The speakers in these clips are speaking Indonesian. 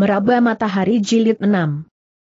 Meraba Matahari Jilid 6.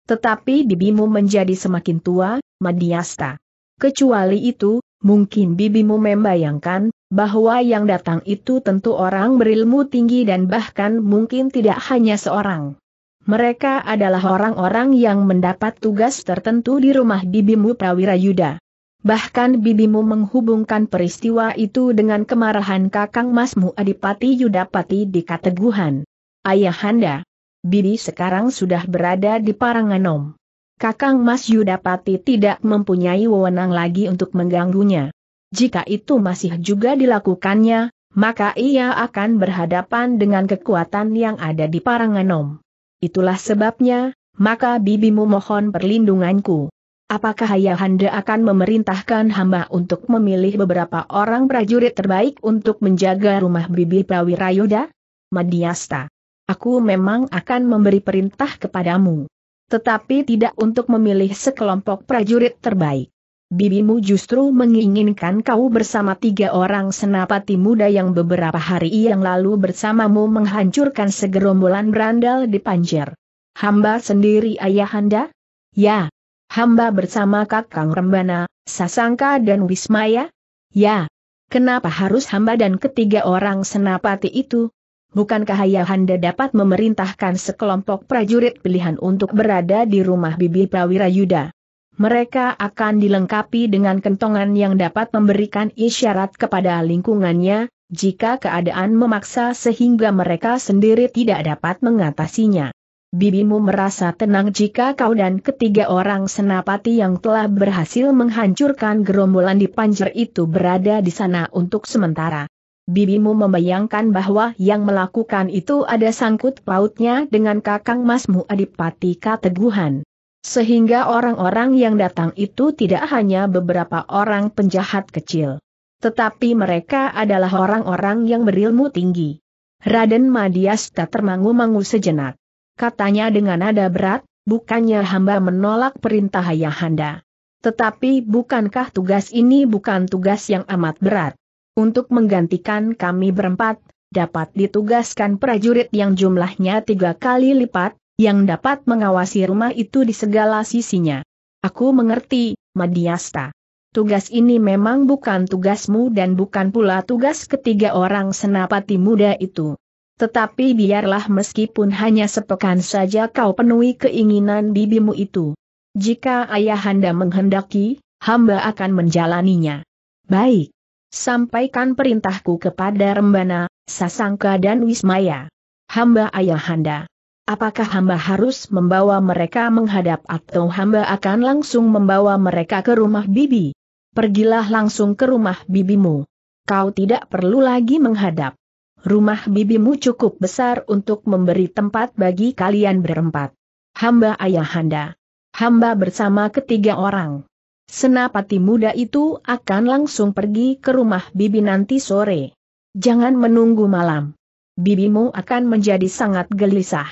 Tetapi bibimu menjadi semakin tua, Madiasta. Kecuali itu, mungkin bibimu membayangkan, bahwa yang datang itu tentu orang berilmu tinggi dan bahkan mungkin tidak hanya seorang. Mereka adalah orang-orang yang mendapat tugas tertentu di rumah bibimu Prawira Yuda. Bahkan bibimu menghubungkan peristiwa itu dengan kemarahan kakang masmu Adipati Yudapati di Kateguhan. Ayahanda, Bibi sekarang sudah berada di Paranganom. Kakang Mas Yudapati tidak mempunyai wewenang lagi untuk mengganggunya. Jika itu masih juga dilakukannya, maka ia akan berhadapan dengan kekuatan yang ada di Paranganom. Itulah sebabnya, maka bibimu mohon perlindunganku. Apakah Ayahanda akan memerintahkan hamba untuk memilih beberapa orang prajurit terbaik untuk menjaga rumah bibi Prawirayuda? Madiasta. Aku memang akan memberi perintah kepadamu. Tetapi tidak untuk memilih sekelompok prajurit terbaik. Bibimu justru menginginkan kau bersama tiga orang senapati muda yang beberapa hari yang lalu bersamamu menghancurkan segerombolan berandal di Panjer. Hamba sendiri ayahanda? Ya. Hamba bersama Kakang Rembana, Sasangka dan Wismaya? Ya. Kenapa harus hamba dan ketiga orang senapati itu? bukankah Ayahanda dapat memerintahkan sekelompok prajurit pilihan untuk berada di rumah Bibi Prawira Yuda? Mereka akan dilengkapi dengan kentongan yang dapat memberikan isyarat kepada lingkungannya, jika keadaan memaksa sehingga mereka sendiri tidak dapat mengatasinya. Bibimu merasa tenang jika kau dan ketiga orang senapati yang telah berhasil menghancurkan gerombolan di panjer itu berada di sana untuk sementara bibimu membayangkan bahwa yang melakukan itu ada sangkut pautnya dengan kakang masmu Adipati Kateguhan. Sehingga orang-orang yang datang itu tidak hanya beberapa orang penjahat kecil. Tetapi mereka adalah orang-orang yang berilmu tinggi. Raden Madias tak termangu-mangu sejenak. Katanya dengan nada berat, bukannya hamba menolak perintah ayahanda. Tetapi bukankah tugas ini bukan tugas yang amat berat? untuk menggantikan kami berempat, dapat ditugaskan prajurit yang jumlahnya tiga kali lipat, yang dapat mengawasi rumah itu di segala sisinya. Aku mengerti, Madiasta. Tugas ini memang bukan tugasmu dan bukan pula tugas ketiga orang senapati muda itu. Tetapi biarlah meskipun hanya sepekan saja kau penuhi keinginan bibimu itu. Jika ayahanda menghendaki, hamba akan menjalaninya. Baik. Sampaikan perintahku kepada Rembana, Sasangka dan Wismaya. Hamba ayahanda. Apakah hamba harus membawa mereka menghadap atau hamba akan langsung membawa mereka ke rumah bibi? Pergilah langsung ke rumah bibimu. Kau tidak perlu lagi menghadap. Rumah bibimu cukup besar untuk memberi tempat bagi kalian berempat. Hamba ayahanda. Hamba bersama ketiga orang. Senapati muda itu akan langsung pergi ke rumah bibi nanti sore. Jangan menunggu malam. Bibimu akan menjadi sangat gelisah.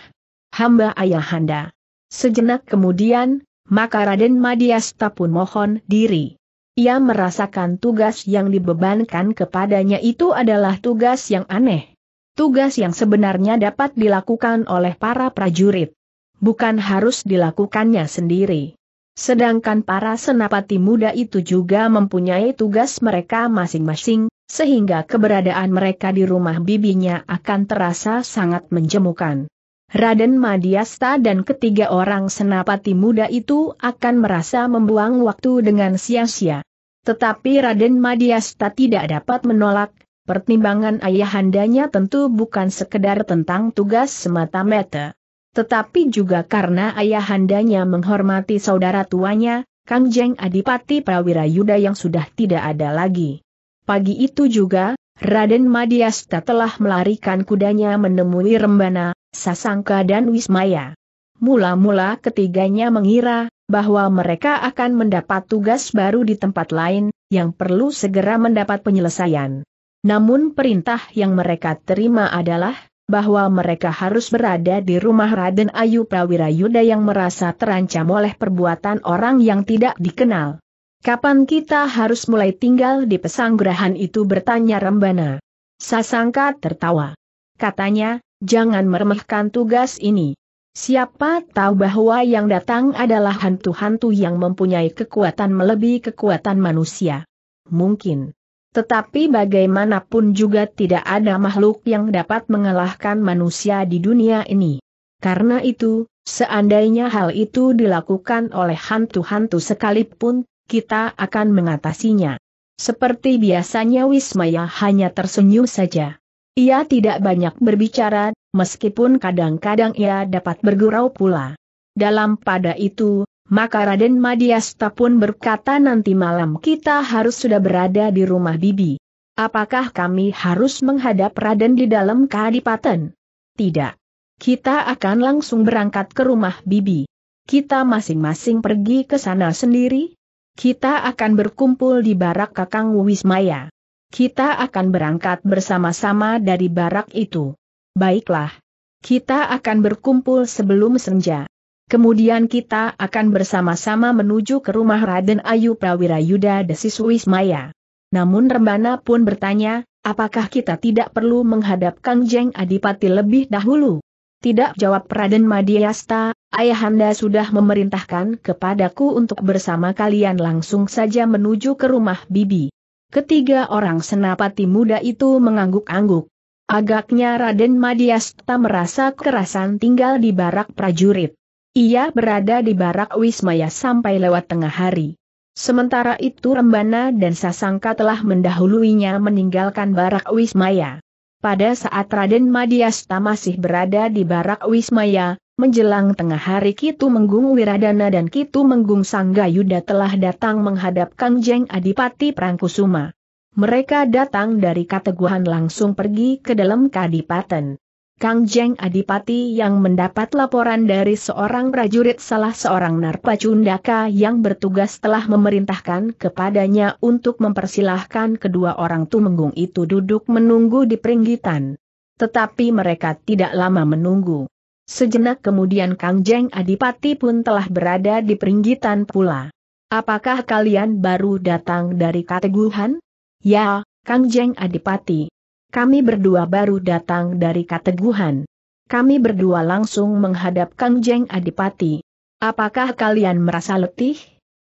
Hamba ayahanda. Sejenak kemudian, maka Raden Madiasta pun mohon diri. Ia merasakan tugas yang dibebankan kepadanya itu adalah tugas yang aneh. Tugas yang sebenarnya dapat dilakukan oleh para prajurit. Bukan harus dilakukannya sendiri. Sedangkan para senapati muda itu juga mempunyai tugas mereka masing-masing, sehingga keberadaan mereka di rumah bibinya akan terasa sangat menjemukan. Raden Madiasta dan ketiga orang senapati muda itu akan merasa membuang waktu dengan sia-sia. Tetapi Raden Madiasta tidak dapat menolak, pertimbangan ayahandanya tentu bukan sekedar tentang tugas semata-mata tetapi juga karena ayahandanya menghormati saudara tuanya, Kangjeng Adipati Prawira Yuda yang sudah tidak ada lagi. Pagi itu juga, Raden Madiasta telah melarikan kudanya menemui Rembana, Sasangka dan Wismaya. Mula-mula ketiganya mengira bahwa mereka akan mendapat tugas baru di tempat lain, yang perlu segera mendapat penyelesaian. Namun perintah yang mereka terima adalah, bahwa mereka harus berada di rumah Raden Ayu Prawira Yuda yang merasa terancam oleh perbuatan orang yang tidak dikenal. Kapan kita harus mulai tinggal di pesanggerahan itu bertanya Rembana. Sasangka tertawa. Katanya, jangan meremehkan tugas ini. Siapa tahu bahwa yang datang adalah hantu-hantu yang mempunyai kekuatan melebihi kekuatan manusia. Mungkin. Tetapi bagaimanapun juga tidak ada makhluk yang dapat mengalahkan manusia di dunia ini. Karena itu, seandainya hal itu dilakukan oleh hantu-hantu sekalipun, kita akan mengatasinya. Seperti biasanya Wismaya hanya tersenyum saja. Ia tidak banyak berbicara, meskipun kadang-kadang ia dapat bergurau pula. Dalam pada itu, maka Raden Madiasta pun berkata nanti malam kita harus sudah berada di rumah Bibi. Apakah kami harus menghadap Raden di dalam kadipaten? Tidak. Kita akan langsung berangkat ke rumah Bibi. Kita masing-masing pergi ke sana sendiri. Kita akan berkumpul di barak Kakang Wismaya. Kita akan berangkat bersama-sama dari barak itu. Baiklah. Kita akan berkumpul sebelum senja. Kemudian kita akan bersama-sama menuju ke rumah Raden Ayu Prawira Yuda Desis Wismaya. Namun Rembana pun bertanya, apakah kita tidak perlu menghadap Kang Jeng Adipati lebih dahulu? Tidak jawab Raden Madiasta, Ayahanda sudah memerintahkan kepadaku untuk bersama kalian langsung saja menuju ke rumah Bibi. Ketiga orang senapati muda itu mengangguk-angguk. Agaknya Raden Madiasta merasa kerasan tinggal di barak prajurit. Ia berada di barak Wismaya sampai lewat tengah hari. Sementara itu Rembana dan Sasangka telah mendahuluinya meninggalkan barak Wismaya. Pada saat Raden Madiasta masih berada di barak Wismaya, menjelang tengah hari Kitu Menggung Wiradana dan Kitu Menggung Sanggayuda telah datang menghadap Kangjeng Adipati Prangkusuma. Mereka datang dari Kateguhan langsung pergi ke dalam Kadipaten. Kang Jeng Adipati yang mendapat laporan dari seorang prajurit salah seorang narpacundaka yang bertugas telah memerintahkan kepadanya untuk mempersilahkan kedua orang tumenggung itu duduk menunggu di peringgitan. Tetapi mereka tidak lama menunggu. Sejenak kemudian Kang Jeng Adipati pun telah berada di peringgitan pula. Apakah kalian baru datang dari Kateguhan? Ya, Kang Jeng Adipati. Kami berdua baru datang dari kateguhan. Kami berdua langsung menghadap Kang Jeng Adipati. Apakah kalian merasa letih?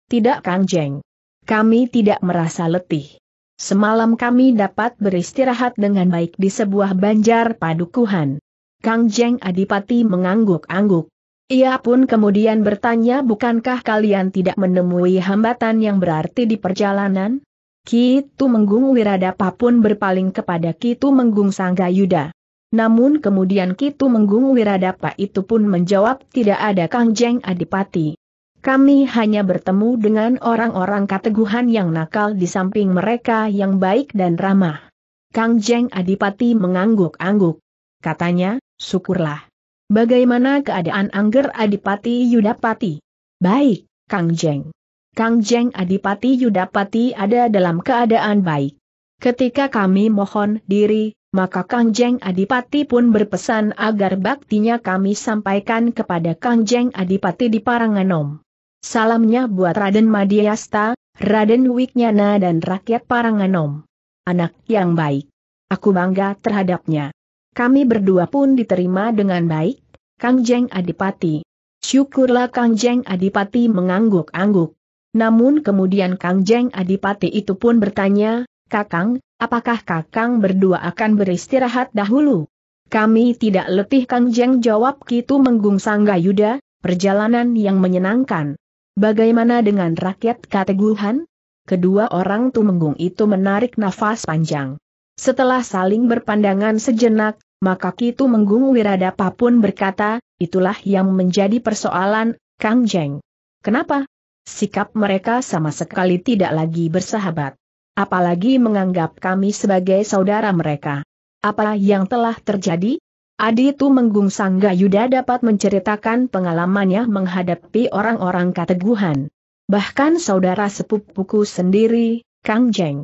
Tidak Kang Jeng. Kami tidak merasa letih. Semalam kami dapat beristirahat dengan baik di sebuah banjar padukuhan. Kang Jeng Adipati mengangguk-angguk. Ia pun kemudian bertanya bukankah kalian tidak menemui hambatan yang berarti di perjalanan? Ki Menggung Wiradapa pun berpaling kepada Ki Menggung Yuda. Namun kemudian Ki Menggung Wiradapa itu pun menjawab tidak ada Kang Jeng Adipati. Kami hanya bertemu dengan orang-orang kateguhan yang nakal di samping mereka yang baik dan ramah. Kang Jeng Adipati mengangguk-angguk. Katanya, syukurlah. Bagaimana keadaan Angger Adipati Yudapati? Baik, Kang Jeng. Kang Jeng Adipati Yudapati ada dalam keadaan baik. Ketika kami mohon diri, maka Kang Jeng Adipati pun berpesan agar baktinya kami sampaikan kepada Kang Jeng Adipati di Paranganom. Salamnya buat Raden Madiasta, Raden Wiknyana dan rakyat Paranganom. Anak yang baik. Aku bangga terhadapnya. Kami berdua pun diterima dengan baik, Kang Jeng Adipati. Syukurlah Kang Jeng Adipati mengangguk-angguk. Namun kemudian Kang Jeng Adipati itu pun bertanya, Kakang, apakah Kakang berdua akan beristirahat dahulu? Kami tidak letih Kang Jeng jawab Kitu Menggung yuda, perjalanan yang menyenangkan. Bagaimana dengan rakyat kateguhan? Kedua orang Tumenggung itu menarik nafas panjang. Setelah saling berpandangan sejenak, maka Kitu Menggung Wiradapa pun berkata, itulah yang menjadi persoalan, Kang Jeng. Kenapa? sikap mereka sama sekali tidak lagi bersahabat. Apalagi menganggap kami sebagai saudara mereka. Apa yang telah terjadi? Adi itu Menggung Sangga Yuda dapat menceritakan pengalamannya menghadapi orang-orang kateguhan. Bahkan saudara sepupuku sendiri, Kang Jeng.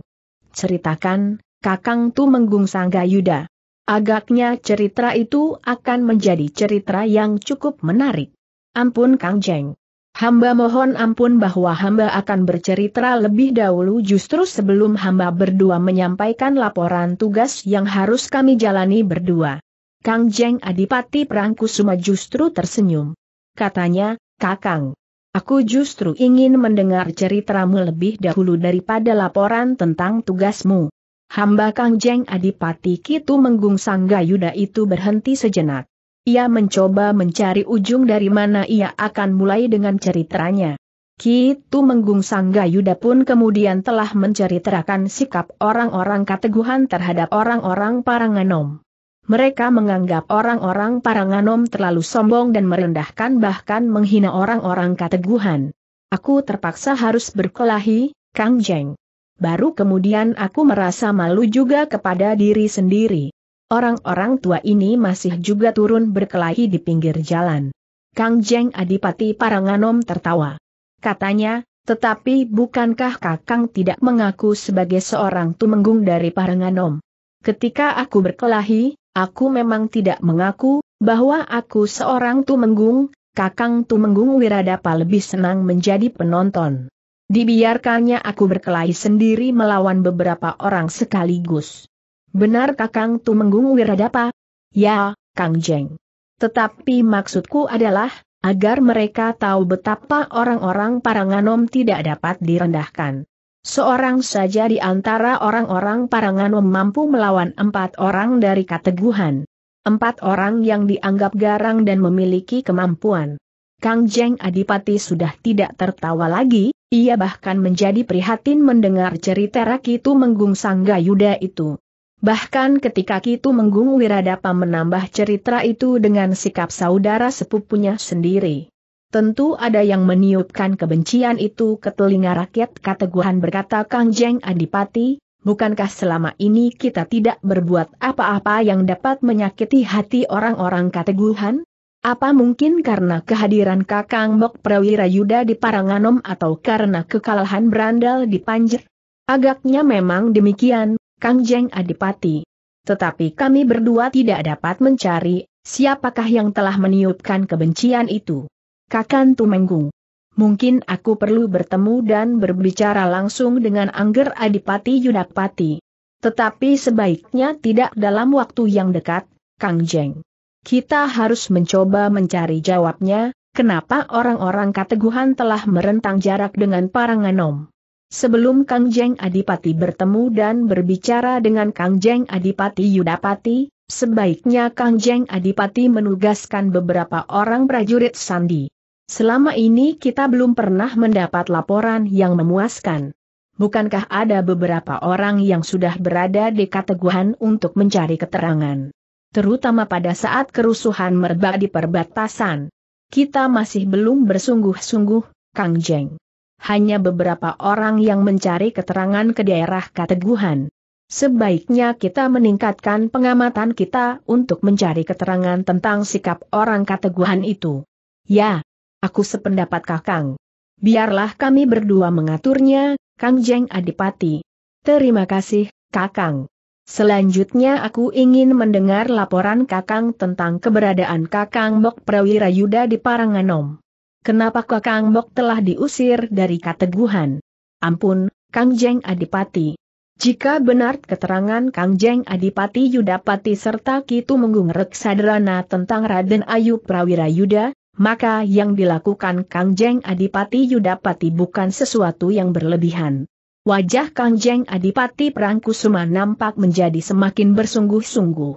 Ceritakan, Kakang Tu Menggung Sangga Yuda. Agaknya cerita itu akan menjadi cerita yang cukup menarik. Ampun Kang Jeng. Hamba mohon ampun bahwa hamba akan bercerita lebih dahulu justru sebelum hamba berdua menyampaikan laporan tugas yang harus kami jalani berdua. Kang Jeng Adipati Prangkusuma justru tersenyum. Katanya, Kakang, aku justru ingin mendengar ceritamu lebih dahulu daripada laporan tentang tugasmu. Hamba Kang Jeng Adipati Kitu Menggung sangga Yuda itu berhenti sejenak. Ia mencoba mencari ujung dari mana ia akan mulai dengan ceritanya. Kitu Menggung Yuda pun kemudian telah menceritakan sikap orang-orang kateguhan terhadap orang-orang Paranganom. Mereka menganggap orang-orang Paranganom terlalu sombong dan merendahkan bahkan menghina orang-orang kateguhan. Aku terpaksa harus berkelahi, Kang Jeng. Baru kemudian aku merasa malu juga kepada diri sendiri. Orang-orang tua ini masih juga turun berkelahi di pinggir jalan. Kang Jeng Adipati Paranganom tertawa. Katanya, tetapi bukankah Kakang tidak mengaku sebagai seorang tumenggung dari Paranganom? Ketika aku berkelahi, aku memang tidak mengaku bahwa aku seorang tumenggung, Kakang Tumenggung Wiradapa lebih senang menjadi penonton. Dibiarkannya aku berkelahi sendiri melawan beberapa orang sekaligus. Benar Kakang Tumenggung Wiradapa? Ya, Kang Jeng. Tetapi maksudku adalah, agar mereka tahu betapa orang-orang Paranganom tidak dapat direndahkan. Seorang saja di antara orang-orang Paranganom mampu melawan empat orang dari Kateguhan. Empat orang yang dianggap garang dan memiliki kemampuan. Kang Jeng Adipati sudah tidak tertawa lagi, ia bahkan menjadi prihatin mendengar cerita Rakitu Menggung Sanggayuda itu. Bahkan ketika Kitu Menggung Wiradapa menambah cerita itu dengan sikap saudara sepupunya sendiri. Tentu ada yang meniupkan kebencian itu ke telinga rakyat kateguhan berkata Kang Jeng Adipati, bukankah selama ini kita tidak berbuat apa-apa yang dapat menyakiti hati orang-orang kateguhan? Apa mungkin karena kehadiran Kakang Mok Prawira Yuda di Paranganom atau karena kekalahan Brandal di Panjer? Agaknya memang demikian, Kangjeng Adipati. Tetapi kami berdua tidak dapat mencari, siapakah yang telah meniupkan kebencian itu. Kakan Tumenggung. Mungkin aku perlu bertemu dan berbicara langsung dengan Angger Adipati Yudapati. Tetapi sebaiknya tidak dalam waktu yang dekat, Kang Jeng. Kita harus mencoba mencari jawabnya, kenapa orang-orang kateguhan telah merentang jarak dengan para nganom. Sebelum Kang Jeng Adipati bertemu dan berbicara dengan Kang Jeng Adipati Yudapati, sebaiknya Kang Jeng Adipati menugaskan beberapa orang prajurit Sandi. Selama ini kita belum pernah mendapat laporan yang memuaskan. Bukankah ada beberapa orang yang sudah berada di keteguhan untuk mencari keterangan? Terutama pada saat kerusuhan merebak di perbatasan. Kita masih belum bersungguh-sungguh, Kang Jeng hanya beberapa orang yang mencari keterangan ke daerah Kateguhan. Sebaiknya kita meningkatkan pengamatan kita untuk mencari keterangan tentang sikap orang Kateguhan itu. Ya, aku sependapat Kakang. Biarlah kami berdua mengaturnya, Kang Jeng Adipati. Terima kasih, Kakang. Selanjutnya aku ingin mendengar laporan Kakang tentang keberadaan Kakang Bok Prawira Yuda di Paranganom kenapa Kang Bok telah diusir dari kateguhan? Ampun, Kang Jeng Adipati. Jika benar keterangan Kang Jeng Adipati Yudapati serta Kitu Menggung Reksadrana tentang Raden Ayu Prawira Yuda, maka yang dilakukan Kang Jeng Adipati Yudapati bukan sesuatu yang berlebihan. Wajah Kang Jeng Adipati Prangkusuma nampak menjadi semakin bersungguh-sungguh.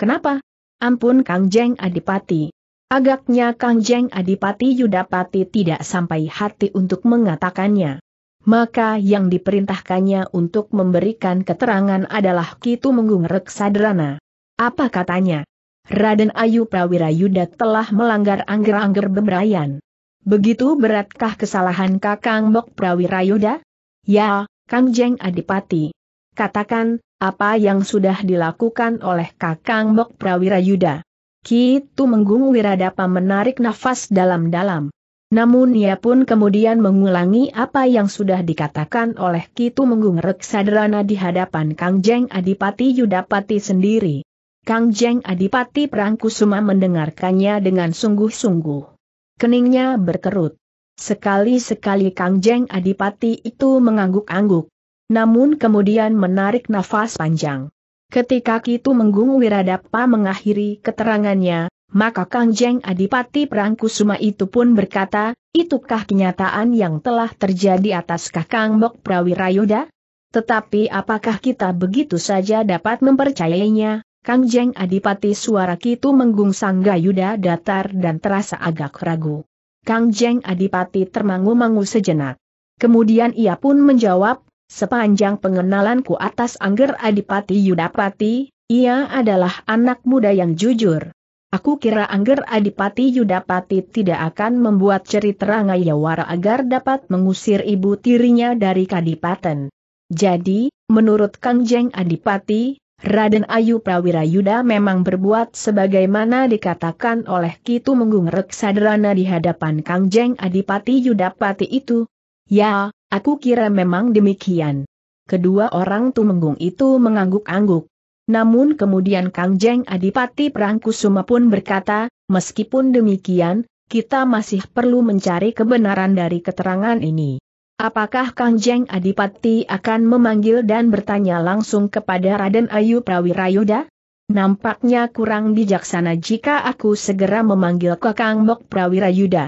Kenapa? Ampun Kang Jeng Adipati. Agaknya Kangjeng Adipati Yudapati tidak sampai hati untuk mengatakannya. Maka yang diperintahkannya untuk memberikan keterangan adalah Kitu Menggung Reksadrana. Apa katanya? Raden Ayu Prawira Yuda telah melanggar angger-angger bebrayan. Begitu beratkah kesalahan Kakang Bok Prawira Yuda? Ya, Kangjeng Adipati. Katakan, apa yang sudah dilakukan oleh Kakang Bok Prawira Yuda? Ki Menggung Wiradapa menarik nafas dalam-dalam. Namun ia pun kemudian mengulangi apa yang sudah dikatakan oleh Ki Menggung Reksadrana di hadapan Kang Jeng Adipati Yudapati sendiri. Kang Jeng Adipati Prangkusuma mendengarkannya dengan sungguh-sungguh. Keningnya berkerut. Sekali-sekali Kang Jeng Adipati itu mengangguk-angguk. Namun kemudian menarik nafas panjang. Ketika Kitu Menggung Wiradapa mengakhiri keterangannya, maka Kangjeng Adipati Prangkusuma itu pun berkata, itukah kenyataan yang telah terjadi atas Kakang Bok Prawirayuda? Tetapi apakah kita begitu saja dapat mempercayainya? Kangjeng Adipati suara Kitu Menggung Sanggayuda datar dan terasa agak ragu. Kangjeng Adipati termangu-mangu sejenak. Kemudian ia pun menjawab, Sepanjang pengenalanku atas Angger Adipati Yudapati, ia adalah anak muda yang jujur. Aku kira Angger Adipati Yudapati tidak akan membuat cerita Ngayawara agar dapat mengusir ibu tirinya dari Kadipaten. Jadi, menurut Kang Jeng Adipati, Raden Ayu Prawira Yuda memang berbuat sebagaimana dikatakan oleh Kitu Menggung Reksadrana di hadapan Kang Jeng Adipati Yudapati itu. Ya, Aku kira memang demikian. Kedua orang Tumenggung itu mengangguk-angguk. Namun kemudian Kang Jeng Adipati Prangkusuma pun berkata, meskipun demikian, kita masih perlu mencari kebenaran dari keterangan ini. Apakah Kang Jeng Adipati akan memanggil dan bertanya langsung kepada Raden Ayu Yuda? Nampaknya kurang bijaksana jika aku segera memanggil Kakang Kang Prawira Prawirayuda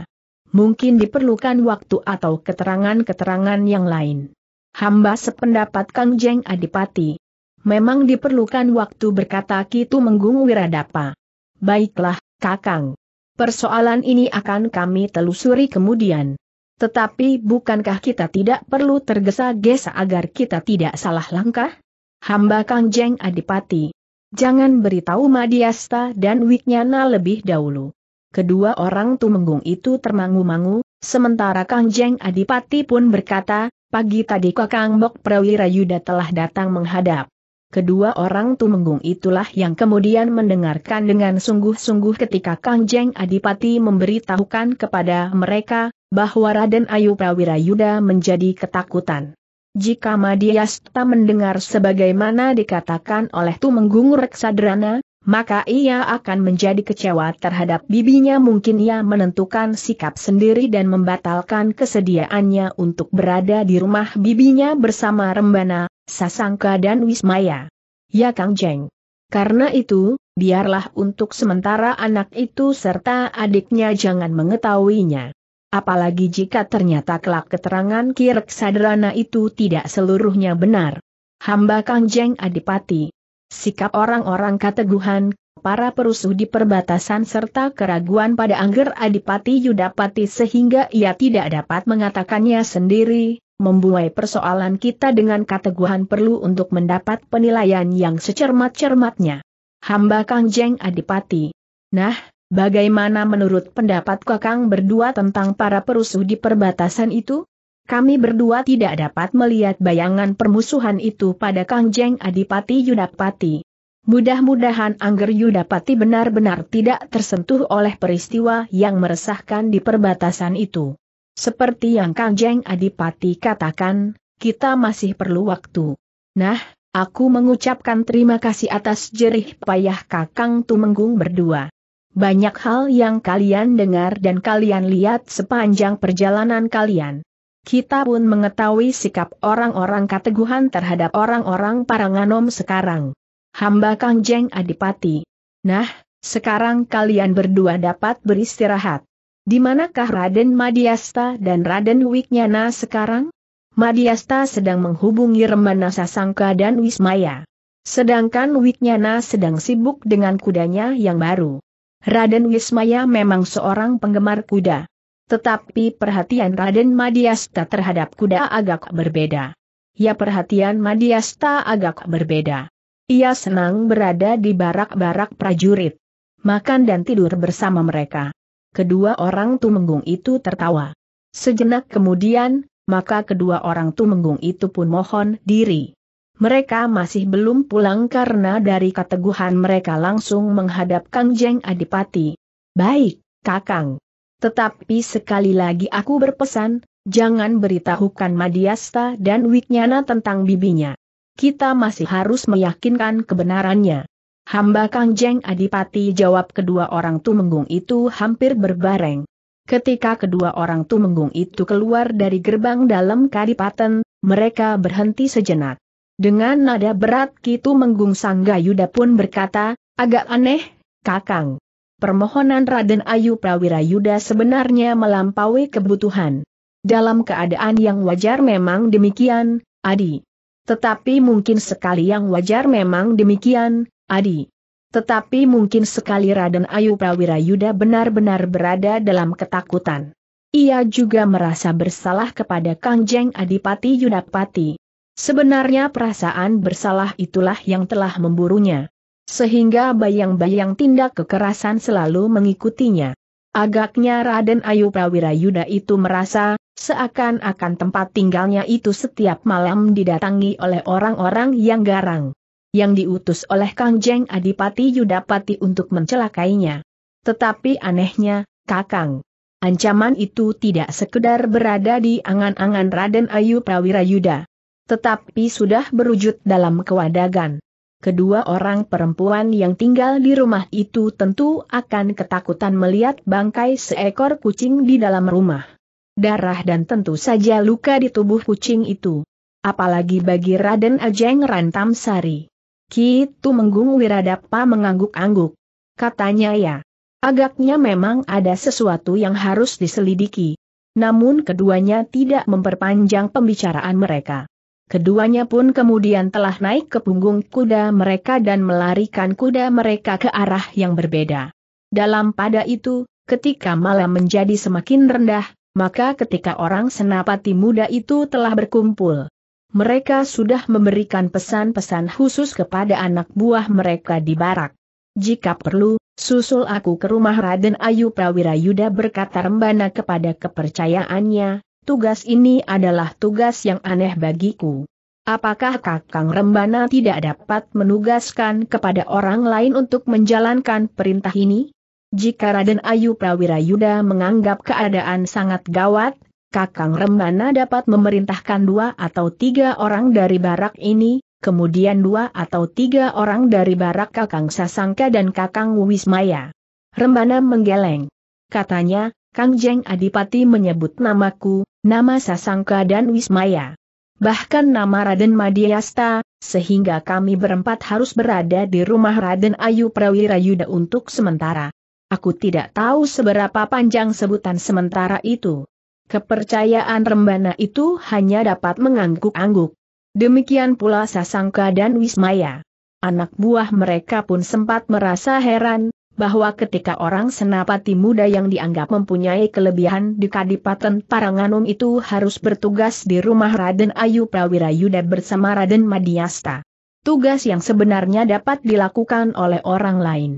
mungkin diperlukan waktu atau keterangan-keterangan yang lain. Hamba sependapat Kang Jeng Adipati. Memang diperlukan waktu berkata Kitu Menggung Wiradapa. Baiklah, Kakang. Persoalan ini akan kami telusuri kemudian. Tetapi bukankah kita tidak perlu tergesa-gesa agar kita tidak salah langkah? Hamba Kang Jeng Adipati. Jangan beritahu Madiasta dan Wiknyana lebih dahulu. Kedua orang tumenggung itu termangu-mangu, sementara Kang Jeng Adipati pun berkata, pagi tadi Kakang Bok Prawira Yuda telah datang menghadap. Kedua orang tumenggung itulah yang kemudian mendengarkan dengan sungguh-sungguh ketika Kang Jeng Adipati memberitahukan kepada mereka, bahwa Raden Ayu Prawira Yuda menjadi ketakutan. Jika Madiasta mendengar sebagaimana dikatakan oleh Tumenggung Reksadrana, maka ia akan menjadi kecewa terhadap bibinya mungkin ia menentukan sikap sendiri dan membatalkan kesediaannya untuk berada di rumah bibinya bersama Rembana, Sasangka dan Wismaya. Ya Kang Jeng. Karena itu, biarlah untuk sementara anak itu serta adiknya jangan mengetahuinya. Apalagi jika ternyata kelak keterangan kirek sadrana itu tidak seluruhnya benar. Hamba Kang Jeng Adipati Sikap orang-orang kateguhan, para perusuh di perbatasan serta keraguan pada Angger Adipati Yudapati sehingga ia tidak dapat mengatakannya sendiri, membuai persoalan kita dengan kateguhan perlu untuk mendapat penilaian yang secermat-cermatnya. Hamba Kang Jeng Adipati. Nah, bagaimana menurut pendapat Kakang berdua tentang para perusuh di perbatasan itu? Kami berdua tidak dapat melihat bayangan permusuhan itu pada Kangjeng Adipati Yudapati. Mudah-mudahan Angger Yudapati benar-benar tidak tersentuh oleh peristiwa yang meresahkan di perbatasan itu. Seperti yang Kangjeng Adipati katakan, kita masih perlu waktu. Nah, aku mengucapkan terima kasih atas jerih payah Kakang Tumenggung berdua. Banyak hal yang kalian dengar dan kalian lihat sepanjang perjalanan kalian. Kita pun mengetahui sikap orang-orang kateguhan terhadap orang-orang Paranganom sekarang. Hamba Kang Jeng Adipati. Nah, sekarang kalian berdua dapat beristirahat. Di manakah Raden Madiasta dan Raden Wiknyana sekarang? Madiasta sedang menghubungi Remana Sasangka dan Wismaya. Sedangkan Wiknyana sedang sibuk dengan kudanya yang baru. Raden Wismaya memang seorang penggemar kuda. Tetapi perhatian Raden Madiasta terhadap kuda agak berbeda. Ya perhatian Madiasta agak berbeda. Ia senang berada di barak-barak prajurit. Makan dan tidur bersama mereka. Kedua orang tumenggung itu tertawa. Sejenak kemudian, maka kedua orang tumenggung itu pun mohon diri. Mereka masih belum pulang karena dari keteguhan mereka langsung menghadap Kang Jeng Adipati. Baik, Kakang. Tetapi sekali lagi aku berpesan, jangan beritahukan Madiasta dan Wiknyana tentang bibinya. Kita masih harus meyakinkan kebenarannya. Hamba Kang Jeng Adipati jawab kedua orang tumenggung itu hampir berbareng. Ketika kedua orang tumenggung itu keluar dari gerbang dalam kadipaten, mereka berhenti sejenak. Dengan nada berat Kitu Menggung Sanggayuda pun berkata, agak aneh, Kakang. Permohonan Raden Ayu Prawira Yuda sebenarnya melampaui kebutuhan. Dalam keadaan yang wajar memang demikian, Adi. Tetapi mungkin sekali yang wajar memang demikian, Adi. Tetapi mungkin sekali Raden Ayu Prawira Yuda benar-benar berada dalam ketakutan. Ia juga merasa bersalah kepada Kangjeng Adipati Yudapati. Sebenarnya perasaan bersalah itulah yang telah memburunya sehingga bayang-bayang tindak kekerasan selalu mengikutinya. Agaknya Raden Ayu Prawira Yuda itu merasa, seakan-akan tempat tinggalnya itu setiap malam didatangi oleh orang-orang yang garang. Yang diutus oleh Kang Jeng Adipati Yudapati untuk mencelakainya. Tetapi anehnya, Kakang. Ancaman itu tidak sekedar berada di angan-angan Raden Ayu Prawira Yuda. Tetapi sudah berwujud dalam kewadagan kedua orang perempuan yang tinggal di rumah itu tentu akan ketakutan melihat bangkai seekor kucing di dalam rumah. Darah dan tentu saja luka di tubuh kucing itu. Apalagi bagi Raden Ajeng Rantam Sari. Kitu Menggung Wiradapa mengangguk-angguk. Katanya ya. Agaknya memang ada sesuatu yang harus diselidiki. Namun keduanya tidak memperpanjang pembicaraan mereka. Keduanya pun kemudian telah naik ke punggung kuda mereka dan melarikan kuda mereka ke arah yang berbeda. Dalam pada itu, ketika malam menjadi semakin rendah, maka ketika orang senapati muda itu telah berkumpul. Mereka sudah memberikan pesan-pesan khusus kepada anak buah mereka di barak. Jika perlu, susul aku ke rumah Raden Ayu Prawira Yuda berkata Rembana kepada kepercayaannya, tugas ini adalah tugas yang aneh bagiku. Apakah Kakang Rembana tidak dapat menugaskan kepada orang lain untuk menjalankan perintah ini? Jika Raden Ayu Prawirayuda menganggap keadaan sangat gawat, Kakang Rembana dapat memerintahkan dua atau tiga orang dari barak ini, kemudian dua atau tiga orang dari barak Kakang Sasangka dan Kakang Wismaya. Rembana menggeleng. Katanya, Kang Jeng Adipati menyebut namaku, nama Sasangka dan Wismaya. Bahkan nama Raden Madiasta, sehingga kami berempat harus berada di rumah Raden Ayu Prawira Yuda untuk sementara. Aku tidak tahu seberapa panjang sebutan sementara itu. Kepercayaan Rembana itu hanya dapat mengangguk-angguk. Demikian pula Sasangka dan Wismaya. Anak buah mereka pun sempat merasa heran, bahwa ketika orang senapati muda yang dianggap mempunyai kelebihan di Kadipaten Paranganum itu harus bertugas di rumah Raden Ayu Prawira Yuda bersama Raden Madiasta. Tugas yang sebenarnya dapat dilakukan oleh orang lain.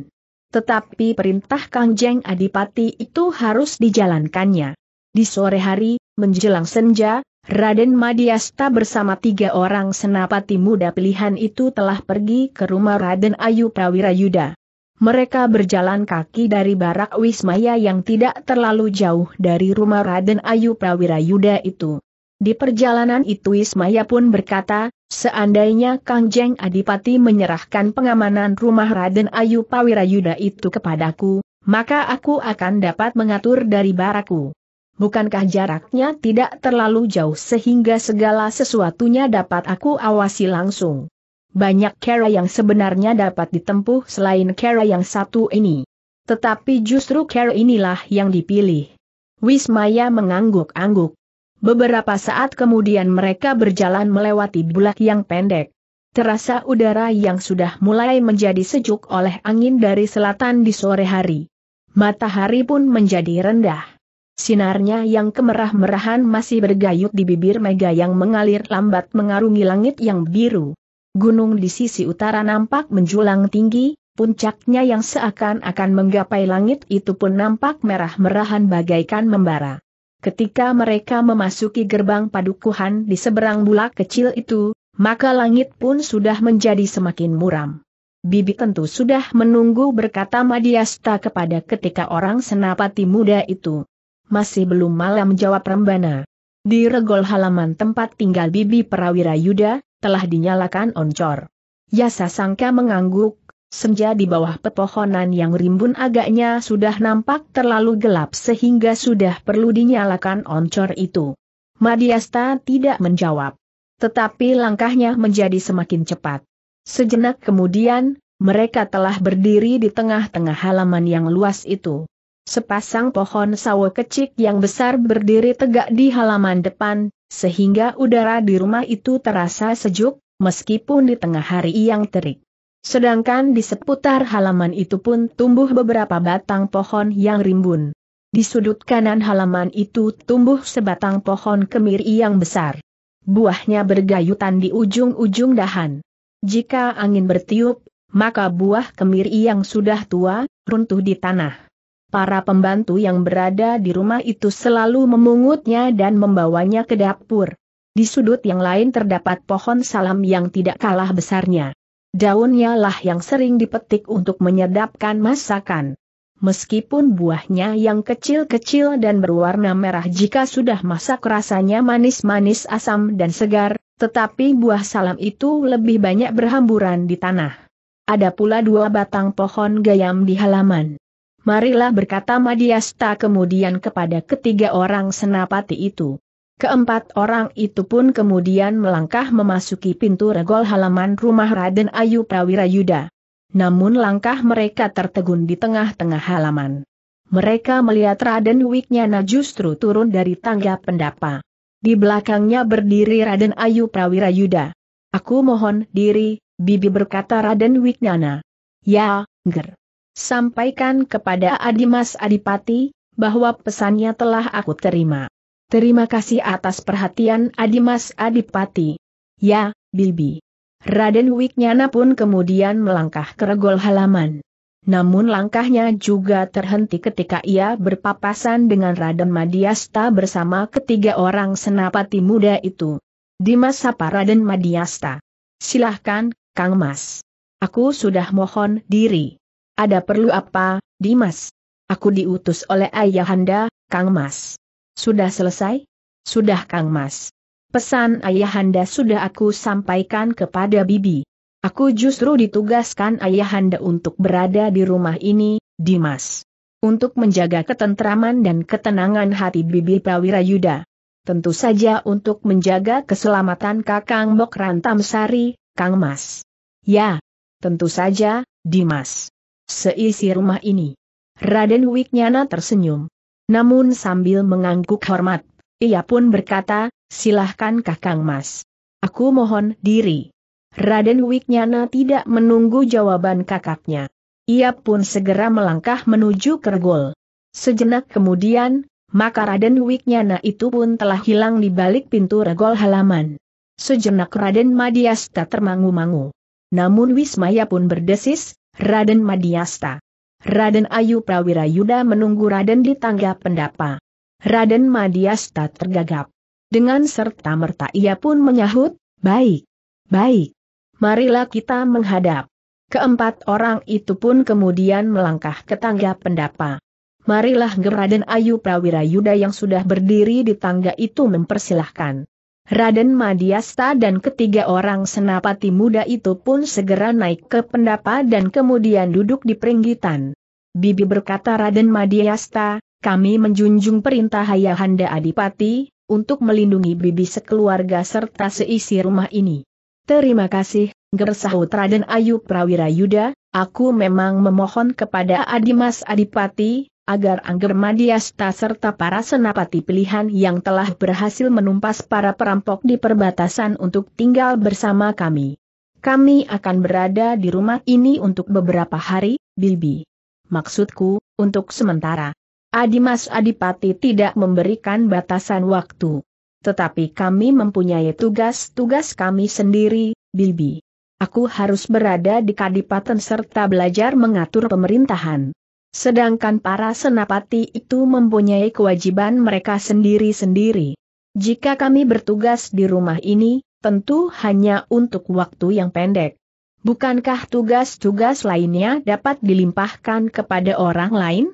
Tetapi perintah Kangjeng Adipati itu harus dijalankannya. Di sore hari, menjelang senja, Raden Madiasta bersama tiga orang senapati muda pilihan itu telah pergi ke rumah Raden Ayu Prawira Yuda. Mereka berjalan kaki dari barak Wismaya yang tidak terlalu jauh dari rumah Raden Ayu Prawira Yuda itu. Di perjalanan itu Wismaya pun berkata, seandainya Kang Jeng Adipati menyerahkan pengamanan rumah Raden Ayu Prawira Yuda itu kepadaku, maka aku akan dapat mengatur dari baraku. Bukankah jaraknya tidak terlalu jauh sehingga segala sesuatunya dapat aku awasi langsung? banyak cara yang sebenarnya dapat ditempuh selain cara yang satu ini. Tetapi justru cara inilah yang dipilih. Wismaya mengangguk-angguk. Beberapa saat kemudian mereka berjalan melewati bulak yang pendek. Terasa udara yang sudah mulai menjadi sejuk oleh angin dari selatan di sore hari. Matahari pun menjadi rendah. Sinarnya yang kemerah-merahan masih bergayut di bibir mega yang mengalir lambat mengarungi langit yang biru. Gunung di sisi utara nampak menjulang tinggi, puncaknya yang seakan-akan menggapai langit itu pun nampak merah-merahan bagaikan membara. Ketika mereka memasuki gerbang padukuhan di seberang bulak kecil itu, maka langit pun sudah menjadi semakin muram. Bibi tentu sudah menunggu berkata Madiasta kepada ketika orang senapati muda itu. Masih belum malam jawab Rembana. Di regol halaman tempat tinggal Bibi Perawira Yuda, telah dinyalakan oncor. Yasa sangka mengangguk, senja di bawah pepohonan yang rimbun agaknya sudah nampak terlalu gelap sehingga sudah perlu dinyalakan oncor itu. Madiasta tidak menjawab. Tetapi langkahnya menjadi semakin cepat. Sejenak kemudian, mereka telah berdiri di tengah-tengah halaman yang luas itu. Sepasang pohon sawo kecil yang besar berdiri tegak di halaman depan, sehingga udara di rumah itu terasa sejuk, meskipun di tengah hari yang terik. Sedangkan di seputar halaman itu pun tumbuh beberapa batang pohon yang rimbun. Di sudut kanan halaman itu tumbuh sebatang pohon kemiri yang besar. Buahnya bergayutan di ujung-ujung dahan. Jika angin bertiup, maka buah kemiri yang sudah tua, runtuh di tanah. Para pembantu yang berada di rumah itu selalu memungutnya dan membawanya ke dapur. Di sudut yang lain terdapat pohon salam yang tidak kalah besarnya. Daunnya lah yang sering dipetik untuk menyedapkan masakan. Meskipun buahnya yang kecil-kecil dan berwarna merah jika sudah masak rasanya manis-manis asam dan segar, tetapi buah salam itu lebih banyak berhamburan di tanah. Ada pula dua batang pohon gayam di halaman. Marilah berkata Madiasta kemudian kepada ketiga orang senapati itu. Keempat orang itu pun kemudian melangkah memasuki pintu regol halaman rumah Raden Ayu Prawira Yuda. Namun langkah mereka tertegun di tengah-tengah halaman. Mereka melihat Raden Wignana justru turun dari tangga pendapa. Di belakangnya berdiri Raden Ayu Prawira Yuda. Aku mohon diri, Bibi berkata Raden Wignana. Ya, Ger. Sampaikan kepada Adimas Adipati, bahwa pesannya telah aku terima. Terima kasih atas perhatian Adimas Adipati. Ya, Bibi. Raden Wiknyana pun kemudian melangkah ke regol halaman. Namun langkahnya juga terhenti ketika ia berpapasan dengan Raden Madiasta bersama ketiga orang senapati muda itu. Dimas sapa Raden Madiasta. Silahkan, Kang Mas. Aku sudah mohon diri. Ada perlu apa, Dimas? Aku diutus oleh ayahanda, Kang Mas. Sudah selesai? Sudah Kang Mas. Pesan ayahanda sudah aku sampaikan kepada Bibi. Aku justru ditugaskan ayahanda untuk berada di rumah ini, Dimas. Untuk menjaga ketentraman dan ketenangan hati Bibi Prawira Yuda. Tentu saja untuk menjaga keselamatan Kakang Bok Rantamsari, Kang Mas. Ya, tentu saja, Dimas seisi rumah ini. Raden Wiknyana tersenyum. Namun sambil mengangguk hormat, ia pun berkata, silahkan kakang mas. Aku mohon diri. Raden Wiknyana tidak menunggu jawaban kakaknya. Ia pun segera melangkah menuju Kergol. Sejenak kemudian, maka Raden Wiknyana itu pun telah hilang di balik pintu regol halaman. Sejenak Raden Madiasta termangu-mangu. Namun Wismaya pun berdesis, Raden Madiasta. Raden Ayu Prawira Yuda menunggu Raden di tangga pendapa. Raden Madiasta tergagap. Dengan serta-merta ia pun menyahut, baik, baik, marilah kita menghadap. Keempat orang itu pun kemudian melangkah ke tangga pendapa. Marilah Geraden Ayu Prawira Yuda yang sudah berdiri di tangga itu mempersilahkan. Raden Madiasta dan ketiga orang senapati muda itu pun segera naik ke pendapa dan kemudian duduk di peringgitan. Bibi berkata Raden Madiasta, kami menjunjung perintah Ayahanda Adipati, untuk melindungi bibi sekeluarga serta seisi rumah ini. Terima kasih, gersahut Raden Ayu Prawira Yuda, aku memang memohon kepada Adimas Adipati, agar Madiasta serta para senapati pilihan yang telah berhasil menumpas para perampok di perbatasan untuk tinggal bersama kami. Kami akan berada di rumah ini untuk beberapa hari, Bibi. Maksudku, untuk sementara. Adimas Adipati tidak memberikan batasan waktu. Tetapi kami mempunyai tugas-tugas kami sendiri, Bibi. Aku harus berada di Kadipaten serta belajar mengatur pemerintahan. Sedangkan para senapati itu mempunyai kewajiban mereka sendiri-sendiri. Jika kami bertugas di rumah ini, tentu hanya untuk waktu yang pendek. Bukankah tugas-tugas lainnya dapat dilimpahkan kepada orang lain?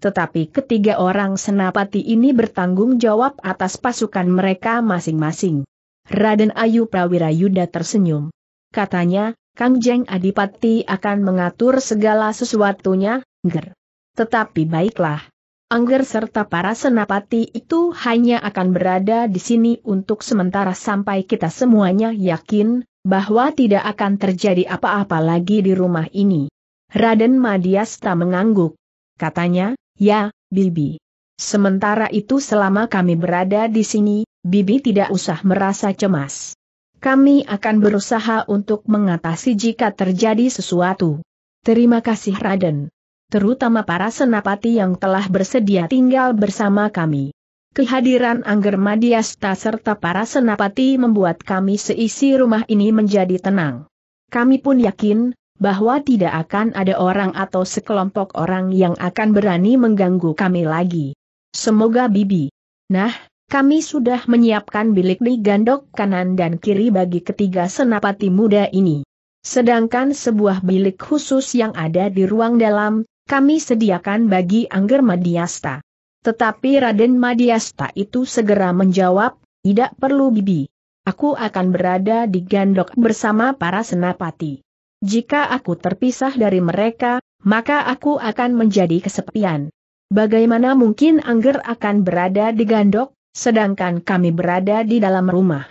Tetapi ketiga orang senapati ini bertanggung jawab atas pasukan mereka masing-masing. Raden Ayu Prawira Yuda tersenyum. Katanya, Kang Jeng Adipati akan mengatur segala sesuatunya, Ger. Tetapi baiklah. Angger serta para senapati itu hanya akan berada di sini untuk sementara sampai kita semuanya yakin bahwa tidak akan terjadi apa-apa lagi di rumah ini. Raden Madiasta mengangguk. Katanya, ya, Bibi. Sementara itu selama kami berada di sini, Bibi tidak usah merasa cemas. Kami akan berusaha untuk mengatasi jika terjadi sesuatu. Terima kasih Raden terutama para senapati yang telah bersedia tinggal bersama kami. Kehadiran Angger Madiasta serta para senapati membuat kami seisi rumah ini menjadi tenang. Kami pun yakin, bahwa tidak akan ada orang atau sekelompok orang yang akan berani mengganggu kami lagi. Semoga Bibi. Nah, kami sudah menyiapkan bilik di gandok kanan dan kiri bagi ketiga senapati muda ini. Sedangkan sebuah bilik khusus yang ada di ruang dalam, kami sediakan bagi Angger Madiasta. Tetapi Raden Madiasta itu segera menjawab, tidak perlu bibi. Aku akan berada di Gandok bersama para senapati. Jika aku terpisah dari mereka, maka aku akan menjadi kesepian. Bagaimana mungkin Angger akan berada di Gandok, sedangkan kami berada di dalam rumah.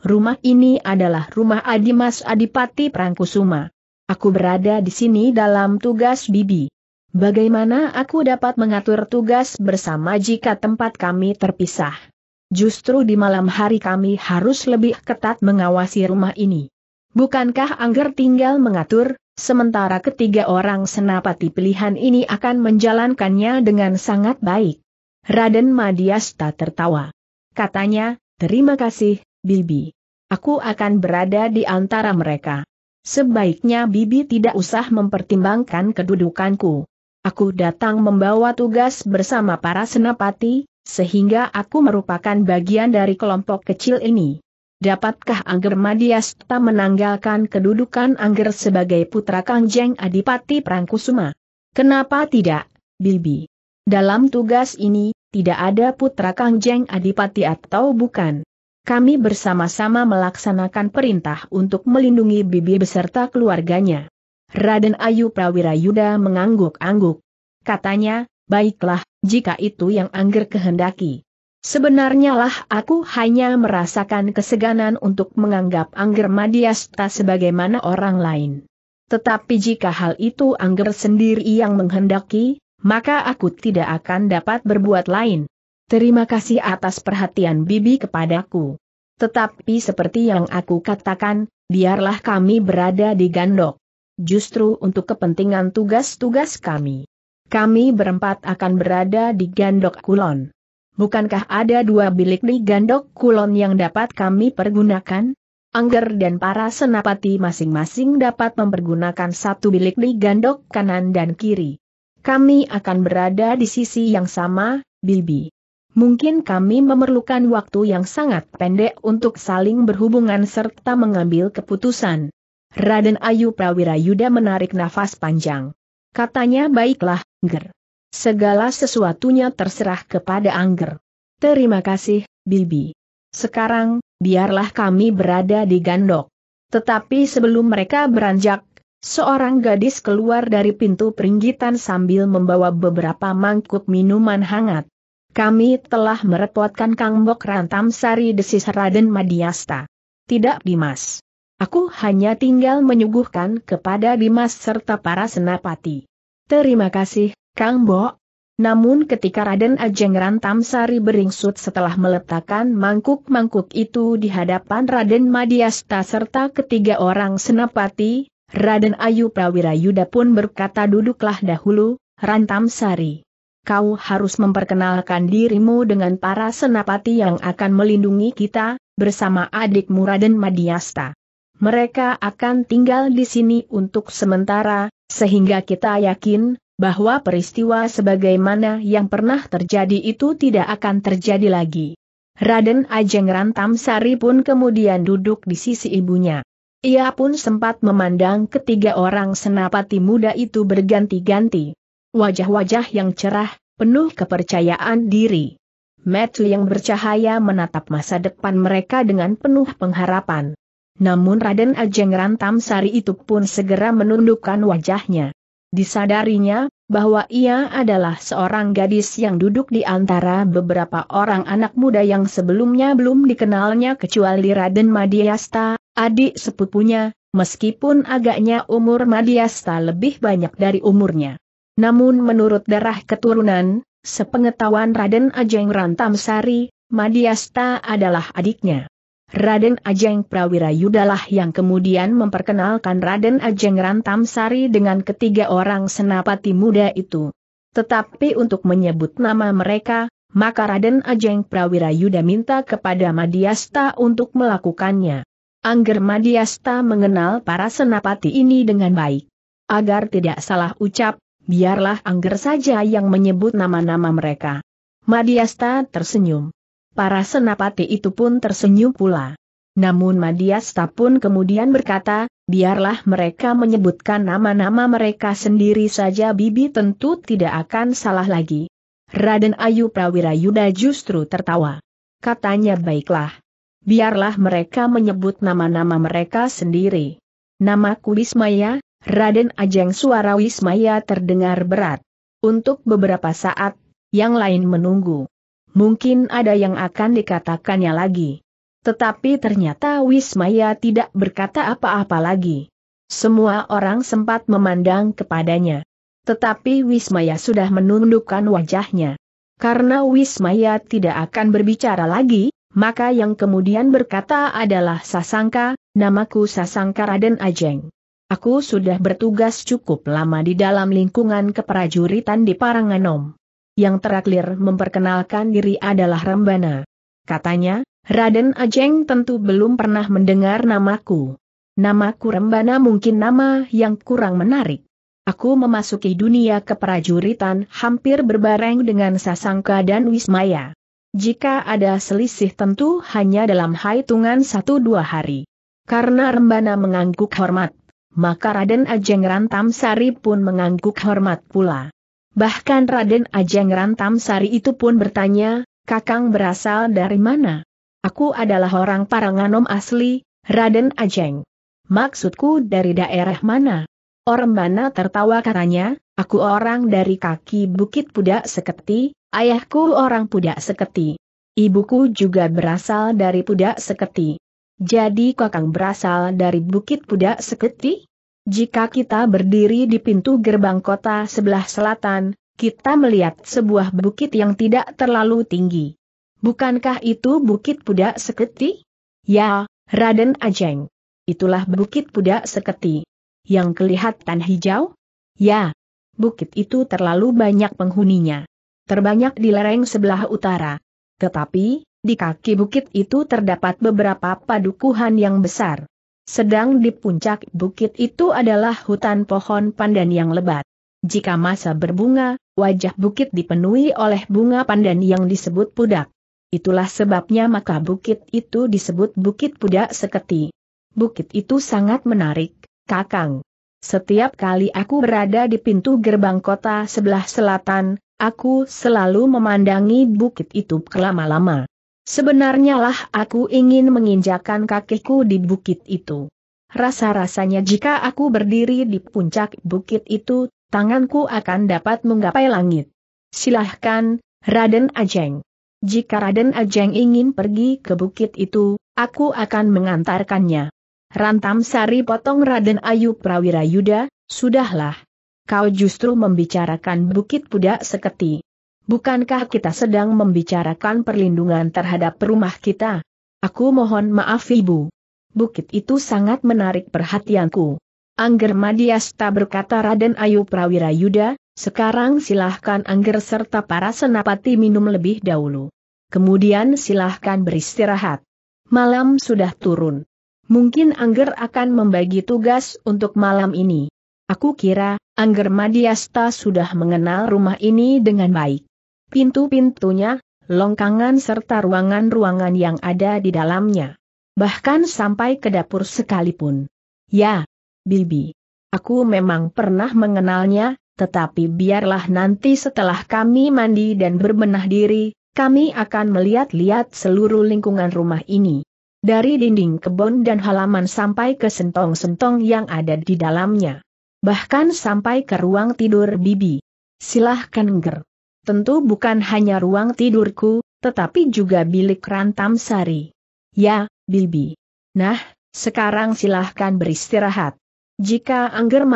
Rumah ini adalah rumah Adimas Adipati Prangkusuma. Aku berada di sini dalam tugas bibi. Bagaimana aku dapat mengatur tugas bersama jika tempat kami terpisah? Justru di malam hari kami harus lebih ketat mengawasi rumah ini. Bukankah Angger tinggal mengatur, sementara ketiga orang senapati pilihan ini akan menjalankannya dengan sangat baik? Raden Madiasta tertawa. Katanya, terima kasih, Bibi. Aku akan berada di antara mereka. Sebaiknya Bibi tidak usah mempertimbangkan kedudukanku. Aku datang membawa tugas bersama para senapati, sehingga aku merupakan bagian dari kelompok kecil ini. Dapatkah Angger Madiasta menanggalkan kedudukan Angger sebagai putra Kangjeng Adipati Prangkusuma? Kenapa tidak, Bibi? Dalam tugas ini, tidak ada putra Kangjeng Adipati atau bukan. Kami bersama-sama melaksanakan perintah untuk melindungi Bibi beserta keluarganya. Raden Ayu Prawira Yuda mengangguk-angguk. Katanya, baiklah, jika itu yang Angger kehendaki. Sebenarnya lah aku hanya merasakan keseganan untuk menganggap Angger Madiasta sebagaimana orang lain. Tetapi jika hal itu Angger sendiri yang menghendaki, maka aku tidak akan dapat berbuat lain. Terima kasih atas perhatian Bibi kepadaku. Tetapi seperti yang aku katakan, biarlah kami berada di gandok justru untuk kepentingan tugas-tugas kami. Kami berempat akan berada di Gandok Kulon. Bukankah ada dua bilik di Gandok Kulon yang dapat kami pergunakan? Angger dan para senapati masing-masing dapat mempergunakan satu bilik di Gandok kanan dan kiri. Kami akan berada di sisi yang sama, Bibi. Mungkin kami memerlukan waktu yang sangat pendek untuk saling berhubungan serta mengambil keputusan. Raden Ayu Prawira Yuda menarik nafas panjang. Katanya baiklah, Ger. Segala sesuatunya terserah kepada Angger. Terima kasih, Bibi. Sekarang, biarlah kami berada di Gandok. Tetapi sebelum mereka beranjak, seorang gadis keluar dari pintu peringgitan sambil membawa beberapa mangkuk minuman hangat. Kami telah merepotkan Kang Bok Rantam Sari desis Raden Madiasta. Tidak Dimas. Aku hanya tinggal menyuguhkan kepada Dimas serta para senapati. Terima kasih, Kang Bo. Namun ketika Raden Ajeng Rantamsari beringsut setelah meletakkan mangkuk-mangkuk itu di hadapan Raden Madiasta serta ketiga orang senapati, Raden Ayu Prawirayuda pun berkata duduklah dahulu, Rantamsari. Kau harus memperkenalkan dirimu dengan para senapati yang akan melindungi kita, bersama adikmu Raden Madiasta. Mereka akan tinggal di sini untuk sementara, sehingga kita yakin bahwa peristiwa sebagaimana yang pernah terjadi itu tidak akan terjadi lagi. Raden Ajeng Rantam Sari pun kemudian duduk di sisi ibunya. Ia pun sempat memandang ketiga orang senapati muda itu berganti-ganti. Wajah-wajah yang cerah, penuh kepercayaan diri. Metu yang bercahaya menatap masa depan mereka dengan penuh pengharapan. Namun Raden Ajeng Rantam Sari itu pun segera menundukkan wajahnya. Disadarinya, bahwa ia adalah seorang gadis yang duduk di antara beberapa orang anak muda yang sebelumnya belum dikenalnya kecuali Raden Madiasta, adik sepupunya, meskipun agaknya umur Madiasta lebih banyak dari umurnya. Namun menurut darah keturunan, sepengetahuan Raden Ajeng Rantamsari, Madiasta adalah adiknya. Raden Ajeng Prawira Yudalah yang kemudian memperkenalkan Raden Ajeng Rantamsari dengan ketiga orang senapati muda itu. Tetapi untuk menyebut nama mereka, maka Raden Ajeng Prawira Yuda minta kepada Madiasta untuk melakukannya. Angger Madiasta mengenal para senapati ini dengan baik. Agar tidak salah ucap, biarlah Angger saja yang menyebut nama-nama mereka. Madiasta tersenyum. Para senapati itu pun tersenyum pula. Namun Madiasta pun kemudian berkata, biarlah mereka menyebutkan nama-nama mereka sendiri saja Bibi tentu tidak akan salah lagi. Raden Ayu Prawira Yuda justru tertawa. Katanya baiklah. Biarlah mereka menyebut nama-nama mereka sendiri. Nama Namaku Wismaya, Raden Ajeng suara Wismaya terdengar berat. Untuk beberapa saat, yang lain menunggu mungkin ada yang akan dikatakannya lagi. Tetapi ternyata Wismaya tidak berkata apa-apa lagi. Semua orang sempat memandang kepadanya. Tetapi Wismaya sudah menundukkan wajahnya. Karena Wismaya tidak akan berbicara lagi, maka yang kemudian berkata adalah Sasangka, namaku Sasangka Raden Ajeng. Aku sudah bertugas cukup lama di dalam lingkungan keprajuritan di Paranganom yang terakhir memperkenalkan diri adalah Rembana. Katanya, Raden Ajeng tentu belum pernah mendengar namaku. Namaku Rembana mungkin nama yang kurang menarik. Aku memasuki dunia keprajuritan hampir berbareng dengan Sasangka dan Wismaya. Jika ada selisih tentu hanya dalam hitungan satu dua hari. Karena Rembana mengangguk hormat, maka Raden Ajeng Rantam Sari pun mengangguk hormat pula. Bahkan Raden Ajeng Rantam Sari itu pun bertanya, Kakang berasal dari mana? Aku adalah orang Paranganom asli, Raden Ajeng. Maksudku dari daerah mana? Orang mana tertawa katanya, aku orang dari kaki Bukit Pudak Seketi, ayahku orang Pudak Seketi. Ibuku juga berasal dari Pudak Seketi. Jadi kakang berasal dari Bukit Pudak Seketi? Jika kita berdiri di pintu gerbang kota sebelah selatan, kita melihat sebuah bukit yang tidak terlalu tinggi. Bukankah itu Bukit Puda Seketi? Ya, Raden Ajeng. Itulah Bukit Puda Seketi. Yang kelihatan hijau? Ya. Bukit itu terlalu banyak penghuninya. Terbanyak di lereng sebelah utara. Tetapi, di kaki bukit itu terdapat beberapa padukuhan yang besar. Sedang di puncak bukit itu adalah hutan pohon pandan yang lebat. Jika masa berbunga, wajah bukit dipenuhi oleh bunga pandan yang disebut pudak. Itulah sebabnya maka bukit itu disebut Bukit Pudak Seketi. Bukit itu sangat menarik, Kakang. Setiap kali aku berada di pintu gerbang kota sebelah selatan, aku selalu memandangi bukit itu kelama-lama. Sebenarnya lah aku ingin menginjakan kakiku di bukit itu. Rasa-rasanya jika aku berdiri di puncak bukit itu, tanganku akan dapat menggapai langit. Silahkan, Raden Ajeng. Jika Raden Ajeng ingin pergi ke bukit itu, aku akan mengantarkannya. Rantam Sari potong Raden Ayu Prawira Yuda, sudahlah. Kau justru membicarakan bukit budak seketi. Bukankah kita sedang membicarakan perlindungan terhadap rumah kita? Aku mohon maaf ibu. Bukit itu sangat menarik perhatianku. Angger Madiasta berkata Raden Ayu Prawira Yuda, sekarang silahkan Angger serta para senapati minum lebih dahulu. Kemudian silahkan beristirahat. Malam sudah turun. Mungkin Angger akan membagi tugas untuk malam ini. Aku kira, Angger Madiasta sudah mengenal rumah ini dengan baik pintu-pintunya, longkangan serta ruangan-ruangan yang ada di dalamnya. Bahkan sampai ke dapur sekalipun. Ya, Bibi. Aku memang pernah mengenalnya, tetapi biarlah nanti setelah kami mandi dan berbenah diri, kami akan melihat-lihat seluruh lingkungan rumah ini. Dari dinding kebun dan halaman sampai ke sentong-sentong yang ada di dalamnya. Bahkan sampai ke ruang tidur Bibi. Silahkan ger. Tentu bukan hanya ruang tidurku, tetapi juga bilik rantam sari. Ya, Bibi. Nah, sekarang silahkan beristirahat. Jika Angger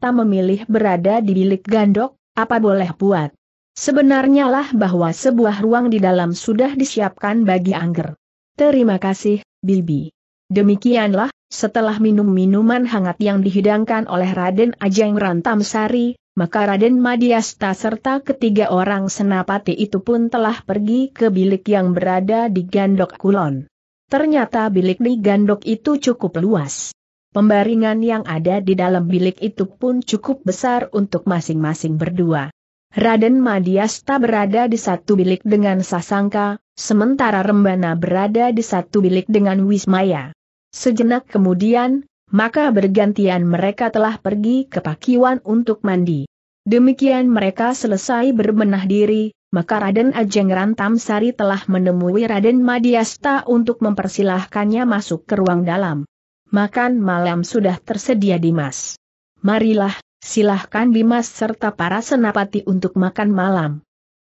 tak memilih berada di bilik gandok, apa boleh buat? Sebenarnya lah bahwa sebuah ruang di dalam sudah disiapkan bagi Angger. Terima kasih, Bibi. Demikianlah, setelah minum minuman hangat yang dihidangkan oleh Raden Ajeng Rantamsari, maka Raden Madiasta serta ketiga orang senapati itu pun telah pergi ke bilik yang berada di Gandok Kulon. Ternyata bilik di Gandok itu cukup luas. Pembaringan yang ada di dalam bilik itu pun cukup besar untuk masing-masing berdua. Raden Madiasta berada di satu bilik dengan Sasangka, sementara Rembana berada di satu bilik dengan Wismaya. Sejenak kemudian, maka bergantian mereka telah pergi ke pakiwan untuk mandi. Demikian mereka selesai berbenah diri, maka Raden Ajeng Rantam Sari telah menemui Raden Madiasta untuk mempersilahkannya masuk ke ruang dalam. Makan malam sudah tersedia Dimas. Marilah, silahkan Dimas serta para senapati untuk makan malam.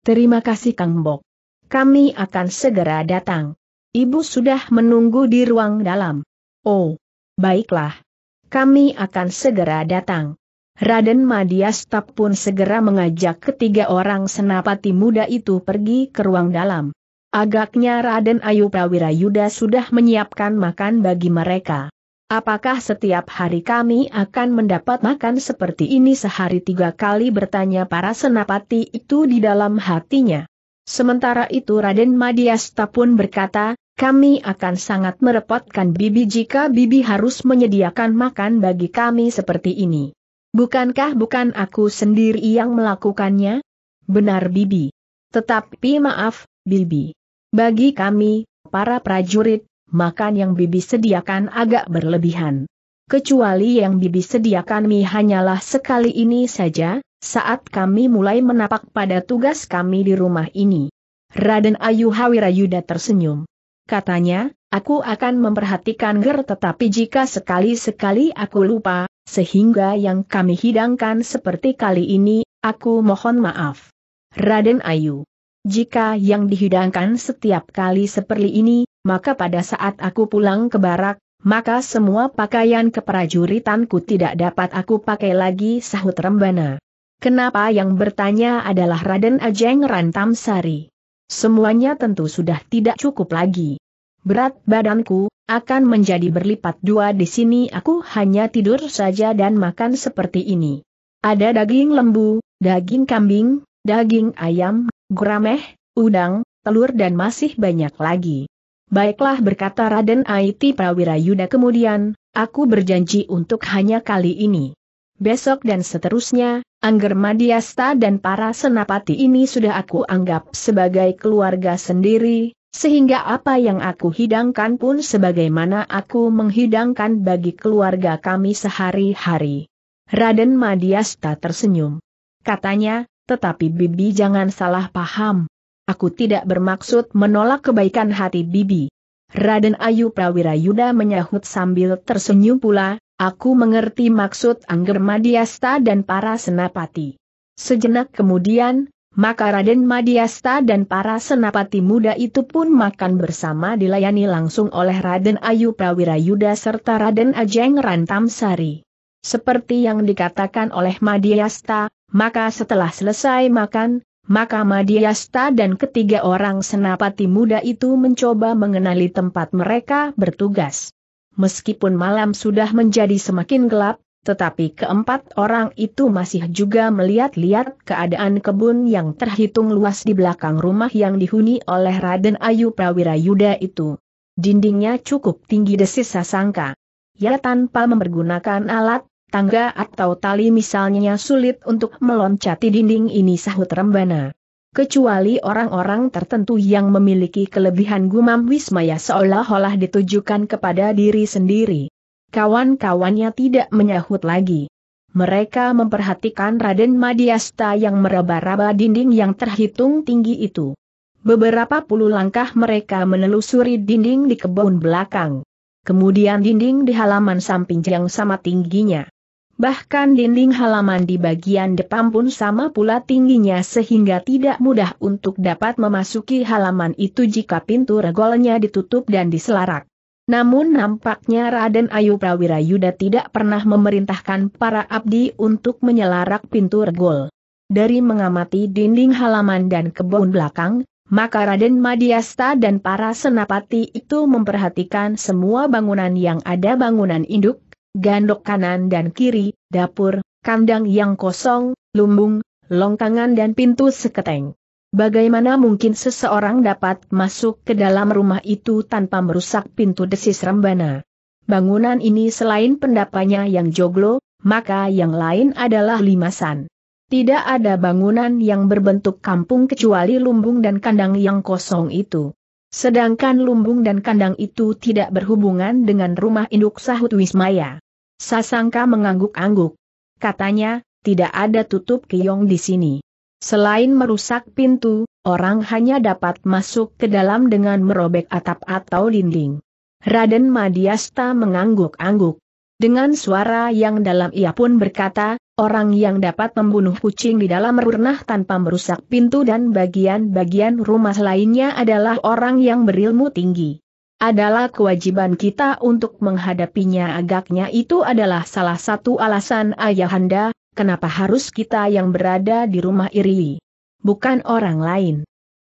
Terima kasih Kang Bok. Kami akan segera datang. Ibu sudah menunggu di ruang dalam. Oh, Baiklah. Kami akan segera datang. Raden Madiastap pun segera mengajak ketiga orang senapati muda itu pergi ke ruang dalam. Agaknya Raden Ayu Prawirayuda sudah menyiapkan makan bagi mereka. Apakah setiap hari kami akan mendapat makan seperti ini sehari tiga kali bertanya para senapati itu di dalam hatinya. Sementara itu Raden Madiasta pun berkata, kami akan sangat merepotkan Bibi jika Bibi harus menyediakan makan bagi kami seperti ini. Bukankah bukan aku sendiri yang melakukannya? Benar Bibi. Tetapi maaf, Bibi. Bagi kami, para prajurit, makan yang Bibi sediakan agak berlebihan. Kecuali yang Bibi sediakan mi hanyalah sekali ini saja, saat kami mulai menapak pada tugas kami di rumah ini. Raden Ayu Hawirayuda tersenyum. Katanya, aku akan memperhatikan ger tetapi jika sekali-sekali aku lupa, sehingga yang kami hidangkan seperti kali ini, aku mohon maaf. Raden Ayu. Jika yang dihidangkan setiap kali seperti ini, maka pada saat aku pulang ke barak, maka semua pakaian keprajuritanku tidak dapat aku pakai lagi sahut Rembana. Kenapa yang bertanya adalah Raden Ajeng Rantamsari. Semuanya tentu sudah tidak cukup lagi. Berat badanku akan menjadi berlipat dua di sini aku hanya tidur saja dan makan seperti ini. Ada daging lembu, daging kambing, daging ayam, gurameh, udang, telur dan masih banyak lagi. Baiklah berkata Raden Aiti Prawira Yuda kemudian, aku berjanji untuk hanya kali ini. Besok dan seterusnya, Angger Madiasta dan para senapati ini sudah aku anggap sebagai keluarga sendiri, sehingga apa yang aku hidangkan pun sebagaimana aku menghidangkan bagi keluarga kami sehari-hari. Raden Madiasta tersenyum. Katanya, tetapi Bibi jangan salah paham. Aku tidak bermaksud menolak kebaikan hati Bibi. Raden Ayu Prawirayuda menyahut sambil tersenyum pula, Aku mengerti maksud Angger Madiasta dan para senapati. Sejenak kemudian, maka Raden Madiasta dan para senapati muda itu pun makan bersama dilayani langsung oleh Raden Ayu Prawirayuda serta Raden Ajeng Rantamsari. Seperti yang dikatakan oleh Madiasta, maka setelah selesai makan, maka Madiasta dan ketiga orang senapati muda itu mencoba mengenali tempat mereka bertugas meskipun malam sudah menjadi semakin gelap, tetapi keempat orang itu masih juga melihat-lihat keadaan kebun yang terhitung luas di belakang rumah yang dihuni oleh Raden Ayu Prawira Yuda itu. Dindingnya cukup tinggi desis sasangka. Ya tanpa mempergunakan alat, tangga atau tali misalnya sulit untuk meloncati dinding ini sahut Rembana kecuali orang-orang tertentu yang memiliki kelebihan gumam Wismaya seolah-olah ditujukan kepada diri sendiri. Kawan-kawannya tidak menyahut lagi. Mereka memperhatikan Raden Madiasta yang meraba-raba dinding yang terhitung tinggi itu. Beberapa puluh langkah mereka menelusuri dinding di kebun belakang. Kemudian dinding di halaman samping yang sama tingginya. Bahkan dinding halaman di bagian depan pun sama pula tingginya sehingga tidak mudah untuk dapat memasuki halaman itu jika pintu regolnya ditutup dan diselarak. Namun nampaknya Raden Ayu Prawirayuda tidak pernah memerintahkan para abdi untuk menyelarak pintu regol. Dari mengamati dinding halaman dan kebun belakang, maka Raden Madiasta dan para senapati itu memperhatikan semua bangunan yang ada bangunan induk, gandok kanan dan kiri, dapur, kandang yang kosong, lumbung, longkangan dan pintu seketeng. Bagaimana mungkin seseorang dapat masuk ke dalam rumah itu tanpa merusak pintu desis Rembana? Bangunan ini selain pendapanya yang joglo, maka yang lain adalah limasan. Tidak ada bangunan yang berbentuk kampung kecuali lumbung dan kandang yang kosong itu. Sedangkan lumbung dan kandang itu tidak berhubungan dengan rumah induk sahut Wismaya. Sasangka mengangguk-angguk. Katanya, tidak ada tutup keyong di sini. Selain merusak pintu, orang hanya dapat masuk ke dalam dengan merobek atap atau dinding. Raden Madiasta mengangguk-angguk. Dengan suara yang dalam ia pun berkata, Orang yang dapat membunuh kucing di dalam rumah tanpa merusak pintu dan bagian-bagian rumah lainnya adalah orang yang berilmu tinggi. Adalah kewajiban kita untuk menghadapinya agaknya itu adalah salah satu alasan ayahanda, kenapa harus kita yang berada di rumah iri. Bukan orang lain.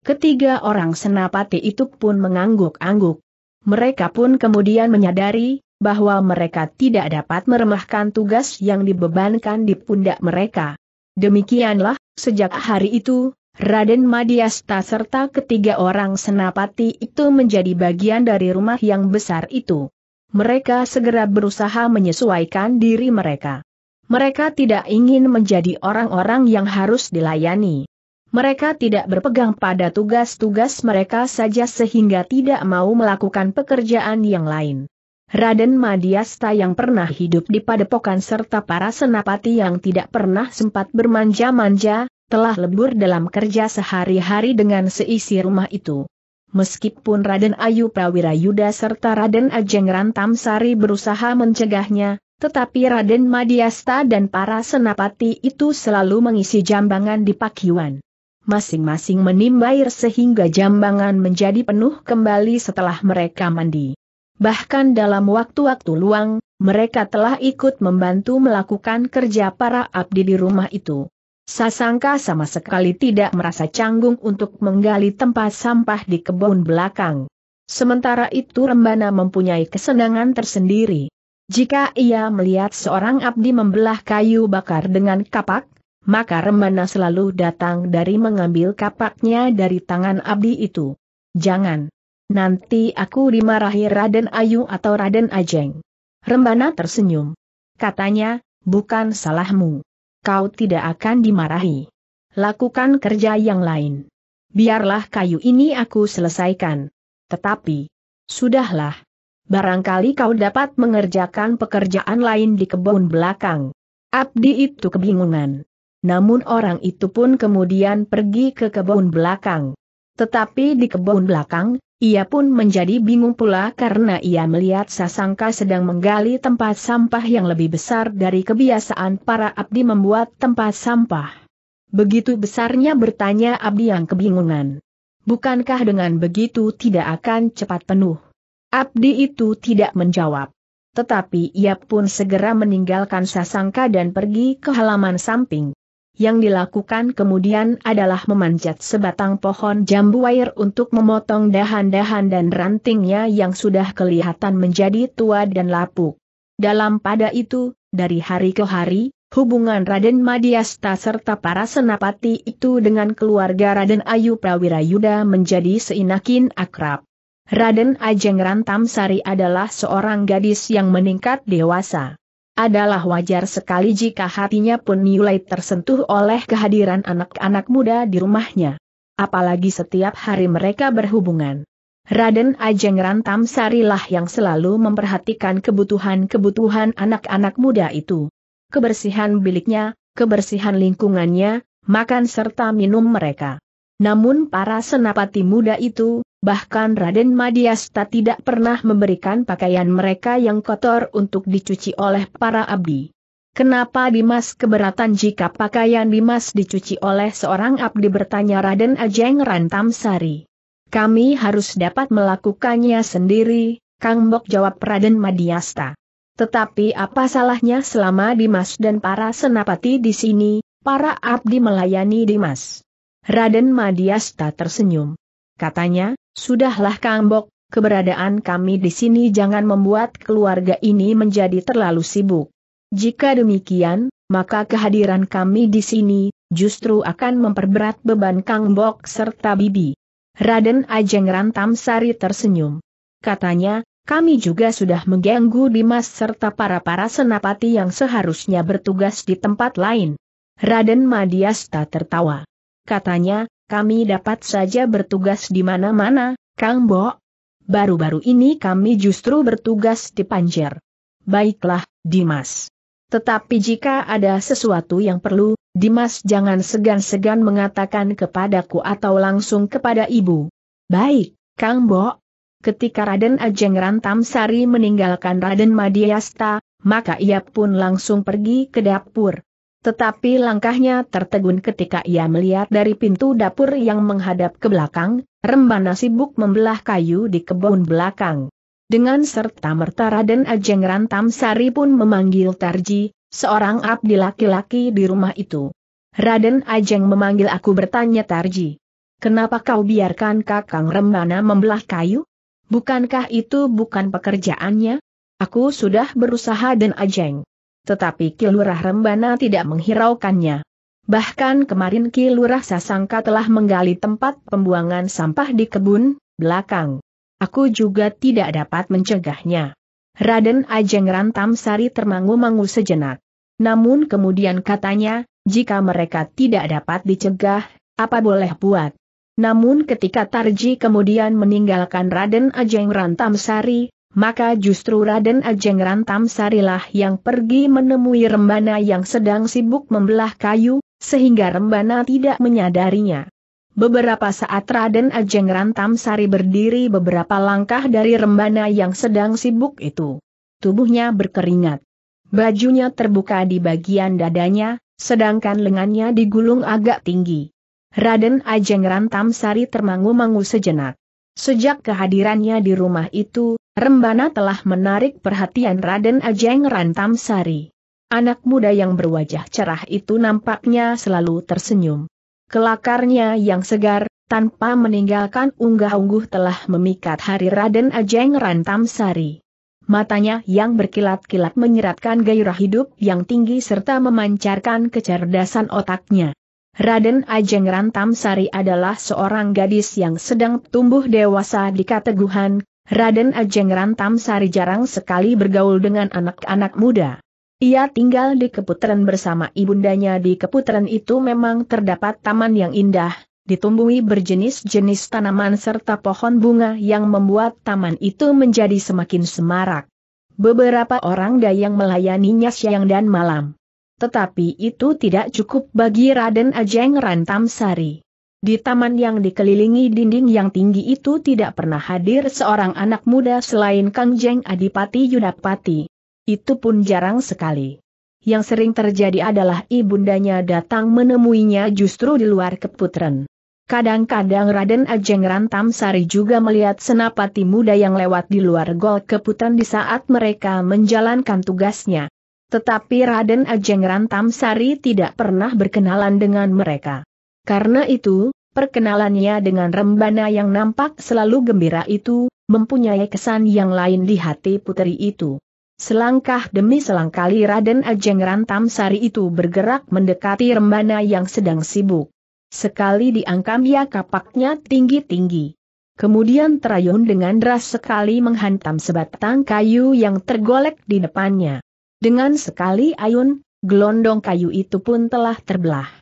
Ketiga orang senapati itu pun mengangguk-angguk. Mereka pun kemudian menyadari, bahwa mereka tidak dapat meremahkan tugas yang dibebankan di pundak mereka. Demikianlah, sejak hari itu, Raden Madiasta serta ketiga orang senapati itu menjadi bagian dari rumah yang besar itu. Mereka segera berusaha menyesuaikan diri mereka. Mereka tidak ingin menjadi orang-orang yang harus dilayani. Mereka tidak berpegang pada tugas-tugas mereka saja sehingga tidak mau melakukan pekerjaan yang lain. Raden Madiasta yang pernah hidup di padepokan serta para senapati yang tidak pernah sempat bermanja-manja, telah lebur dalam kerja sehari-hari dengan seisi rumah itu. Meskipun Raden Ayu Prawira Yuda serta Raden Ajeng Rantamsari berusaha mencegahnya, tetapi Raden Madiasta dan para senapati itu selalu mengisi jambangan di Pakiwan. Masing-masing menimba air sehingga jambangan menjadi penuh kembali setelah mereka mandi. Bahkan dalam waktu-waktu luang, mereka telah ikut membantu melakukan kerja para abdi di rumah itu. Sasangka sama sekali tidak merasa canggung untuk menggali tempat sampah di kebun belakang. Sementara itu Rembana mempunyai kesenangan tersendiri. Jika ia melihat seorang abdi membelah kayu bakar dengan kapak, maka Rembana selalu datang dari mengambil kapaknya dari tangan abdi itu. Jangan Nanti aku dimarahi Raden Ayu atau Raden Ajeng. Rembana tersenyum. Katanya, bukan salahmu. Kau tidak akan dimarahi. Lakukan kerja yang lain. Biarlah kayu ini aku selesaikan. Tetapi, sudahlah. Barangkali kau dapat mengerjakan pekerjaan lain di kebun belakang. Abdi itu kebingungan. Namun orang itu pun kemudian pergi ke kebun belakang. Tetapi di kebun belakang, ia pun menjadi bingung pula karena ia melihat Sasangka sedang menggali tempat sampah yang lebih besar dari kebiasaan para abdi membuat tempat sampah. Begitu besarnya bertanya abdi yang kebingungan. Bukankah dengan begitu tidak akan cepat penuh? Abdi itu tidak menjawab. Tetapi ia pun segera meninggalkan Sasangka dan pergi ke halaman samping. Yang dilakukan kemudian adalah memanjat sebatang pohon jambu air untuk memotong dahan-dahan dan rantingnya yang sudah kelihatan menjadi tua dan lapuk. Dalam pada itu, dari hari ke hari, hubungan Raden Madiasta serta para senapati itu dengan keluarga Raden Ayu Prawira Yuda menjadi seinakin akrab. Raden Ajeng Rantamsari adalah seorang gadis yang meningkat dewasa. Adalah wajar sekali jika hatinya pun mulai tersentuh oleh kehadiran anak-anak muda di rumahnya. Apalagi setiap hari mereka berhubungan. Raden Ajeng Rantam Sarilah yang selalu memperhatikan kebutuhan-kebutuhan anak-anak muda itu. Kebersihan biliknya, kebersihan lingkungannya, makan serta minum mereka. Namun para senapati muda itu, bahkan Raden Madiasta tidak pernah memberikan pakaian mereka yang kotor untuk dicuci oleh para abdi. Kenapa Dimas keberatan jika pakaian Dimas dicuci oleh seorang abdi bertanya Raden Ajeng Rantamsari. Kami harus dapat melakukannya sendiri, Kang Bok jawab Raden Madiasta. Tetapi apa salahnya selama Dimas dan para senapati di sini, para abdi melayani Dimas. Raden Madiasta tersenyum. Katanya, sudahlah Kambok, keberadaan kami di sini jangan membuat keluarga ini menjadi terlalu sibuk. Jika demikian, maka kehadiran kami di sini justru akan memperberat beban Kang Bok serta Bibi. Raden Ajeng Rantam Sari tersenyum. Katanya, kami juga sudah mengganggu Dimas serta para-para senapati yang seharusnya bertugas di tempat lain. Raden Madiasta tertawa katanya, kami dapat saja bertugas di mana-mana, Kang Bo. Baru-baru ini kami justru bertugas di Panjer. Baiklah, Dimas. Tetapi jika ada sesuatu yang perlu, Dimas jangan segan-segan mengatakan kepadaku atau langsung kepada ibu. Baik, Kang Bo. Ketika Raden Ajeng Rantam Sari meninggalkan Raden Madiasta, maka ia pun langsung pergi ke dapur. Tetapi langkahnya tertegun ketika ia melihat dari pintu dapur yang menghadap ke belakang, Rembana sibuk membelah kayu di kebun belakang. Dengan serta merta Raden Ajeng Rantam Sari pun memanggil Tarji, seorang abdi laki-laki di rumah itu. Raden Ajeng memanggil aku bertanya Tarji. Kenapa kau biarkan kakang Rembana membelah kayu? Bukankah itu bukan pekerjaannya? Aku sudah berusaha dan Ajeng. Tetapi Kilurah Rembana tidak menghiraukannya. Bahkan kemarin Kilurah Sasangka telah menggali tempat pembuangan sampah di kebun, belakang. Aku juga tidak dapat mencegahnya. Raden Ajeng Rantam Sari termangu-mangu sejenak. Namun kemudian katanya, jika mereka tidak dapat dicegah, apa boleh buat? Namun ketika Tarji kemudian meninggalkan Raden Ajeng Rantamsari, maka justru Raden Ajeng Rantam Sarilah yang pergi menemui Rembana yang sedang sibuk membelah kayu, sehingga Rembana tidak menyadarinya. Beberapa saat Raden Ajeng Rantam Sari berdiri beberapa langkah dari Rembana yang sedang sibuk itu. Tubuhnya berkeringat. Bajunya terbuka di bagian dadanya, sedangkan lengannya digulung agak tinggi. Raden Ajeng Rantam Sari termangu-mangu sejenak. Sejak kehadirannya di rumah itu, Rembana telah menarik perhatian Raden Ajeng Rantamsari. Anak muda yang berwajah cerah itu nampaknya selalu tersenyum. Kelakarnya yang segar, tanpa meninggalkan unggah-ungguh telah memikat hari Raden Ajeng Rantamsari. Matanya yang berkilat-kilat menyeratkan gairah hidup yang tinggi serta memancarkan kecerdasan otaknya. Raden Ajeng Rantamsari adalah seorang gadis yang sedang tumbuh dewasa di kateguhan, Raden Ajeng Rantam Sari jarang sekali bergaul dengan anak-anak muda. Ia tinggal di Keputaran bersama ibundanya di Keputaran itu memang terdapat taman yang indah, ditumbuhi berjenis-jenis tanaman serta pohon bunga yang membuat taman itu menjadi semakin semarak. Beberapa orang dayang melayaninya siang dan malam. Tetapi itu tidak cukup bagi Raden Ajeng Rantam Sari. Di taman yang dikelilingi dinding yang tinggi itu tidak pernah hadir seorang anak muda selain Kang Jeng Adipati Yudapati. Itu pun jarang sekali. Yang sering terjadi adalah ibundanya datang menemuinya justru di luar keputren. Kadang-kadang Raden Ajeng Rantam Sari juga melihat senapati muda yang lewat di luar gol keputan di saat mereka menjalankan tugasnya. Tetapi Raden Ajeng Rantam Sari tidak pernah berkenalan dengan mereka. Karena itu, perkenalannya dengan Rembana yang nampak selalu gembira itu, mempunyai kesan yang lain di hati puteri itu. Selangkah demi selangkali Raden Ajeng Rantam Sari itu bergerak mendekati Rembana yang sedang sibuk. Sekali diangkam ia kapaknya tinggi-tinggi. Kemudian terayun dengan deras sekali menghantam sebatang kayu yang tergolek di depannya. Dengan sekali ayun, gelondong kayu itu pun telah terbelah.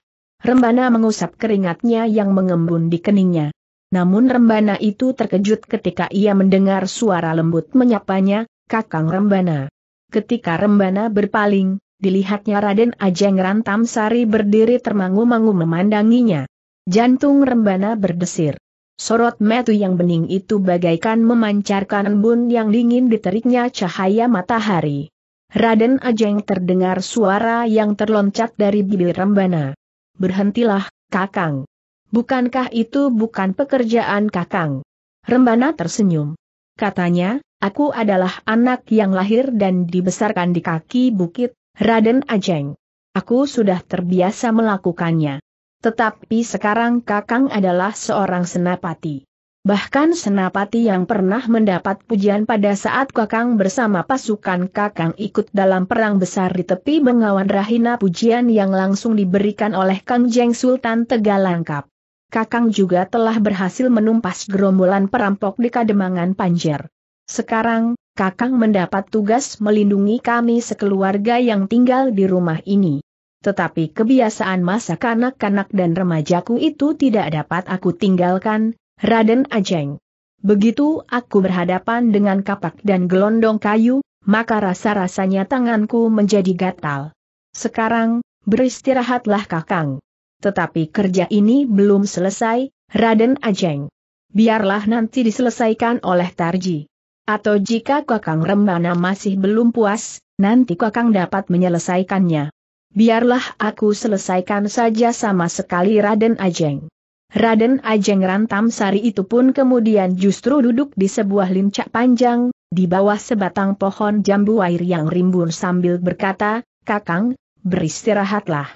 Rembana mengusap keringatnya yang mengembun di keningnya. Namun Rembana itu terkejut ketika ia mendengar suara lembut menyapanya, Kakang Rembana. Ketika Rembana berpaling, dilihatnya Raden Ajeng Rantam Sari berdiri termangu-mangu memandanginya. Jantung Rembana berdesir. Sorot metu yang bening itu bagaikan memancarkan embun yang dingin di teriknya cahaya matahari. Raden Ajeng terdengar suara yang terloncat dari bibir Rembana. Berhentilah, Kakang. Bukankah itu bukan pekerjaan Kakang? Rembana tersenyum. Katanya, aku adalah anak yang lahir dan dibesarkan di kaki bukit, Raden Ajeng. Aku sudah terbiasa melakukannya. Tetapi sekarang Kakang adalah seorang senapati. Bahkan Senapati yang pernah mendapat pujian pada saat Kakang bersama pasukan Kakang ikut dalam perang besar di tepi Bengawan Rahina pujian yang langsung diberikan oleh Kang Jeng Sultan Tegalangkap. Kakang juga telah berhasil menumpas gerombolan perampok di Kademangan Panjer. Sekarang, Kakang mendapat tugas melindungi kami sekeluarga yang tinggal di rumah ini. Tetapi kebiasaan masa kanak-kanak dan remajaku itu tidak dapat aku tinggalkan, Raden Ajeng. Begitu aku berhadapan dengan kapak dan gelondong kayu, maka rasa-rasanya tanganku menjadi gatal. Sekarang, beristirahatlah kakang. Tetapi kerja ini belum selesai, Raden Ajeng. Biarlah nanti diselesaikan oleh Tarji. Atau jika kakang Rembana masih belum puas, nanti kakang dapat menyelesaikannya. Biarlah aku selesaikan saja sama sekali Raden Ajeng. Raden Ajeng Rantam Sari itu pun kemudian justru duduk di sebuah lincak panjang, di bawah sebatang pohon jambu air yang rimbun sambil berkata, Kakang, beristirahatlah.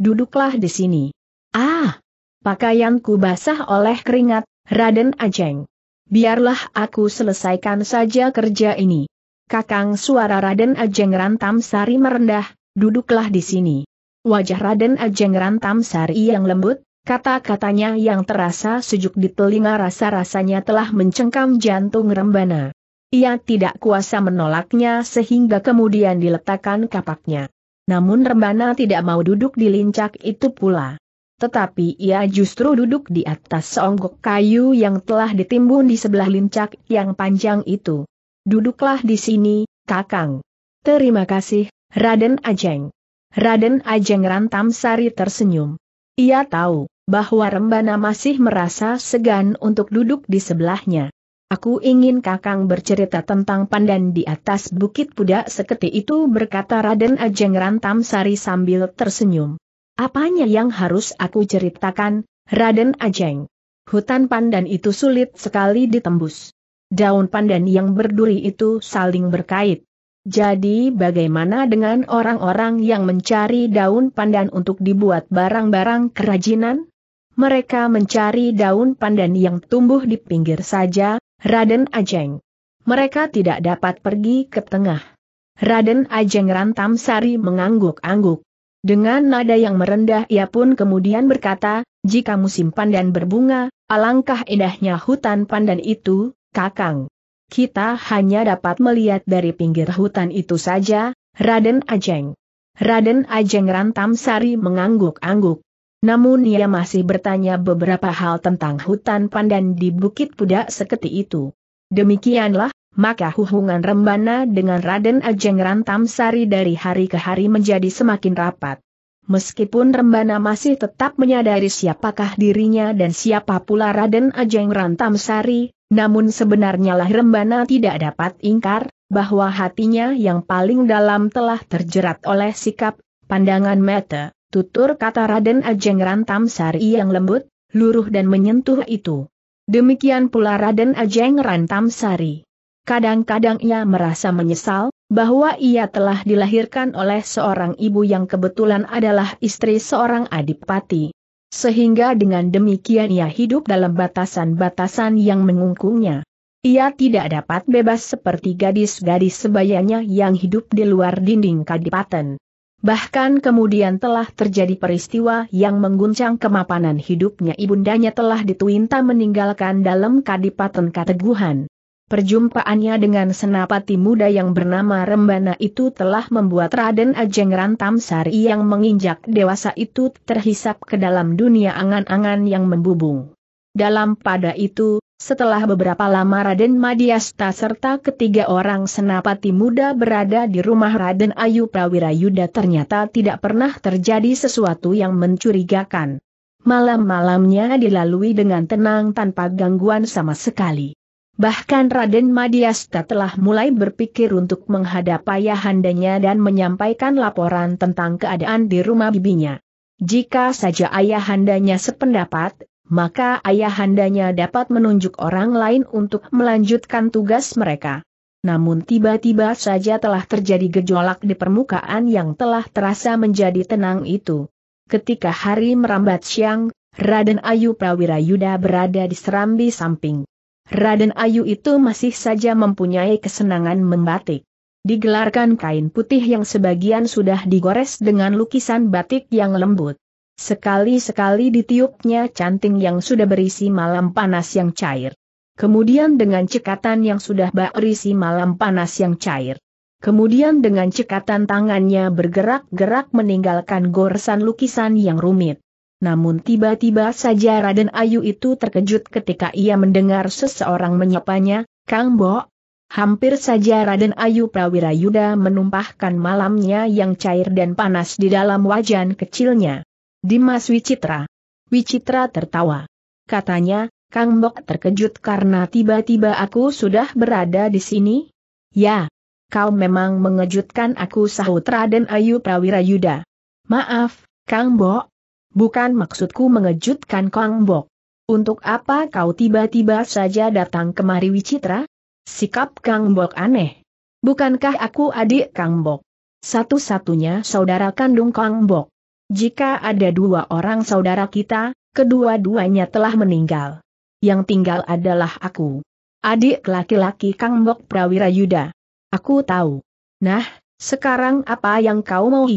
Duduklah di sini. Ah! Pakaianku basah oleh keringat, Raden Ajeng. Biarlah aku selesaikan saja kerja ini. Kakang suara Raden Ajeng Rantam Sari merendah, duduklah di sini. Wajah Raden Ajeng Rantam Sari yang lembut, Kata-katanya yang terasa sejuk di telinga rasa-rasanya telah mencengkam jantung Rembana. Ia tidak kuasa menolaknya sehingga kemudian diletakkan kapaknya. Namun Rembana tidak mau duduk di lincak itu pula. Tetapi ia justru duduk di atas seonggok kayu yang telah ditimbun di sebelah lincak yang panjang itu. Duduklah di sini, Kakang. Terima kasih, Raden Ajeng. Raden Ajeng Rantam Sari tersenyum. Ia tahu, bahwa Rembana masih merasa segan untuk duduk di sebelahnya. Aku ingin Kakang bercerita tentang pandan di atas bukit puda seketi itu berkata Raden Ajeng Rantam Sari sambil tersenyum. Apanya yang harus aku ceritakan, Raden Ajeng? Hutan pandan itu sulit sekali ditembus. Daun pandan yang berduri itu saling berkait. Jadi bagaimana dengan orang-orang yang mencari daun pandan untuk dibuat barang-barang kerajinan? mereka mencari daun pandan yang tumbuh di pinggir saja, Raden Ajeng. Mereka tidak dapat pergi ke tengah. Raden Ajeng Rantam Sari mengangguk-angguk. Dengan nada yang merendah ia pun kemudian berkata, jika musim pandan berbunga, alangkah indahnya hutan pandan itu, kakang. Kita hanya dapat melihat dari pinggir hutan itu saja, Raden Ajeng. Raden Ajeng Rantam Sari mengangguk-angguk. Namun ia masih bertanya beberapa hal tentang hutan pandan di Bukit Pudak Seketi itu. Demikianlah, maka hubungan Rembana dengan Raden Ajeng Rantam Sari dari hari ke hari menjadi semakin rapat. Meskipun Rembana masih tetap menyadari siapakah dirinya dan siapa pula Raden Ajeng Rantam Sari, namun sebenarnya lah Rembana tidak dapat ingkar, bahwa hatinya yang paling dalam telah terjerat oleh sikap, pandangan mata, Tutur kata Raden Ajeng Rantam Sari yang lembut, luruh dan menyentuh itu. Demikian pula Raden Ajeng Rantam Sari. Kadang-kadang ia merasa menyesal, bahwa ia telah dilahirkan oleh seorang ibu yang kebetulan adalah istri seorang adipati. Sehingga dengan demikian ia hidup dalam batasan-batasan yang mengungkungnya. Ia tidak dapat bebas seperti gadis-gadis sebayanya yang hidup di luar dinding kadipaten. Bahkan kemudian telah terjadi peristiwa yang mengguncang kemapanan hidupnya ibundanya telah dituinta meninggalkan dalam kadipaten kateguhan. Perjumpaannya dengan senapati muda yang bernama Rembana itu telah membuat Raden Ajeng Rantamsari yang menginjak dewasa itu terhisap ke dalam dunia angan-angan yang membubung. Dalam pada itu, setelah beberapa lama Raden Madiasta serta ketiga orang senapati muda berada di rumah Raden Ayu Prawira Yuda ternyata tidak pernah terjadi sesuatu yang mencurigakan. Malam-malamnya dilalui dengan tenang tanpa gangguan sama sekali. Bahkan Raden Madiasta telah mulai berpikir untuk menghadap ayahandanya dan menyampaikan laporan tentang keadaan di rumah bibinya. Jika saja ayahandanya sependapat, maka ayahandanya dapat menunjuk orang lain untuk melanjutkan tugas mereka. Namun tiba-tiba saja telah terjadi gejolak di permukaan yang telah terasa menjadi tenang itu. Ketika hari merambat siang, Raden Ayu Prawira Yuda berada di serambi samping. Raden Ayu itu masih saja mempunyai kesenangan membatik. Digelarkan kain putih yang sebagian sudah digores dengan lukisan batik yang lembut. Sekali-sekali ditiupnya canting yang sudah berisi malam panas yang cair. Kemudian dengan cekatan yang sudah berisi malam panas yang cair. Kemudian dengan cekatan tangannya bergerak-gerak meninggalkan goresan lukisan yang rumit. Namun tiba-tiba saja Raden Ayu itu terkejut ketika ia mendengar seseorang menyapanya, Kang Bo. Hampir saja Raden Ayu Prawirayuda menumpahkan malamnya yang cair dan panas di dalam wajan kecilnya. Dimas Wicitra. Wicitra tertawa. Katanya, Kang Bok terkejut karena tiba-tiba aku sudah berada di sini? Ya. Kau memang mengejutkan aku sahut Raden Ayu Prawira Yuda. Maaf, Kang Bok. Bukan maksudku mengejutkan Kang Bok. Untuk apa kau tiba-tiba saja datang kemari Wicitra? Sikap Kang Bok aneh. Bukankah aku adik Kang Bok? Satu-satunya saudara kandung Kang Bok. Jika ada dua orang saudara kita, kedua-duanya telah meninggal. Yang tinggal adalah aku. Adik laki-laki Kang Bok Prawira Yuda. Aku tahu. Nah, sekarang apa yang kau mau?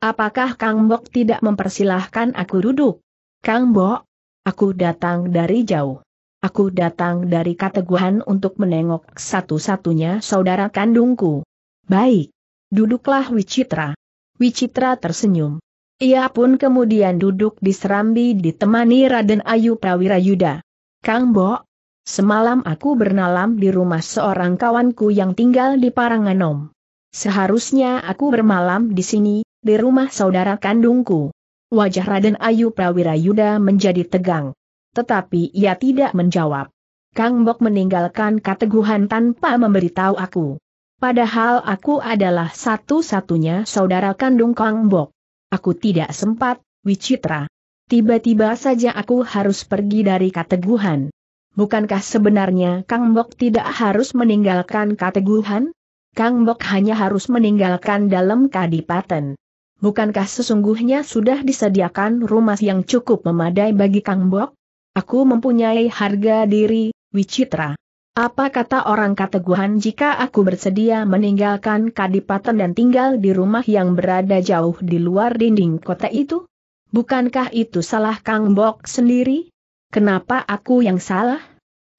Apakah Kang Bok tidak mempersilahkan aku duduk? Kang Bok, aku datang dari jauh. Aku datang dari kateguhan untuk menengok satu-satunya saudara kandungku. Baik. Duduklah Wicitra. Wicitra tersenyum. Ia pun kemudian duduk di serambi ditemani Raden Ayu Prawirayuda. Kang Bo, semalam aku bernalam di rumah seorang kawanku yang tinggal di Paranganom. Seharusnya aku bermalam di sini, di rumah saudara kandungku. Wajah Raden Ayu Prawirayuda menjadi tegang. Tetapi ia tidak menjawab. Kang Bok meninggalkan keteguhan tanpa memberitahu aku. Padahal aku adalah satu-satunya saudara kandung Kang Bok. Aku tidak sempat, Wicitra. Tiba-tiba saja aku harus pergi dari kateguhan. Bukankah sebenarnya Kang Bok tidak harus meninggalkan kateguhan? Kang Bok hanya harus meninggalkan dalam kadipaten. Bukankah sesungguhnya sudah disediakan rumah yang cukup memadai bagi Kang Bok? Aku mempunyai harga diri, Wicitra. Apa kata orang kateguhan jika aku bersedia meninggalkan kadipaten dan tinggal di rumah yang berada jauh di luar dinding kota itu? Bukankah itu salah Kang Bok sendiri? Kenapa aku yang salah?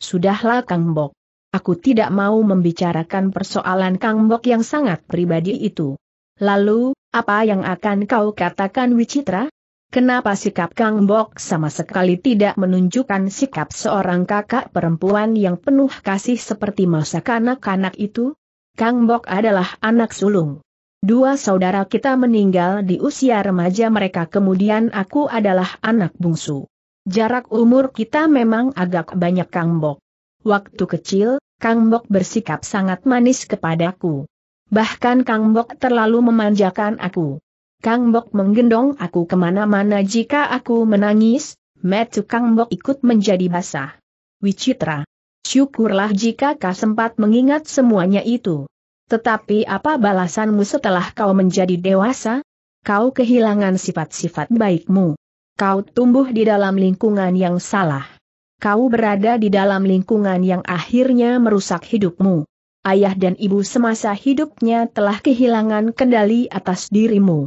Sudahlah Kang Bok. Aku tidak mau membicarakan persoalan Kang Bok yang sangat pribadi itu. Lalu, apa yang akan kau katakan Wicitra? Kenapa sikap Kang Bok sama sekali tidak menunjukkan sikap seorang kakak perempuan yang penuh kasih seperti masa kanak-kanak itu? Kang Bok adalah anak sulung. Dua saudara kita meninggal di usia remaja mereka kemudian aku adalah anak bungsu. Jarak umur kita memang agak banyak Kang Bok. Waktu kecil, Kang Bok bersikap sangat manis kepadaku. Bahkan Kang Bok terlalu memanjakan aku. Kang Bok menggendong aku kemana-mana jika aku menangis, metu Kang Bok ikut menjadi basah. Wicitra. Syukurlah jika kau sempat mengingat semuanya itu. Tetapi apa balasanmu setelah kau menjadi dewasa? Kau kehilangan sifat-sifat baikmu. Kau tumbuh di dalam lingkungan yang salah. Kau berada di dalam lingkungan yang akhirnya merusak hidupmu. Ayah dan ibu semasa hidupnya telah kehilangan kendali atas dirimu.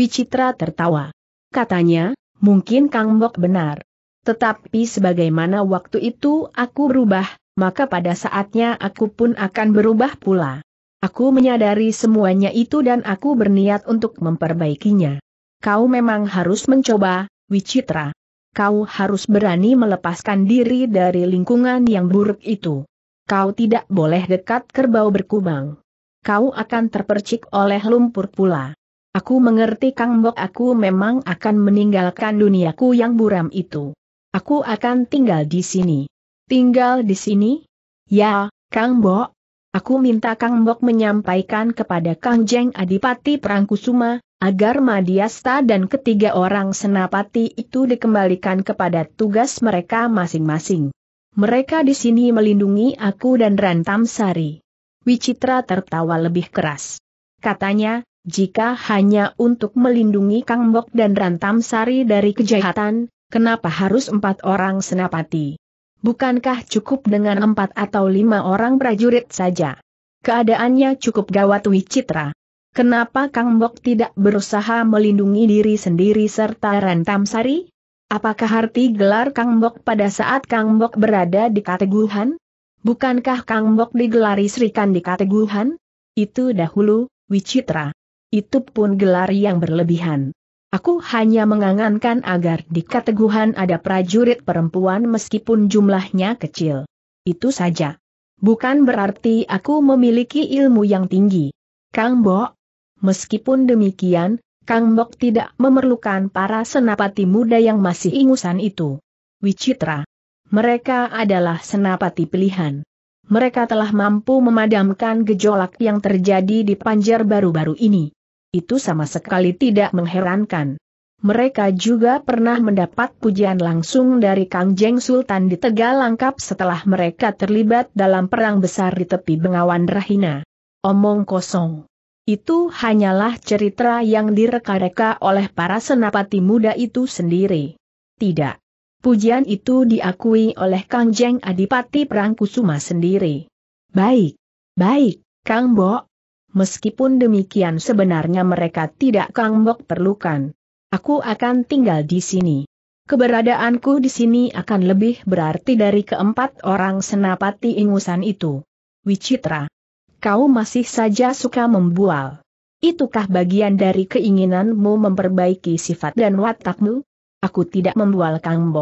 Wicitra tertawa. Katanya, mungkin Kang Bok benar. Tetapi sebagaimana waktu itu aku berubah, maka pada saatnya aku pun akan berubah pula. Aku menyadari semuanya itu dan aku berniat untuk memperbaikinya. Kau memang harus mencoba, Wicitra. Kau harus berani melepaskan diri dari lingkungan yang buruk itu. Kau tidak boleh dekat kerbau berkubang. Kau akan terpercik oleh lumpur pula. Aku mengerti Kang Bok aku memang akan meninggalkan duniaku yang buram itu. Aku akan tinggal di sini. Tinggal di sini? Ya, Kang Bok. Aku minta Kang Bok menyampaikan kepada Kang Jeng Adipati Prangkusuma agar Madiasta dan ketiga orang senapati itu dikembalikan kepada tugas mereka masing-masing. Mereka di sini melindungi aku dan Rantam Sari. Wicitra tertawa lebih keras. Katanya, jika hanya untuk melindungi Kang Bok dan Rantam Sari dari kejahatan, kenapa harus empat orang senapati? Bukankah cukup dengan empat atau lima orang prajurit saja? Keadaannya cukup gawat Wicitra. Kenapa Kang Bok tidak berusaha melindungi diri sendiri serta Rantam Sari? Apakah arti gelar Kang Bok pada saat Kang Bok berada di Kateguhan? Bukankah Kang Bok digelari Sri Kandi Kateguhan? Itu dahulu, Wicitra. Itu pun gelar yang berlebihan. Aku hanya mengangankan agar di keteguhan ada prajurit perempuan meskipun jumlahnya kecil. Itu saja. Bukan berarti aku memiliki ilmu yang tinggi. Kang Bok. Meskipun demikian, Kang Bok tidak memerlukan para senapati muda yang masih ingusan itu. Wicitra. Mereka adalah senapati pilihan. Mereka telah mampu memadamkan gejolak yang terjadi di panjar baru-baru ini itu sama sekali tidak mengherankan. Mereka juga pernah mendapat pujian langsung dari Kang Jeng Sultan di Tegalangkap setelah mereka terlibat dalam perang besar di tepi Bengawan Rahina. Omong kosong. Itu hanyalah cerita yang direka-reka oleh para senapati muda itu sendiri. Tidak. Pujian itu diakui oleh Kang Jeng Adipati Perang Kusuma sendiri. Baik. Baik, Kang Bo, Meskipun demikian sebenarnya mereka tidak Kang perlukan. Aku akan tinggal di sini. Keberadaanku di sini akan lebih berarti dari keempat orang senapati ingusan itu. Wicitra. Kau masih saja suka membual. Itukah bagian dari keinginanmu memperbaiki sifat dan watakmu? Aku tidak membual Kang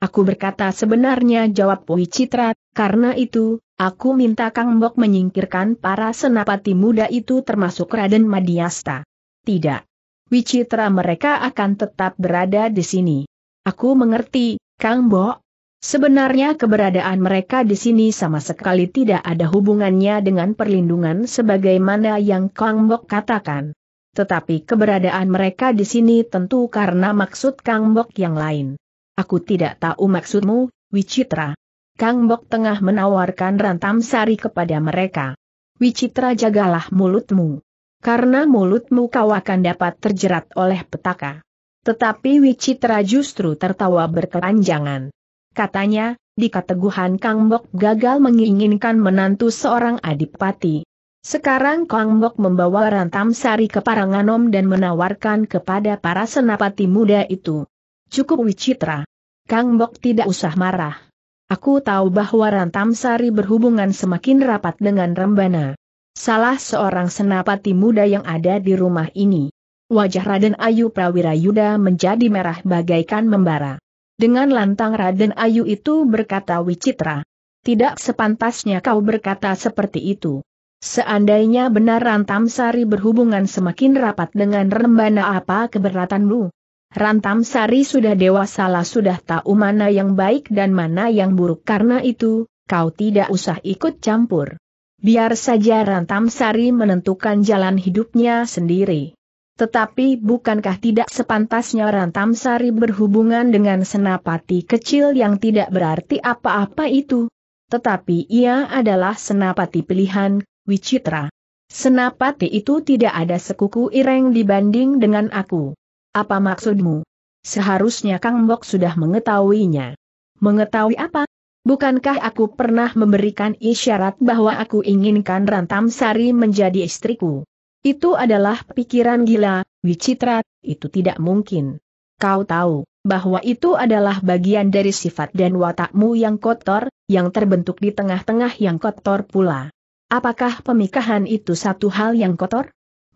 Aku berkata sebenarnya jawab Wicitra, karena itu, Aku minta Kang Bok menyingkirkan para senapati muda itu termasuk Raden Madiasta. Tidak. Wicitra mereka akan tetap berada di sini. Aku mengerti, Kang Bok. Sebenarnya keberadaan mereka di sini sama sekali tidak ada hubungannya dengan perlindungan sebagaimana yang Kang Bok katakan. Tetapi keberadaan mereka di sini tentu karena maksud Kang Bok yang lain. Aku tidak tahu maksudmu, Wicitra. Kang Bok tengah menawarkan rantam sari kepada mereka. Wicitra jagalah mulutmu. Karena mulutmu kau akan dapat terjerat oleh petaka. Tetapi Wicitra justru tertawa berkelanjangan. Katanya, di keteguhan Kang Bok gagal menginginkan menantu seorang adipati. Sekarang Kang Bok membawa rantam sari ke Paranganom dan menawarkan kepada para senapati muda itu. Cukup Wicitra. Kang Bok tidak usah marah. Aku tahu bahwa Rantamsari berhubungan semakin rapat dengan Rembana. Salah seorang senapati muda yang ada di rumah ini. Wajah Raden Ayu Prawira Yuda menjadi merah bagaikan membara. Dengan lantang Raden Ayu itu berkata Wicitra. Tidak sepantasnya kau berkata seperti itu. Seandainya benar Rantamsari berhubungan semakin rapat dengan Rembana apa keberatanmu? Rantam Sari sudah lah, sudah tahu mana yang baik dan mana yang buruk karena itu, kau tidak usah ikut campur. Biar saja Rantam Sari menentukan jalan hidupnya sendiri. Tetapi bukankah tidak sepantasnya Rantam Sari berhubungan dengan senapati kecil yang tidak berarti apa-apa itu? Tetapi ia adalah senapati pilihan, Wicitra. Senapati itu tidak ada sekuku ireng dibanding dengan aku. Apa maksudmu? Seharusnya Kang Mok sudah mengetahuinya. Mengetahui apa? Bukankah aku pernah memberikan isyarat bahwa aku inginkan Rantam Sari menjadi istriku? Itu adalah pikiran gila, Wicitra, itu tidak mungkin. Kau tahu, bahwa itu adalah bagian dari sifat dan watakmu yang kotor, yang terbentuk di tengah-tengah yang kotor pula. Apakah pemikahan itu satu hal yang kotor?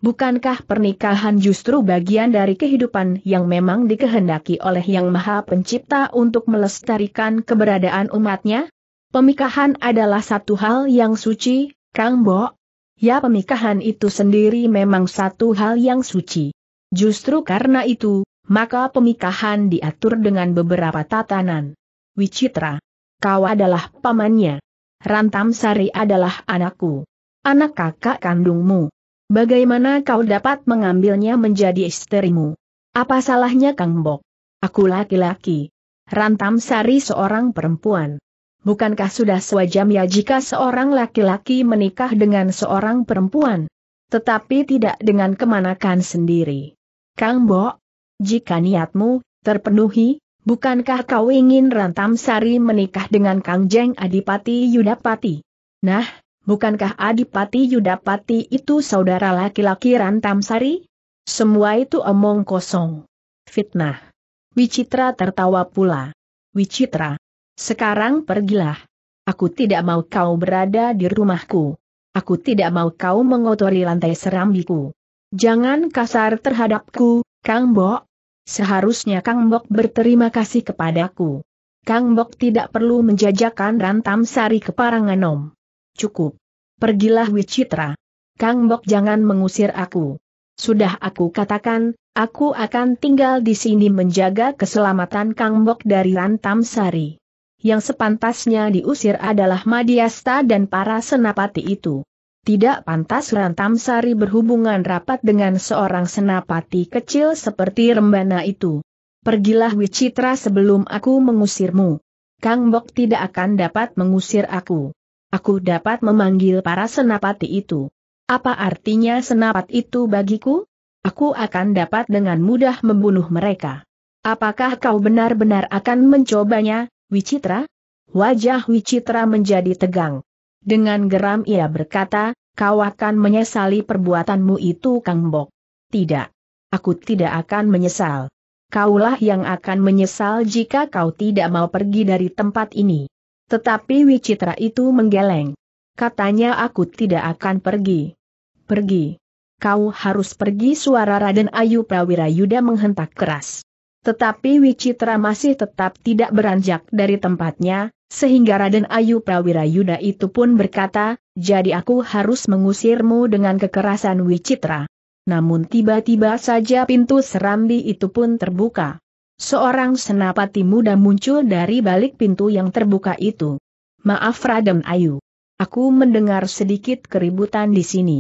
Bukankah pernikahan justru bagian dari kehidupan yang memang dikehendaki oleh Yang Maha Pencipta untuk melestarikan keberadaan umatnya? Pemikahan adalah satu hal yang suci, Kang Bo. Ya pemikahan itu sendiri memang satu hal yang suci. Justru karena itu, maka pemikahan diatur dengan beberapa tatanan. Wicitra. Kau adalah pamannya. Rantam Sari adalah anakku. Anak kakak kandungmu. Bagaimana kau dapat mengambilnya menjadi istrimu? Apa salahnya Kang Bok? Aku laki-laki. Rantam Sari seorang perempuan. Bukankah sudah sewajam ya jika seorang laki-laki menikah dengan seorang perempuan? Tetapi tidak dengan kemanakan sendiri. Kang Bok, jika niatmu terpenuhi, bukankah kau ingin Rantam Sari menikah dengan Kang Jeng Adipati Yudapati? Nah, Bukankah Adipati Yudapati itu saudara laki-laki Rantamsari? Semua itu omong kosong. Fitnah. Wicitra tertawa pula. Wicitra. Sekarang pergilah. Aku tidak mau kau berada di rumahku. Aku tidak mau kau mengotori lantai serambiku. Jangan kasar terhadapku, Kang Bok. Seharusnya Kang Bok berterima kasih kepadaku. Kang Bok tidak perlu menjajakan rantam sari ke Paranganom. Cukup. Pergilah Wicitra. Kang Bok jangan mengusir aku. Sudah aku katakan, aku akan tinggal di sini menjaga keselamatan Kang Bok dari Rantam Sari. Yang sepantasnya diusir adalah Madiasta dan para senapati itu. Tidak pantas Rantam Sari berhubungan rapat dengan seorang senapati kecil seperti Rembana itu. Pergilah Wicitra sebelum aku mengusirmu. Kang Bok tidak akan dapat mengusir aku aku dapat memanggil para senapati itu. Apa artinya senapat itu bagiku? Aku akan dapat dengan mudah membunuh mereka. Apakah kau benar-benar akan mencobanya, Wicitra? Wajah Wicitra menjadi tegang. Dengan geram ia berkata, kau akan menyesali perbuatanmu itu Kang Bok. Tidak. Aku tidak akan menyesal. Kaulah yang akan menyesal jika kau tidak mau pergi dari tempat ini. Tetapi Wicitra itu menggeleng. Katanya aku tidak akan pergi. Pergi. Kau harus pergi suara Raden Ayu Prawira Yuda menghentak keras. Tetapi Wicitra masih tetap tidak beranjak dari tempatnya, sehingga Raden Ayu Prawira Yuda itu pun berkata, jadi aku harus mengusirmu dengan kekerasan Wicitra. Namun tiba-tiba saja pintu serambi itu pun terbuka seorang senapati muda muncul dari balik pintu yang terbuka itu. Maaf Raden Ayu. Aku mendengar sedikit keributan di sini.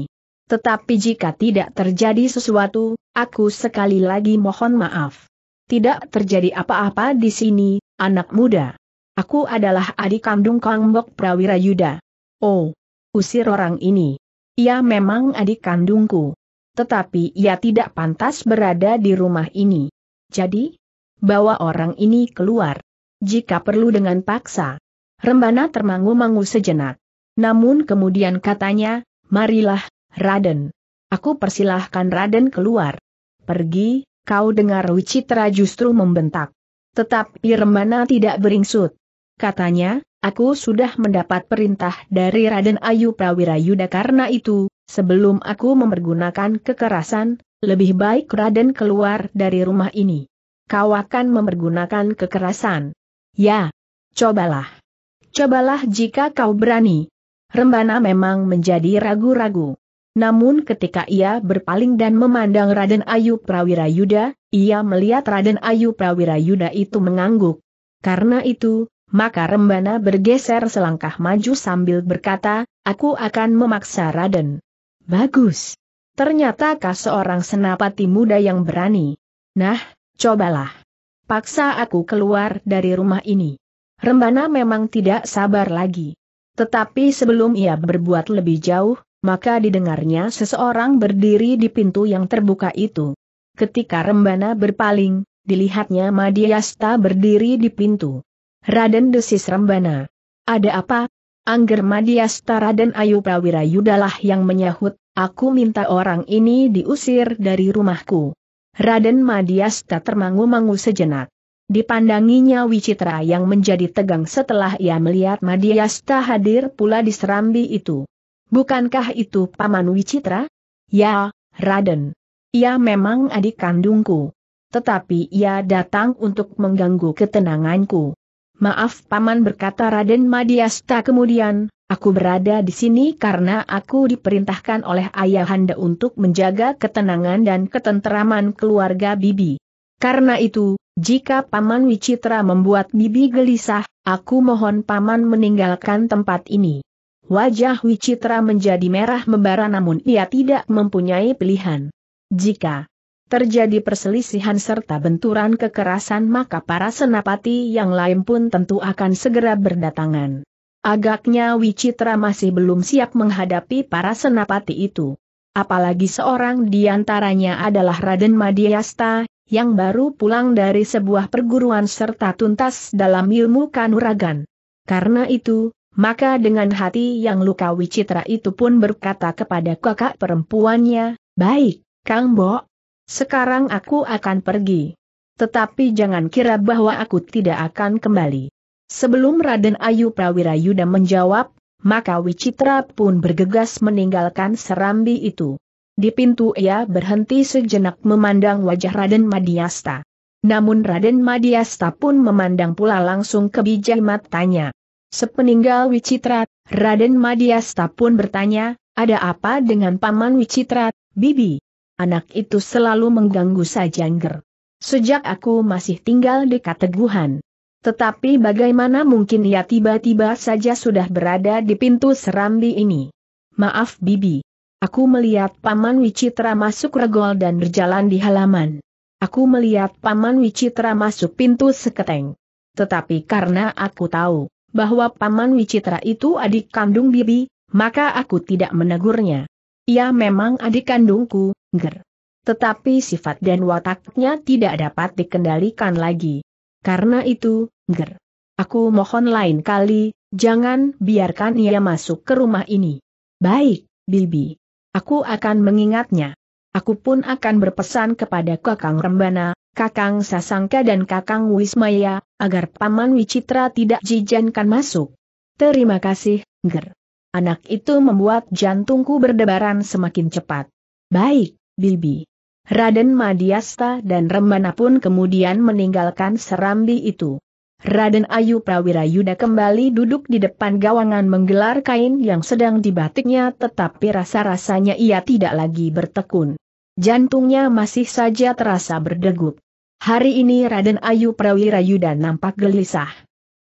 Tetapi jika tidak terjadi sesuatu, aku sekali lagi mohon maaf. Tidak terjadi apa-apa di sini, anak muda. Aku adalah adik kandung Kangbok Prawira Yuda. Oh, usir orang ini. Ia memang adik kandungku. Tetapi ia tidak pantas berada di rumah ini. Jadi, bawa orang ini keluar. Jika perlu dengan paksa. Rembana termangu-mangu sejenak. Namun kemudian katanya, marilah, Raden. Aku persilahkan Raden keluar. Pergi, kau dengar Wicitra justru membentak. Tetapi Rembana tidak beringsut. Katanya, aku sudah mendapat perintah dari Raden Ayu Prawirayuda karena itu, sebelum aku mempergunakan kekerasan, lebih baik Raden keluar dari rumah ini kau akan mempergunakan kekerasan. Ya, cobalah. Cobalah jika kau berani. Rembana memang menjadi ragu-ragu. Namun ketika ia berpaling dan memandang Raden Ayu Prawira Yuda, ia melihat Raden Ayu Prawira Yuda itu mengangguk. Karena itu, maka Rembana bergeser selangkah maju sambil berkata, aku akan memaksa Raden. Bagus. Ternyata kau seorang senapati muda yang berani. Nah, Cobalah. Paksa aku keluar dari rumah ini. Rembana memang tidak sabar lagi. Tetapi sebelum ia berbuat lebih jauh, maka didengarnya seseorang berdiri di pintu yang terbuka itu. Ketika Rembana berpaling, dilihatnya Madiasta berdiri di pintu. Raden desis Rembana. Ada apa? Angger Madiasta Raden Ayu Prawira Prawirayudalah yang menyahut, aku minta orang ini diusir dari rumahku. Raden Madiasta termangu-mangu sejenak. Dipandanginya Wicitra yang menjadi tegang setelah ia melihat Madiasta hadir pula di serambi itu. Bukankah itu Paman Wicitra? Ya, Raden. Ia memang adik kandungku. Tetapi ia datang untuk mengganggu ketenanganku. Maaf Paman berkata Raden Madiasta kemudian, Aku berada di sini karena aku diperintahkan oleh ayahanda untuk menjaga ketenangan dan ketenteraman keluarga Bibi. Karena itu, jika Paman Wicitra membuat Bibi gelisah, aku mohon Paman meninggalkan tempat ini. Wajah Wicitra menjadi merah membara namun ia tidak mempunyai pilihan. Jika terjadi perselisihan serta benturan kekerasan maka para senapati yang lain pun tentu akan segera berdatangan. Agaknya Wicitra masih belum siap menghadapi para senapati itu. Apalagi seorang di antaranya adalah Raden Madiasta, yang baru pulang dari sebuah perguruan serta tuntas dalam ilmu kanuragan. Karena itu, maka dengan hati yang luka Wicitra itu pun berkata kepada kakak perempuannya, Baik, Kang Bo, sekarang aku akan pergi. Tetapi jangan kira bahwa aku tidak akan kembali. Sebelum Raden Ayu Prawirayuda menjawab, maka Wicitra pun bergegas meninggalkan serambi itu. Di pintu ia berhenti sejenak memandang wajah Raden Madiasta. Namun Raden Madiasta pun memandang pula langsung ke bijak matanya. Sepeninggal Wicitra, Raden Madiasta pun bertanya, ada apa dengan Paman Wicitra, Bibi? Anak itu selalu mengganggu Sajangger. Sejak aku masih tinggal di Kateguhan, tetapi bagaimana mungkin ia tiba-tiba saja sudah berada di pintu serambi ini? Maaf Bibi. Aku melihat Paman Wicitra masuk regol dan berjalan di halaman. Aku melihat Paman Wicitra masuk pintu seketeng. Tetapi karena aku tahu bahwa Paman Wicitra itu adik kandung Bibi, maka aku tidak menegurnya. Ia memang adik kandungku, ger. Tetapi sifat dan wataknya tidak dapat dikendalikan lagi. Karena itu, Ger. Aku mohon lain kali, jangan biarkan ia masuk ke rumah ini. Baik, Bibi. Aku akan mengingatnya. Aku pun akan berpesan kepada Kakang Rembana, Kakang Sasangka dan Kakang Wismaya, agar Paman Wicitra tidak jijankan masuk. Terima kasih, Ger. Anak itu membuat jantungku berdebaran semakin cepat. Baik, Bibi. Raden Madiasta dan Remana pun kemudian meninggalkan serambi itu. Raden Ayu Prawirayuda kembali duduk di depan gawangan menggelar kain yang sedang dibatiknya tetapi rasa-rasanya ia tidak lagi bertekun. Jantungnya masih saja terasa berdegup. Hari ini Raden Ayu Prawirayuda nampak gelisah.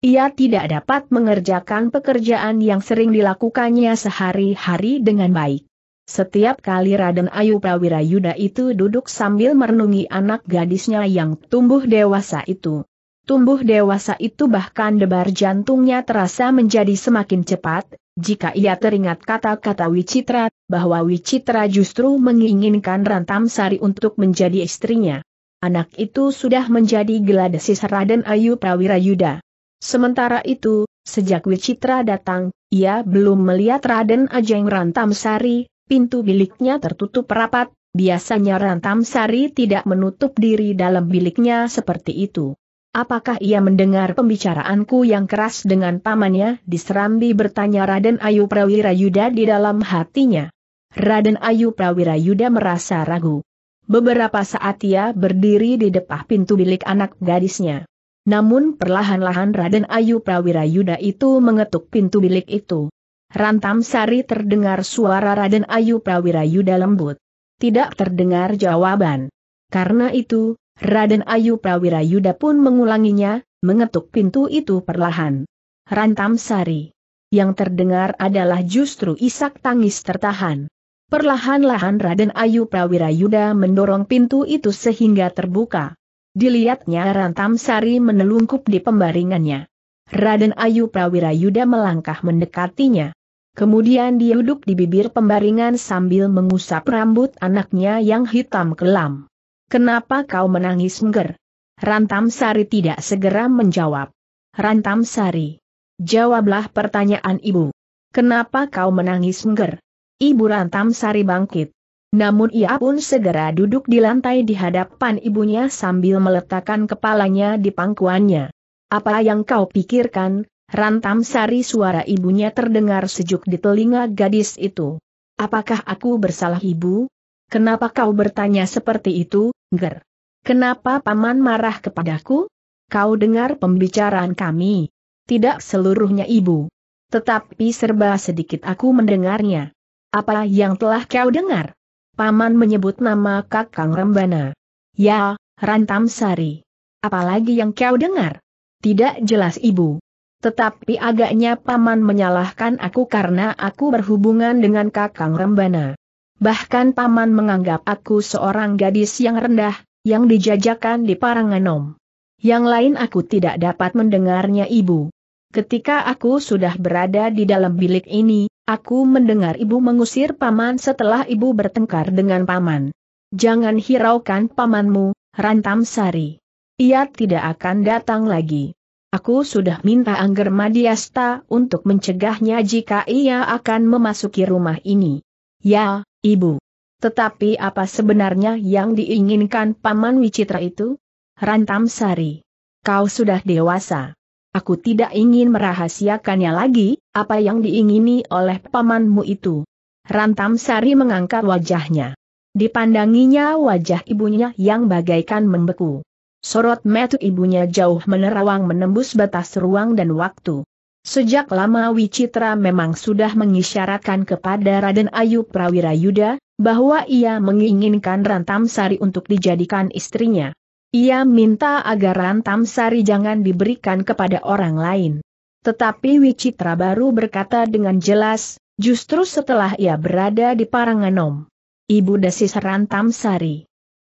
Ia tidak dapat mengerjakan pekerjaan yang sering dilakukannya sehari-hari dengan baik. Setiap kali Raden Ayu Prawirayuda itu duduk sambil merenungi anak gadisnya yang tumbuh dewasa itu. Tumbuh dewasa itu bahkan debar jantungnya terasa menjadi semakin cepat, jika ia teringat kata-kata Wicitra, bahwa Wicitra justru menginginkan Rantam Sari untuk menjadi istrinya. Anak itu sudah menjadi geladesis Raden Ayu Prawirayuda. Sementara itu, sejak Wicitra datang, ia belum melihat Raden Ajeng Rantam Sari, pintu biliknya tertutup rapat, biasanya Rantam Sari tidak menutup diri dalam biliknya seperti itu. Apakah ia mendengar pembicaraanku yang keras dengan pamannya? Diserambi bertanya Raden Ayu Prawira Yuda di dalam hatinya. Raden Ayu Prawira Yuda merasa ragu. Beberapa saat ia berdiri di depan pintu bilik anak gadisnya. Namun perlahan-lahan Raden Ayu Prawira Yuda itu mengetuk pintu bilik itu. Rantam Sari terdengar suara Raden Ayu Prawirayuda lembut. Tidak terdengar jawaban. Karena itu, Raden Ayu Prawirayuda pun mengulanginya, mengetuk pintu itu perlahan. Rantam Sari. Yang terdengar adalah justru isak tangis tertahan. Perlahan-lahan Raden Ayu Prawirayuda mendorong pintu itu sehingga terbuka. Dilihatnya Rantam Sari menelungkup di pembaringannya. Raden Ayu Prawirayuda melangkah mendekatinya. Kemudian dia duduk di bibir pembaringan sambil mengusap rambut anaknya yang hitam kelam. Kenapa kau menangis ngger? Rantam Sari tidak segera menjawab. Rantam Sari. Jawablah pertanyaan ibu. Kenapa kau menangis ngger? Ibu Rantam Sari bangkit. Namun ia pun segera duduk di lantai di hadapan ibunya sambil meletakkan kepalanya di pangkuannya. Apa yang kau pikirkan, Rantam sari suara ibunya terdengar sejuk di telinga gadis itu. Apakah aku bersalah ibu? Kenapa kau bertanya seperti itu, Ger? Kenapa paman marah kepadaku? Kau dengar pembicaraan kami. Tidak seluruhnya ibu. Tetapi serba sedikit aku mendengarnya. Apa yang telah kau dengar? Paman menyebut nama Kakang Rembana. Ya, Rantam Sari. Apalagi yang kau dengar? Tidak jelas ibu. Tetapi agaknya paman menyalahkan aku karena aku berhubungan dengan kakang Rembana. Bahkan paman menganggap aku seorang gadis yang rendah, yang dijajakan di Paranganom. Yang lain aku tidak dapat mendengarnya ibu. Ketika aku sudah berada di dalam bilik ini, aku mendengar ibu mengusir paman setelah ibu bertengkar dengan paman. Jangan hiraukan pamanmu, Rantam Sari. Ia tidak akan datang lagi. Aku sudah minta Angger Madiasta untuk mencegahnya jika ia akan memasuki rumah ini. Ya, Ibu. Tetapi apa sebenarnya yang diinginkan Paman Wicitra itu? Rantam Sari. Kau sudah dewasa. Aku tidak ingin merahasiakannya lagi, apa yang diingini oleh pamanmu itu. Rantam Sari mengangkat wajahnya. Dipandanginya wajah ibunya yang bagaikan membeku. Sorot metu ibunya jauh menerawang menembus batas ruang dan waktu. Sejak lama Wicitra memang sudah mengisyaratkan kepada Raden Ayu Yuda, bahwa ia menginginkan Rantam Sari untuk dijadikan istrinya. Ia minta agar Rantam Sari jangan diberikan kepada orang lain. Tetapi Wicitra baru berkata dengan jelas, justru setelah ia berada di Paranganom. Ibu Desis Rantam Sari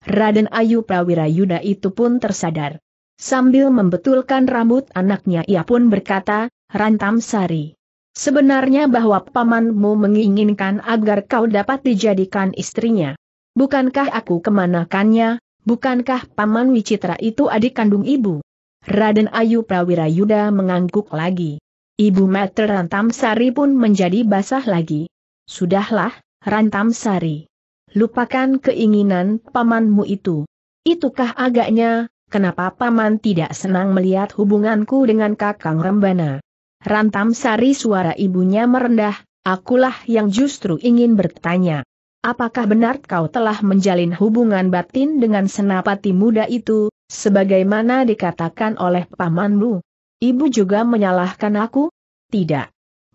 Raden Ayu Prawira Yuda itu pun tersadar. Sambil membetulkan rambut anaknya ia pun berkata, Rantam Sari. Sebenarnya bahwa pamanmu menginginkan agar kau dapat dijadikan istrinya. Bukankah aku kemanakannya, bukankah paman Wicitra itu adik kandung ibu? Raden Ayu Prawira Yuda mengangguk lagi. Ibu Mater Rantam Sari pun menjadi basah lagi. Sudahlah, Rantam Sari lupakan keinginan pamanmu itu. Itukah agaknya, kenapa paman tidak senang melihat hubunganku dengan kakang Rembana? Rantam sari suara ibunya merendah, akulah yang justru ingin bertanya. Apakah benar kau telah menjalin hubungan batin dengan senapati muda itu, sebagaimana dikatakan oleh pamanmu? Ibu juga menyalahkan aku? Tidak.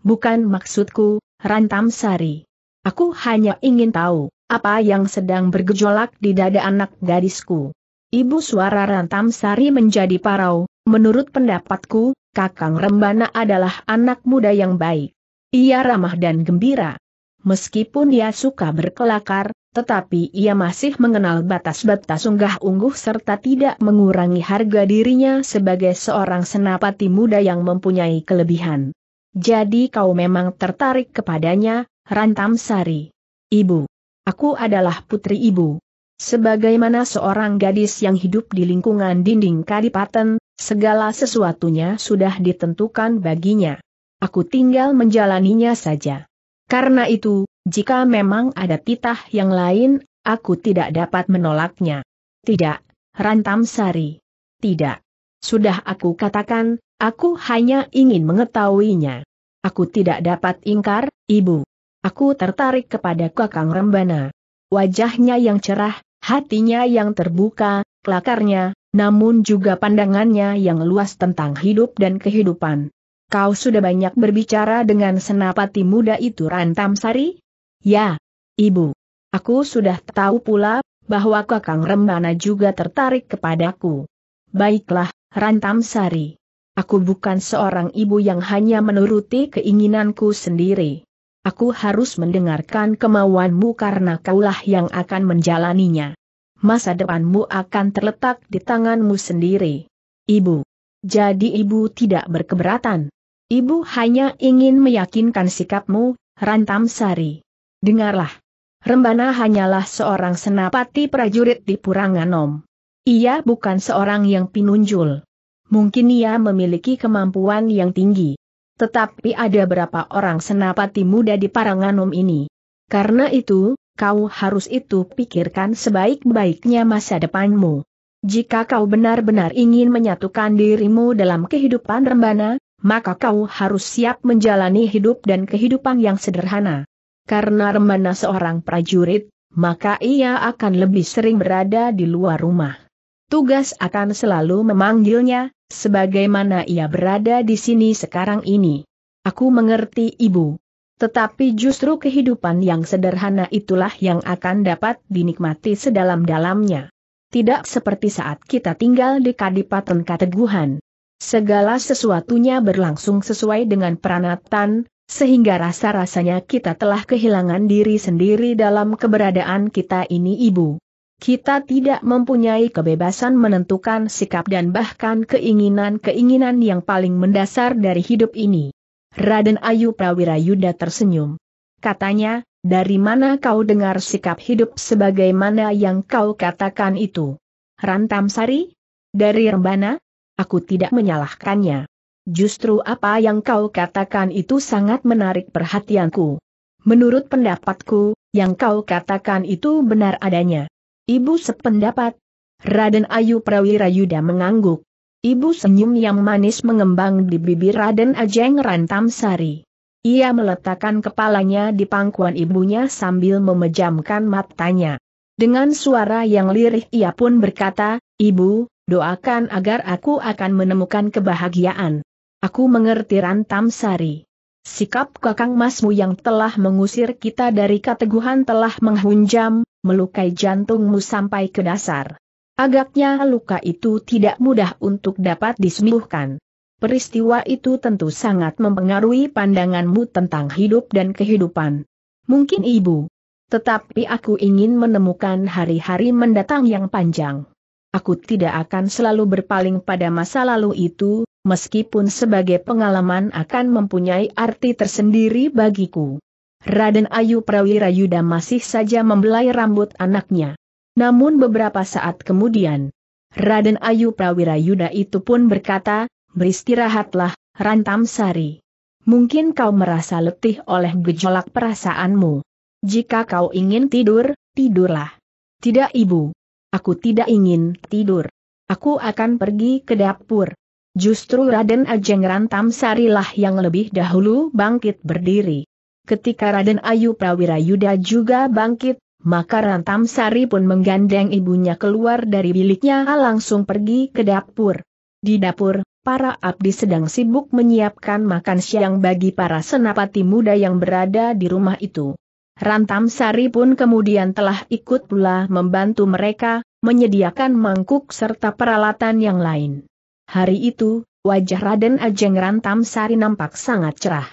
Bukan maksudku, Rantam Sari. Aku hanya ingin tahu, apa yang sedang bergejolak di dada anak gadisku. Ibu suara Rantam Sari menjadi parau, menurut pendapatku, Kakang Rembana adalah anak muda yang baik. Ia ramah dan gembira. Meskipun dia suka berkelakar, tetapi ia masih mengenal batas-batas unggah-ungguh serta tidak mengurangi harga dirinya sebagai seorang senapati muda yang mempunyai kelebihan. Jadi kau memang tertarik kepadanya, Rantam Sari. Ibu. Aku adalah putri ibu. Sebagaimana seorang gadis yang hidup di lingkungan dinding kadipaten, segala sesuatunya sudah ditentukan baginya. Aku tinggal menjalaninya saja. Karena itu, jika memang ada titah yang lain, aku tidak dapat menolaknya. Tidak, Rantam Sari. Tidak. Sudah aku katakan, aku hanya ingin mengetahuinya. Aku tidak dapat ingkar, Ibu. Aku tertarik kepada Kakang Rembana. Wajahnya yang cerah, hatinya yang terbuka, kelakarnya, namun juga pandangannya yang luas tentang hidup dan kehidupan. Kau sudah banyak berbicara dengan senapati muda itu Rantam Sari? Ya, Ibu. Aku sudah tahu pula, bahwa Kakang Rembana juga tertarik kepadaku. Baiklah, Rantam Sari. Aku bukan seorang ibu yang hanya menuruti keinginanku sendiri. Aku harus mendengarkan kemauanmu karena kaulah yang akan menjalaninya. Masa depanmu akan terletak di tanganmu sendiri. Ibu. Jadi ibu tidak berkeberatan. Ibu hanya ingin meyakinkan sikapmu, Rantam Sari. Dengarlah. Rembana hanyalah seorang senapati prajurit di Puranganom. Ia bukan seorang yang pinunjul. Mungkin ia memiliki kemampuan yang tinggi. Tetapi ada berapa orang senapati muda di Paranganum ini. Karena itu, kau harus itu pikirkan sebaik-baiknya masa depanmu. Jika kau benar-benar ingin menyatukan dirimu dalam kehidupan rembana, maka kau harus siap menjalani hidup dan kehidupan yang sederhana. Karena rembana seorang prajurit, maka ia akan lebih sering berada di luar rumah. Tugas akan selalu memanggilnya, sebagaimana ia berada di sini sekarang ini. Aku mengerti ibu. Tetapi justru kehidupan yang sederhana itulah yang akan dapat dinikmati sedalam-dalamnya. Tidak seperti saat kita tinggal di Kadipaten Kateguhan. Segala sesuatunya berlangsung sesuai dengan peranatan, sehingga rasa-rasanya kita telah kehilangan diri sendiri dalam keberadaan kita ini ibu. Kita tidak mempunyai kebebasan menentukan sikap dan bahkan keinginan-keinginan yang paling mendasar dari hidup ini. Raden Ayu Prawira Yuda tersenyum. Katanya, dari mana kau dengar sikap hidup sebagaimana yang kau katakan itu? Rantam Sari? Dari Rembana? Aku tidak menyalahkannya. Justru apa yang kau katakan itu sangat menarik perhatianku. Menurut pendapatku, yang kau katakan itu benar adanya. Ibu sependapat. Raden Ayu Prawira Yuda mengangguk. Ibu senyum yang manis mengembang di bibir Raden Ajeng Rantamsari. Ia meletakkan kepalanya di pangkuan ibunya sambil memejamkan matanya. Dengan suara yang lirih ia pun berkata, Ibu, doakan agar aku akan menemukan kebahagiaan. Aku mengerti Rantamsari. Sikap kakang masmu yang telah mengusir kita dari keteguhan telah menghunjam, melukai jantungmu sampai ke dasar. Agaknya luka itu tidak mudah untuk dapat disembuhkan. Peristiwa itu tentu sangat mempengaruhi pandanganmu tentang hidup dan kehidupan. Mungkin ibu. Tetapi aku ingin menemukan hari-hari mendatang yang panjang. Aku tidak akan selalu berpaling pada masa lalu itu, meskipun sebagai pengalaman akan mempunyai arti tersendiri bagiku. Raden Ayu Prawira Yuda masih saja membelai rambut anaknya. Namun beberapa saat kemudian, Raden Ayu Prawira Yuda itu pun berkata, beristirahatlah, Rantam Sari. Mungkin kau merasa letih oleh gejolak perasaanmu. Jika kau ingin tidur, tidurlah. Tidak ibu. Aku tidak ingin tidur. Aku akan pergi ke dapur. Justru Raden Ajeng Rantam Sarilah yang lebih dahulu bangkit berdiri. Ketika Raden Ayu Prawira Yuda juga bangkit, maka Rantam Sari pun menggandeng ibunya keluar dari biliknya langsung pergi ke dapur. Di dapur, para abdi sedang sibuk menyiapkan makan siang bagi para senapati muda yang berada di rumah itu. Rantam Sari pun kemudian telah ikut pula membantu mereka, menyediakan mangkuk serta peralatan yang lain. Hari itu, wajah Raden Ajeng Rantam Sari nampak sangat cerah.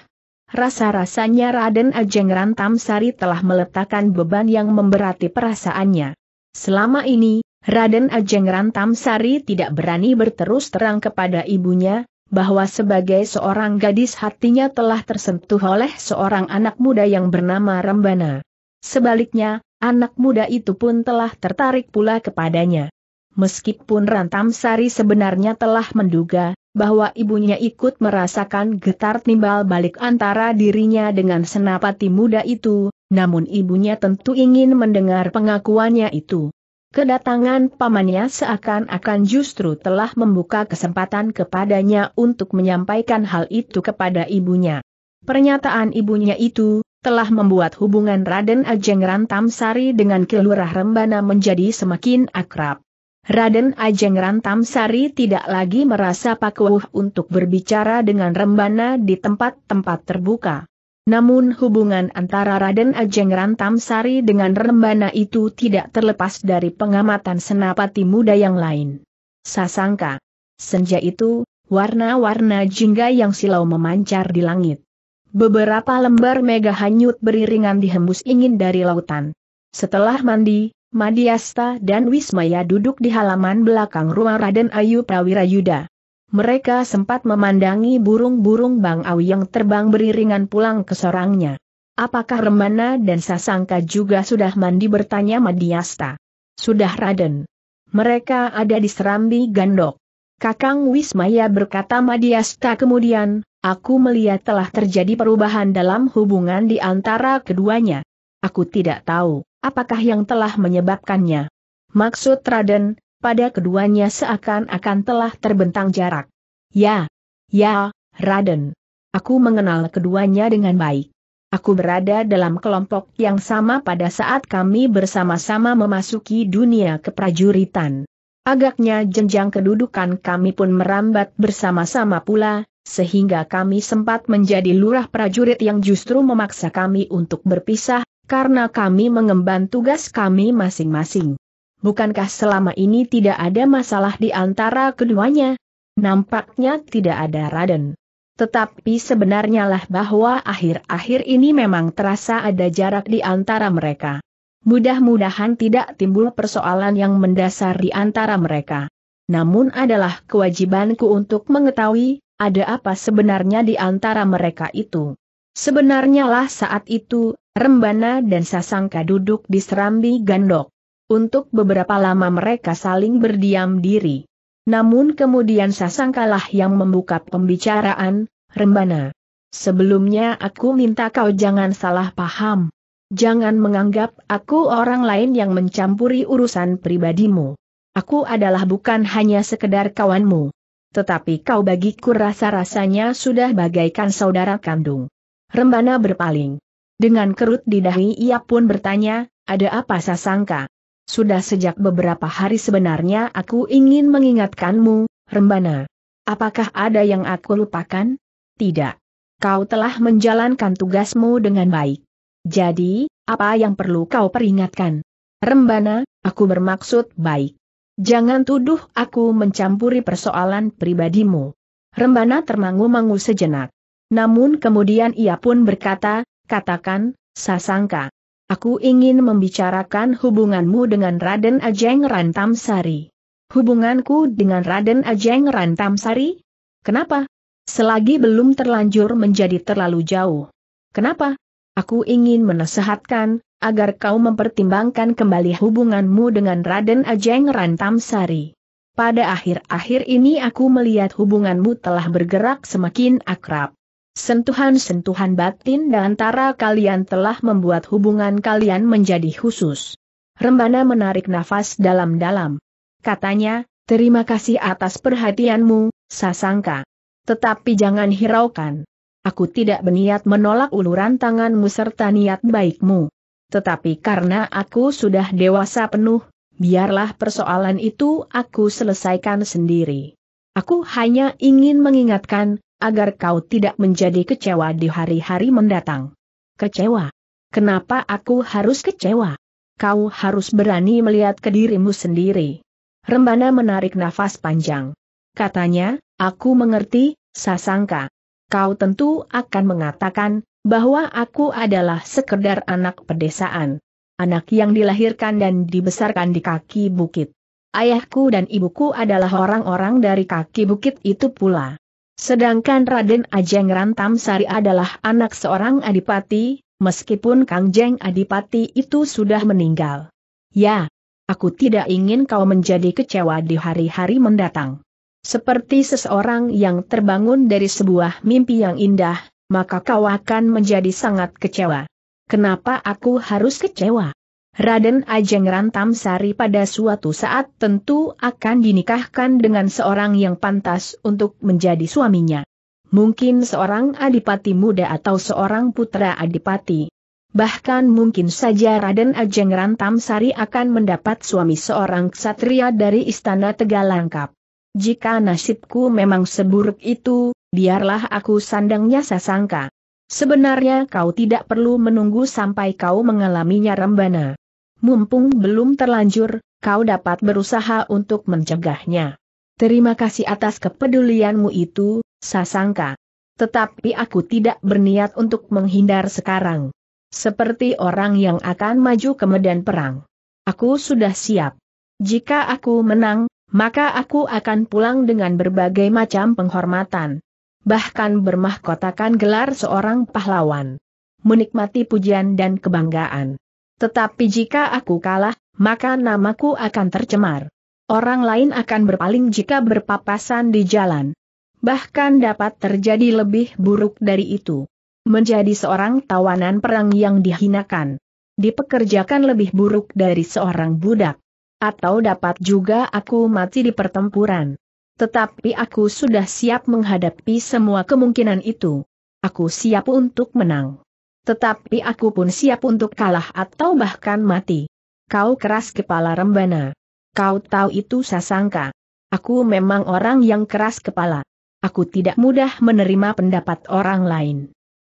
Rasa-rasanya Raden Ajeng Rantamsari telah meletakkan beban yang memberati perasaannya. Selama ini, Raden Ajeng Rantamsari tidak berani berterus terang kepada ibunya, bahwa sebagai seorang gadis hatinya telah tersentuh oleh seorang anak muda yang bernama Rembana. Sebaliknya, anak muda itu pun telah tertarik pula kepadanya. Meskipun Rantamsari sebenarnya telah menduga, bahwa ibunya ikut merasakan getar timbal balik antara dirinya dengan senapati muda itu, namun ibunya tentu ingin mendengar pengakuannya itu. Kedatangan pamannya seakan-akan justru telah membuka kesempatan kepadanya untuk menyampaikan hal itu kepada ibunya. Pernyataan ibunya itu telah membuat hubungan Raden Ajeng Rantamsari dengan Kelurah Rembana menjadi semakin akrab. Raden Ajeng Rantamsari tidak lagi merasa pakuh untuk berbicara dengan Rembana di tempat-tempat terbuka. Namun hubungan antara Raden Ajeng Rantamsari dengan Rembana itu tidak terlepas dari pengamatan senapati muda yang lain. Sasangka. Senja itu, warna-warna jingga yang silau memancar di langit. Beberapa lembar mega hanyut beriringan dihembus ingin dari lautan. Setelah mandi, Madiasta dan Wismaya duduk di halaman belakang rumah Raden Ayu Prawira Yuda. Mereka sempat memandangi burung-burung Bang Awi yang terbang beriringan pulang ke sorangnya. Apakah Remana dan Sasangka juga sudah mandi bertanya Madiasta? Sudah Raden. Mereka ada di Serambi Gandok. Kakang Wismaya berkata Madiasta kemudian, Aku melihat telah terjadi perubahan dalam hubungan di antara keduanya. Aku tidak tahu. Apakah yang telah menyebabkannya? Maksud Raden, pada keduanya seakan-akan telah terbentang jarak. Ya, ya, Raden. Aku mengenal keduanya dengan baik. Aku berada dalam kelompok yang sama pada saat kami bersama-sama memasuki dunia keprajuritan. Agaknya jenjang kedudukan kami pun merambat bersama-sama pula, sehingga kami sempat menjadi lurah prajurit yang justru memaksa kami untuk berpisah, karena kami mengemban tugas kami masing-masing. Bukankah selama ini tidak ada masalah di antara keduanya? Nampaknya tidak ada Raden. Tetapi sebenarnya lah bahwa akhir-akhir ini memang terasa ada jarak di antara mereka. Mudah-mudahan tidak timbul persoalan yang mendasar di antara mereka. Namun adalah kewajibanku untuk mengetahui, ada apa sebenarnya di antara mereka itu. Sebenarnya lah saat itu, Rembana dan Sasangka duduk di serambi gandok. Untuk beberapa lama mereka saling berdiam diri. Namun kemudian Sasangkalah yang membuka pembicaraan, Rembana. Sebelumnya aku minta kau jangan salah paham. Jangan menganggap aku orang lain yang mencampuri urusan pribadimu. Aku adalah bukan hanya sekedar kawanmu. Tetapi kau bagiku rasa-rasanya sudah bagaikan saudara kandung. Rembana berpaling. Dengan kerut di dahi ia pun bertanya, ada apa sasangka? Sudah sejak beberapa hari sebenarnya aku ingin mengingatkanmu, Rembana. Apakah ada yang aku lupakan? Tidak. Kau telah menjalankan tugasmu dengan baik. Jadi, apa yang perlu kau peringatkan? Rembana, aku bermaksud baik. Jangan tuduh aku mencampuri persoalan pribadimu. Rembana termangu-mangu sejenak. Namun kemudian ia pun berkata, Katakan, Sasangka. Aku ingin membicarakan hubunganmu dengan Raden Ajeng Rantamsari. Hubunganku dengan Raden Ajeng Rantamsari? Kenapa? Selagi belum terlanjur menjadi terlalu jauh. Kenapa? Aku ingin menasehatkan, agar kau mempertimbangkan kembali hubunganmu dengan Raden Ajeng Rantamsari. Pada akhir-akhir ini aku melihat hubunganmu telah bergerak semakin akrab. Sentuhan-sentuhan batin dan antara kalian telah membuat hubungan kalian menjadi khusus. Rembana menarik nafas dalam-dalam. Katanya, terima kasih atas perhatianmu, Sasangka. Tetapi jangan hiraukan. Aku tidak berniat menolak uluran tanganmu serta niat baikmu. Tetapi karena aku sudah dewasa penuh, biarlah persoalan itu aku selesaikan sendiri. Aku hanya ingin mengingatkan, agar kau tidak menjadi kecewa di hari-hari mendatang. Kecewa? Kenapa aku harus kecewa? Kau harus berani melihat ke dirimu sendiri. Rembana menarik nafas panjang. Katanya, aku mengerti, Sasangka. Kau tentu akan mengatakan, bahwa aku adalah sekedar anak pedesaan. Anak yang dilahirkan dan dibesarkan di kaki bukit. Ayahku dan ibuku adalah orang-orang dari kaki bukit itu pula. Sedangkan Raden Ajeng Rantam Sari adalah anak seorang adipati, meskipun Kangjeng adipati itu sudah meninggal. Ya, aku tidak ingin kau menjadi kecewa di hari-hari mendatang. Seperti seseorang yang terbangun dari sebuah mimpi yang indah, maka kau akan menjadi sangat kecewa. Kenapa aku harus kecewa? Raden Ajeng Rantam Sari pada suatu saat tentu akan dinikahkan dengan seorang yang pantas untuk menjadi suaminya. Mungkin seorang adipati muda atau seorang putra adipati. Bahkan mungkin saja Raden Ajeng Rantam Sari akan mendapat suami seorang ksatria dari Istana Tegalangkap. Jika nasibku memang seburuk itu, biarlah aku sandangnya sasangka. Sebenarnya kau tidak perlu menunggu sampai kau mengalaminya Rembana mumpung belum terlanjur, kau dapat berusaha untuk mencegahnya. Terima kasih atas kepedulianmu itu, Sasangka. Tetapi aku tidak berniat untuk menghindar sekarang. Seperti orang yang akan maju ke medan perang. Aku sudah siap. Jika aku menang, maka aku akan pulang dengan berbagai macam penghormatan. Bahkan bermahkotakan gelar seorang pahlawan. Menikmati pujian dan kebanggaan. Tetapi jika aku kalah, maka namaku akan tercemar. Orang lain akan berpaling jika berpapasan di jalan. Bahkan dapat terjadi lebih buruk dari itu. Menjadi seorang tawanan perang yang dihinakan. Dipekerjakan lebih buruk dari seorang budak. Atau dapat juga aku mati di pertempuran. Tetapi aku sudah siap menghadapi semua kemungkinan itu. Aku siap untuk menang. Tetapi aku pun siap untuk kalah atau bahkan mati. Kau keras kepala Rembana. Kau tahu itu sasangka. Aku memang orang yang keras kepala. Aku tidak mudah menerima pendapat orang lain.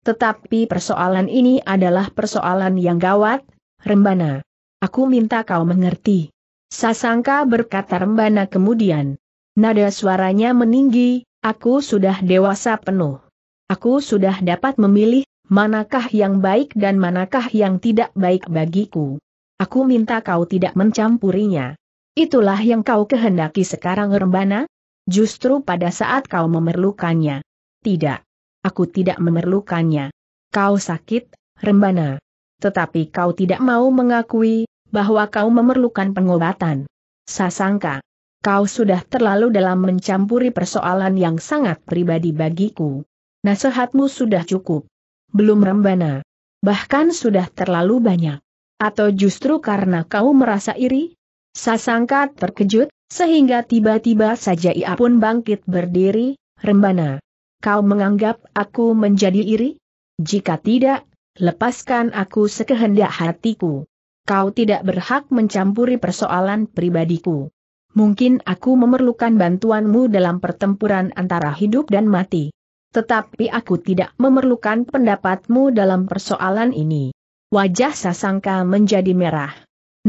Tetapi persoalan ini adalah persoalan yang gawat, Rembana. Aku minta kau mengerti. Sasangka berkata Rembana kemudian. Nada suaranya meninggi, aku sudah dewasa penuh. Aku sudah dapat memilih manakah yang baik dan manakah yang tidak baik bagiku. Aku minta kau tidak mencampurinya. Itulah yang kau kehendaki sekarang Rembana? Justru pada saat kau memerlukannya. Tidak. Aku tidak memerlukannya. Kau sakit, Rembana. Tetapi kau tidak mau mengakui, bahwa kau memerlukan pengobatan. Sasangka. Kau sudah terlalu dalam mencampuri persoalan yang sangat pribadi bagiku. Nasihatmu sudah cukup belum rembana. Bahkan sudah terlalu banyak. Atau justru karena kau merasa iri? Sasangka terkejut, sehingga tiba-tiba saja ia pun bangkit berdiri, rembana. Kau menganggap aku menjadi iri? Jika tidak, lepaskan aku sekehendak hatiku. Kau tidak berhak mencampuri persoalan pribadiku. Mungkin aku memerlukan bantuanmu dalam pertempuran antara hidup dan mati. Tetapi aku tidak memerlukan pendapatmu dalam persoalan ini. Wajah Sasangka menjadi merah.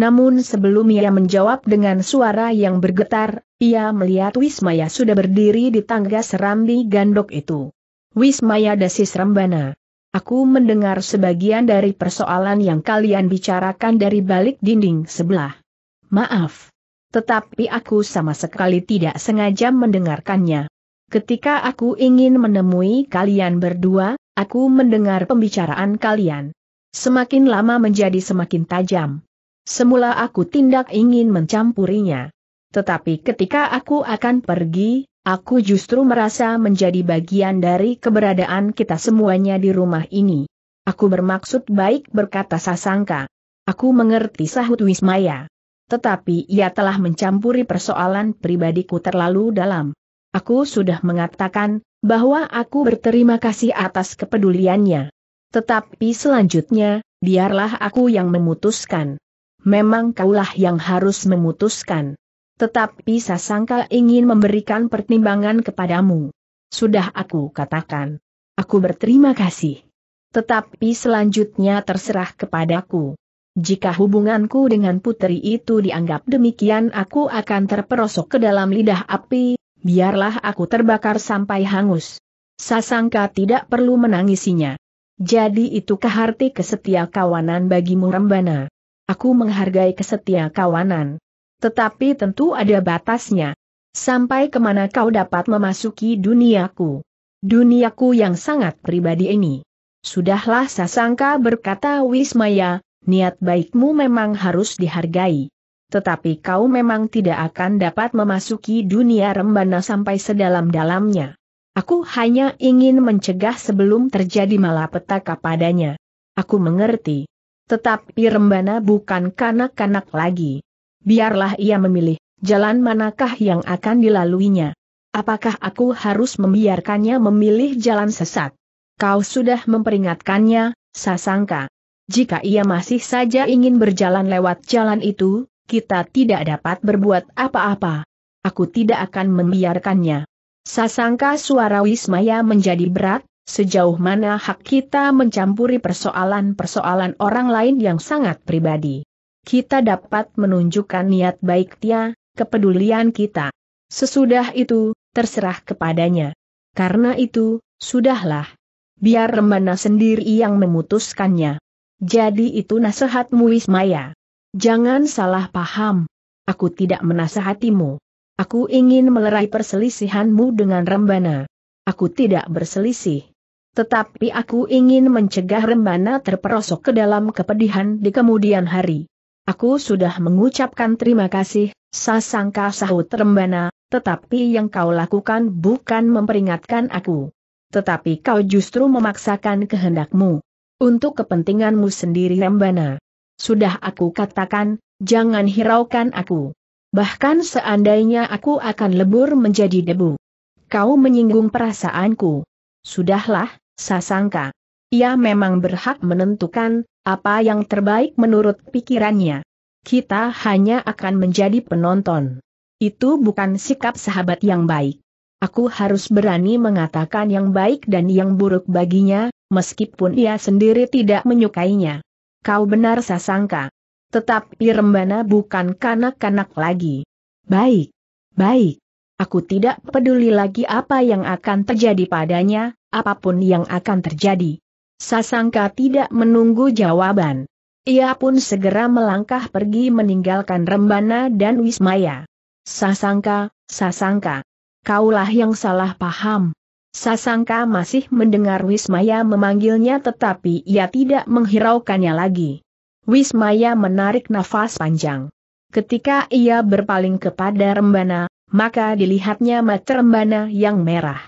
Namun sebelum ia menjawab dengan suara yang bergetar, ia melihat Wismaya sudah berdiri di tangga serambi gandok itu. Wismaya Dasis Rembana. Aku mendengar sebagian dari persoalan yang kalian bicarakan dari balik dinding sebelah. Maaf. Tetapi aku sama sekali tidak sengaja mendengarkannya. Ketika aku ingin menemui kalian berdua, aku mendengar pembicaraan kalian. Semakin lama menjadi semakin tajam. Semula aku tindak ingin mencampurinya. Tetapi ketika aku akan pergi, aku justru merasa menjadi bagian dari keberadaan kita semuanya di rumah ini. Aku bermaksud baik berkata sasangka. Aku mengerti sahut Wismaya. Tetapi ia telah mencampuri persoalan pribadiku terlalu dalam. Aku sudah mengatakan bahwa aku berterima kasih atas kepeduliannya. Tetapi selanjutnya, biarlah aku yang memutuskan. Memang kaulah yang harus memutuskan. Tetapi sasangka ingin memberikan pertimbangan kepadamu. Sudah aku katakan. Aku berterima kasih. Tetapi selanjutnya terserah kepadaku. Jika hubunganku dengan putri itu dianggap demikian aku akan terperosok ke dalam lidah api, biarlah aku terbakar sampai hangus. Sasangka tidak perlu menangisinya. Jadi itukah arti kesetia kawanan bagimu Rembana? Aku menghargai kesetia kawanan. Tetapi tentu ada batasnya. Sampai kemana kau dapat memasuki duniaku? Duniaku yang sangat pribadi ini. Sudahlah Sasangka berkata Wismaya, niat baikmu memang harus dihargai tetapi kau memang tidak akan dapat memasuki dunia rembana sampai sedalam-dalamnya. Aku hanya ingin mencegah sebelum terjadi malapetaka padanya. Aku mengerti. Tetapi rembana bukan kanak-kanak lagi. Biarlah ia memilih, jalan manakah yang akan dilaluinya. Apakah aku harus membiarkannya memilih jalan sesat? Kau sudah memperingatkannya, Sasangka. Jika ia masih saja ingin berjalan lewat jalan itu, kita tidak dapat berbuat apa-apa. Aku tidak akan membiarkannya. Sasangka suara Wismaya menjadi berat, sejauh mana hak kita mencampuri persoalan-persoalan orang lain yang sangat pribadi. Kita dapat menunjukkan niat baik dia, kepedulian kita. Sesudah itu, terserah kepadanya. Karena itu, sudahlah. Biar Rembana sendiri yang memutuskannya. Jadi itu nasihatmu Wismaya. Jangan salah paham. Aku tidak menasehatimu. Aku ingin melerai perselisihanmu dengan Rembana. Aku tidak berselisih. Tetapi aku ingin mencegah Rembana terperosok ke dalam kepedihan di kemudian hari. Aku sudah mengucapkan terima kasih, sasangka sahut Rembana, tetapi yang kau lakukan bukan memperingatkan aku. Tetapi kau justru memaksakan kehendakmu. Untuk kepentinganmu sendiri Rembana. Sudah aku katakan, jangan hiraukan aku. Bahkan seandainya aku akan lebur menjadi debu. Kau menyinggung perasaanku. Sudahlah, sasangka. Ia memang berhak menentukan, apa yang terbaik menurut pikirannya. Kita hanya akan menjadi penonton. Itu bukan sikap sahabat yang baik. Aku harus berani mengatakan yang baik dan yang buruk baginya, meskipun ia sendiri tidak menyukainya. Kau benar sasangka. Tetapi Rembana bukan kanak-kanak lagi. Baik, baik. Aku tidak peduli lagi apa yang akan terjadi padanya, apapun yang akan terjadi. Sasangka tidak menunggu jawaban. Ia pun segera melangkah pergi meninggalkan Rembana dan Wismaya. Sasangka, Sasangka. Kaulah yang salah paham. Sasangka masih mendengar Wismaya memanggilnya tetapi ia tidak menghiraukannya lagi. Wismaya menarik nafas panjang. Ketika ia berpaling kepada Rembana, maka dilihatnya mata Rembana yang merah.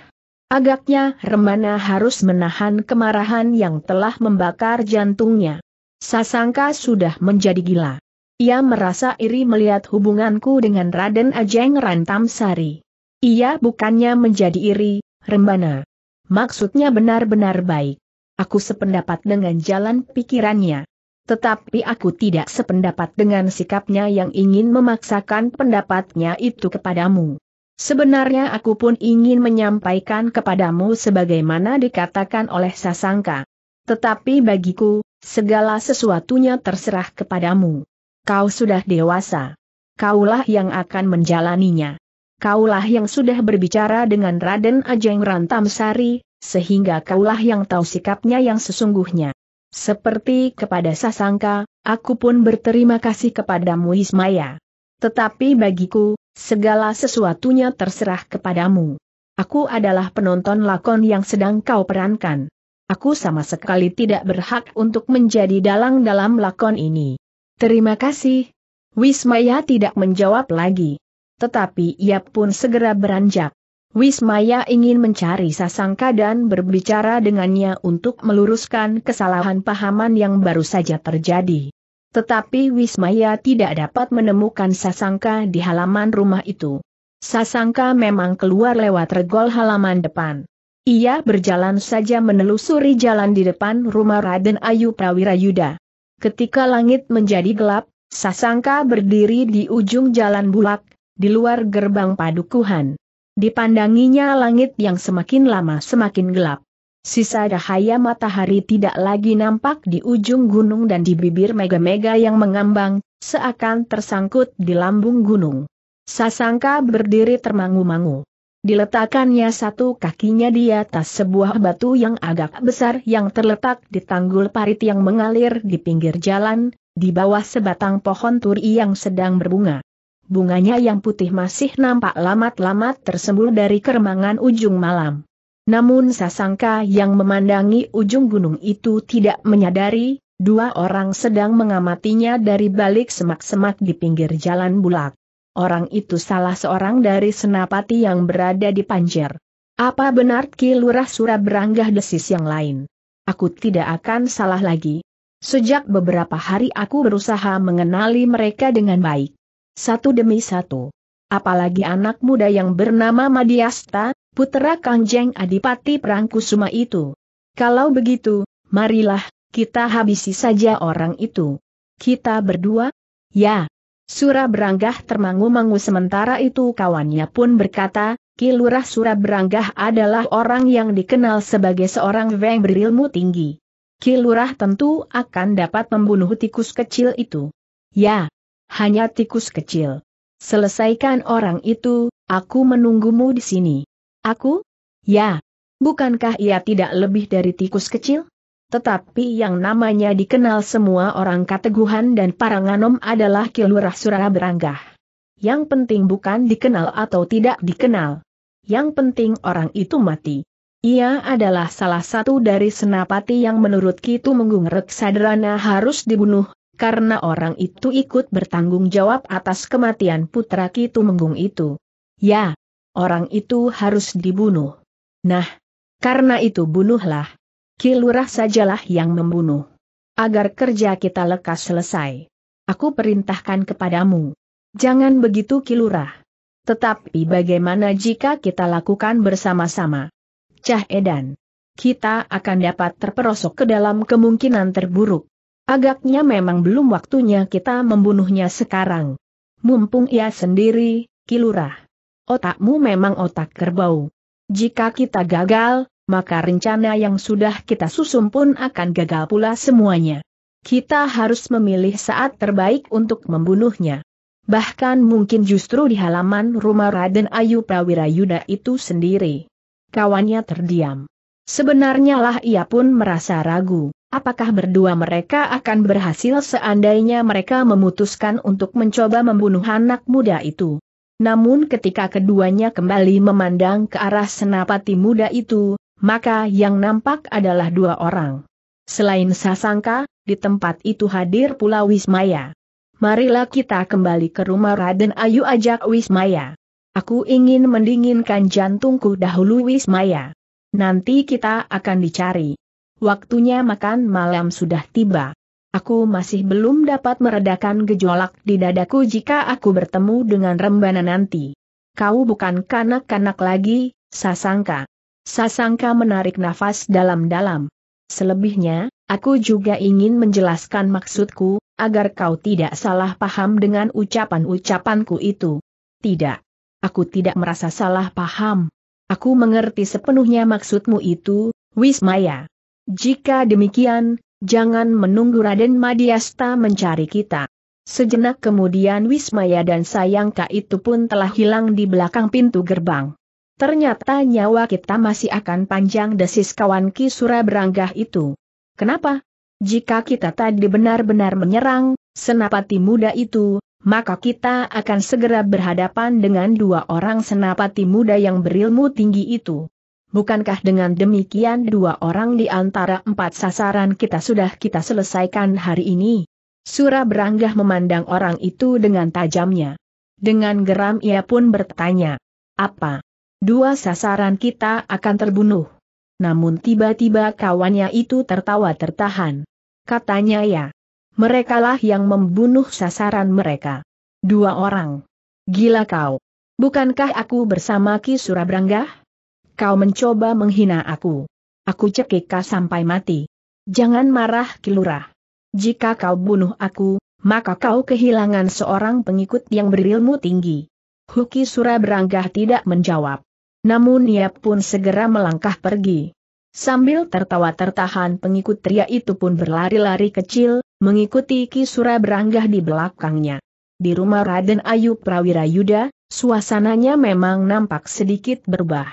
Agaknya Rembana harus menahan kemarahan yang telah membakar jantungnya. Sasangka sudah menjadi gila. Ia merasa iri melihat hubunganku dengan Raden Ajeng Rantamsari. Ia bukannya menjadi iri, Rembana. Maksudnya benar-benar baik. Aku sependapat dengan jalan pikirannya. Tetapi aku tidak sependapat dengan sikapnya yang ingin memaksakan pendapatnya itu kepadamu. Sebenarnya aku pun ingin menyampaikan kepadamu sebagaimana dikatakan oleh Sasangka. Tetapi bagiku, segala sesuatunya terserah kepadamu. Kau sudah dewasa. Kaulah yang akan menjalaninya. Kaulah yang sudah berbicara dengan Raden Ajeng Rantamsari, sehingga kaulah yang tahu sikapnya yang sesungguhnya. Seperti kepada Sasangka, aku pun berterima kasih kepadamu Ismaya. Tetapi bagiku, segala sesuatunya terserah kepadamu. Aku adalah penonton lakon yang sedang kau perankan. Aku sama sekali tidak berhak untuk menjadi dalang dalam lakon ini. Terima kasih. Wismaya tidak menjawab lagi tetapi ia pun segera beranjak. Wismaya ingin mencari Sasangka dan berbicara dengannya untuk meluruskan kesalahan pahaman yang baru saja terjadi. Tetapi Wismaya tidak dapat menemukan Sasangka di halaman rumah itu. Sasangka memang keluar lewat regol halaman depan. Ia berjalan saja menelusuri jalan di depan rumah Raden Ayu Prawira Yuda. Ketika langit menjadi gelap, Sasangka berdiri di ujung jalan bulak, di luar gerbang padukuhan. Dipandanginya langit yang semakin lama semakin gelap. Sisa cahaya matahari tidak lagi nampak di ujung gunung dan di bibir mega-mega yang mengambang, seakan tersangkut di lambung gunung. Sasangka berdiri termangu-mangu. Diletakkannya satu kakinya di atas sebuah batu yang agak besar yang terletak di tanggul parit yang mengalir di pinggir jalan, di bawah sebatang pohon turi yang sedang berbunga bunganya yang putih masih nampak lamat-lamat tersembul dari keremangan ujung malam. Namun sasangka yang memandangi ujung gunung itu tidak menyadari, dua orang sedang mengamatinya dari balik semak-semak di pinggir jalan bulak. Orang itu salah seorang dari senapati yang berada di Panjer. Apa benar Ki Lurah beranggah desis yang lain? Aku tidak akan salah lagi. Sejak beberapa hari aku berusaha mengenali mereka dengan baik. Satu demi satu. Apalagi anak muda yang bernama Madiasta, putera kangjeng Adipati Prangkusuma itu. Kalau begitu, marilah, kita habisi saja orang itu. Kita berdua? Ya. Surah Beranggah termangu-mangu sementara itu kawannya pun berkata, kilurah Surah Beranggah adalah orang yang dikenal sebagai seorang yang berilmu tinggi. Kilurah tentu akan dapat membunuh tikus kecil itu. Ya, hanya tikus kecil. Selesaikan orang itu, aku menunggumu di sini. Aku? Ya. Bukankah ia tidak lebih dari tikus kecil? Tetapi yang namanya dikenal semua orang Kateguhan dan Paranganom adalah Kilurah beranggah. Yang penting bukan dikenal atau tidak dikenal. Yang penting orang itu mati. Ia adalah salah satu dari senapati yang menurut Kitu Menggung Reksadrana harus dibunuh, karena orang itu ikut bertanggung jawab atas kematian putra Kitu Menggung itu. Ya, orang itu harus dibunuh. Nah, karena itu bunuhlah. kilurah sajalah yang membunuh. Agar kerja kita lekas selesai. Aku perintahkan kepadamu. Jangan begitu kilurah. Tetapi bagaimana jika kita lakukan bersama-sama? Cah Edan. Kita akan dapat terperosok ke dalam kemungkinan terburuk. Agaknya memang belum waktunya kita membunuhnya sekarang. Mumpung ia sendiri, Kilurah. Otakmu memang otak kerbau. Jika kita gagal, maka rencana yang sudah kita susun pun akan gagal pula semuanya. Kita harus memilih saat terbaik untuk membunuhnya. Bahkan mungkin justru di halaman rumah Raden Ayu Prawira Yuda itu sendiri. Kawannya terdiam. Sebenarnya lah ia pun merasa ragu. Apakah berdua mereka akan berhasil seandainya mereka memutuskan untuk mencoba membunuh anak muda itu? Namun ketika keduanya kembali memandang ke arah senapati muda itu, maka yang nampak adalah dua orang. Selain Sasangka, di tempat itu hadir pula Wismaya. Marilah kita kembali ke rumah Raden Ayu ajak Wismaya. Aku ingin mendinginkan jantungku dahulu Wismaya. Nanti kita akan dicari. Waktunya makan malam sudah tiba. Aku masih belum dapat meredakan gejolak di dadaku jika aku bertemu dengan Rembana nanti. Kau bukan kanak-kanak lagi, Sasangka. Sasangka menarik nafas dalam-dalam. Selebihnya, aku juga ingin menjelaskan maksudku, agar kau tidak salah paham dengan ucapan-ucapanku itu. Tidak. Aku tidak merasa salah paham. Aku mengerti sepenuhnya maksudmu itu, Wismaya. Jika demikian, jangan menunggu Raden Madiasta mencari kita. Sejenak kemudian Wismaya dan Sayangka itu pun telah hilang di belakang pintu gerbang. Ternyata nyawa kita masih akan panjang desis kawan Kisura beranggah itu. Kenapa? Jika kita tadi benar-benar menyerang, senapati muda itu, maka kita akan segera berhadapan dengan dua orang senapati muda yang berilmu tinggi itu. Bukankah dengan demikian dua orang di antara empat sasaran kita sudah kita selesaikan hari ini? Surah beranggah memandang orang itu dengan tajamnya. Dengan geram ia pun bertanya, apa? Dua sasaran kita akan terbunuh. Namun tiba-tiba kawannya itu tertawa tertahan. Katanya ya, merekalah yang membunuh sasaran mereka. Dua orang. Gila kau. Bukankah aku bersama Ki Surabranggah? kau mencoba menghina aku. Aku kau sampai mati. Jangan marah kilurah. Jika kau bunuh aku, maka kau kehilangan seorang pengikut yang berilmu tinggi. Huki Sura beranggah tidak menjawab. Namun ia pun segera melangkah pergi. Sambil tertawa tertahan pengikut Tria itu pun berlari-lari kecil, mengikuti sura beranggah di belakangnya. Di rumah Raden Ayu Prawira Yuda, suasananya memang nampak sedikit berubah.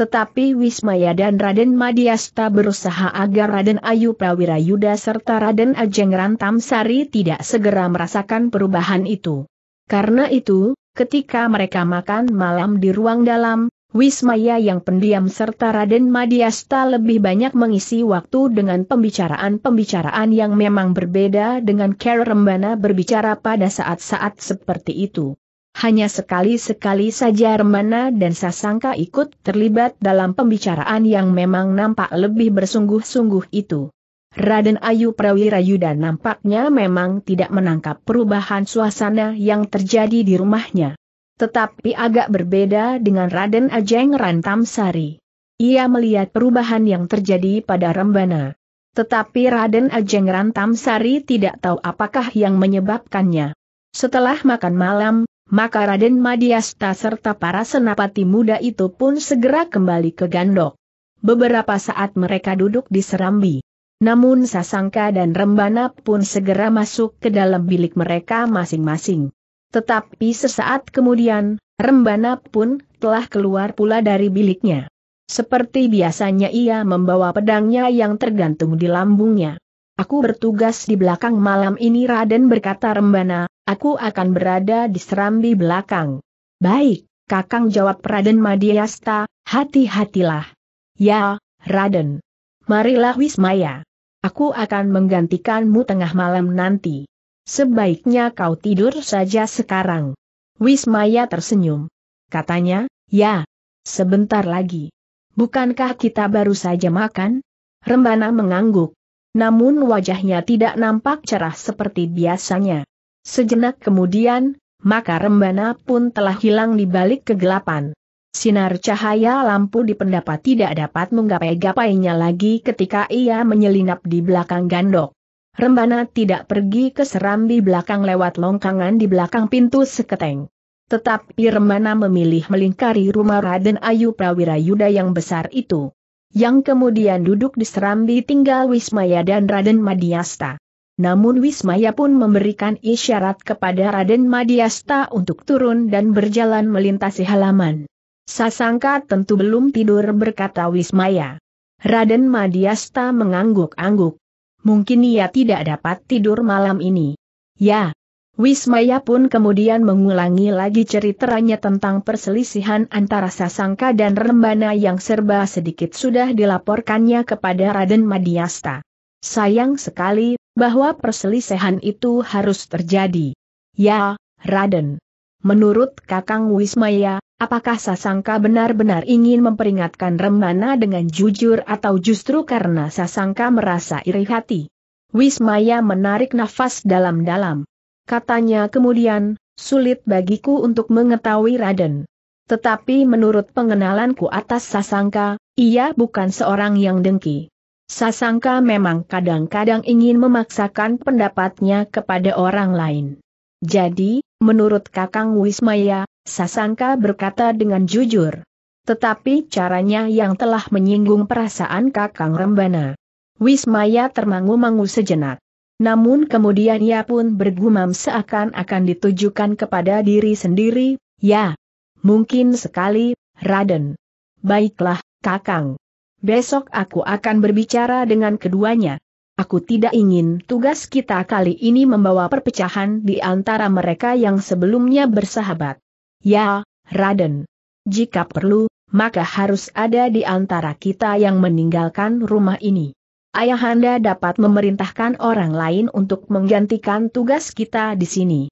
Tetapi Wismaya dan Raden Madiasta berusaha agar Raden Ayu Prawira Yuda serta Raden Ajeng Rantamsari tidak segera merasakan perubahan itu. Karena itu, ketika mereka makan malam di ruang dalam, Wismaya yang pendiam serta Raden Madiasta lebih banyak mengisi waktu dengan pembicaraan-pembicaraan yang memang berbeda dengan Rembana berbicara pada saat-saat seperti itu. Hanya sekali-sekali saja Remana dan Sasangka ikut terlibat dalam pembicaraan yang memang nampak lebih bersungguh-sungguh itu. Raden Ayu Prawira Yuda nampaknya memang tidak menangkap perubahan suasana yang terjadi di rumahnya. Tetapi agak berbeda dengan Raden Ajeng Rantamsari. Ia melihat perubahan yang terjadi pada Rembana. Tetapi Raden Ajeng Rantamsari tidak tahu apakah yang menyebabkannya. Setelah makan malam, maka Raden Madiasta serta para senapati muda itu pun segera kembali ke Gandok. Beberapa saat mereka duduk di serambi. Namun Sasangka dan Rembana pun segera masuk ke dalam bilik mereka masing-masing. Tetapi sesaat kemudian, Rembana pun telah keluar pula dari biliknya. Seperti biasanya ia membawa pedangnya yang tergantung di lambungnya. Aku bertugas di belakang malam ini Raden berkata Rembana, aku akan berada di serambi belakang. Baik, Kakang jawab Raden Madiasta, hati-hatilah. Ya, Raden. Marilah Wismaya. Aku akan menggantikanmu tengah malam nanti. Sebaiknya kau tidur saja sekarang. Wismaya tersenyum. Katanya, ya, sebentar lagi. Bukankah kita baru saja makan? Rembana mengangguk. Namun wajahnya tidak nampak cerah seperti biasanya. Sejenak kemudian, maka Rembana pun telah hilang di balik kegelapan. Sinar cahaya lampu di pendapat tidak dapat menggapai-gapainya lagi ketika ia menyelinap di belakang gandok. Rembana tidak pergi ke serambi belakang lewat longkangan di belakang pintu seketeng. Tetapi Rembana memilih melingkari rumah Raden Ayu Prawira Yuda yang besar itu. Yang kemudian duduk di serambi tinggal Wismaya dan Raden Madiasta. Namun Wismaya pun memberikan isyarat kepada Raden Madiasta untuk turun dan berjalan melintasi halaman. Sasangka tentu belum tidur berkata Wismaya. Raden Madiasta mengangguk-angguk. Mungkin ia tidak dapat tidur malam ini. Ya. Wismaya pun kemudian mengulangi lagi ceritanya tentang perselisihan antara Sasangka dan Rembana yang serba sedikit sudah dilaporkannya kepada Raden Madiasta. Sayang sekali bahwa perselisihan itu harus terjadi. Ya, Raden. Menurut Kakang Wismaya, apakah Sasangka benar-benar ingin memperingatkan Remana dengan jujur atau justru karena Sasangka merasa iri hati? Wismaya menarik nafas dalam-dalam. Katanya kemudian, sulit bagiku untuk mengetahui Raden. Tetapi menurut pengenalanku atas Sasangka, ia bukan seorang yang dengki. Sasangka memang kadang-kadang ingin memaksakan pendapatnya kepada orang lain. Jadi, menurut Kakang Wismaya, Sasangka berkata dengan jujur. Tetapi caranya yang telah menyinggung perasaan Kakang Rembana. Wismaya termangu-mangu sejenak. Namun kemudian ia pun bergumam seakan-akan ditujukan kepada diri sendiri, ya. Mungkin sekali, Raden. Baiklah, Kakang. Besok aku akan berbicara dengan keduanya. Aku tidak ingin tugas kita kali ini membawa perpecahan di antara mereka yang sebelumnya bersahabat. Ya, Raden. Jika perlu, maka harus ada di antara kita yang meninggalkan rumah ini. Ayahanda dapat memerintahkan orang lain untuk menggantikan tugas kita di sini.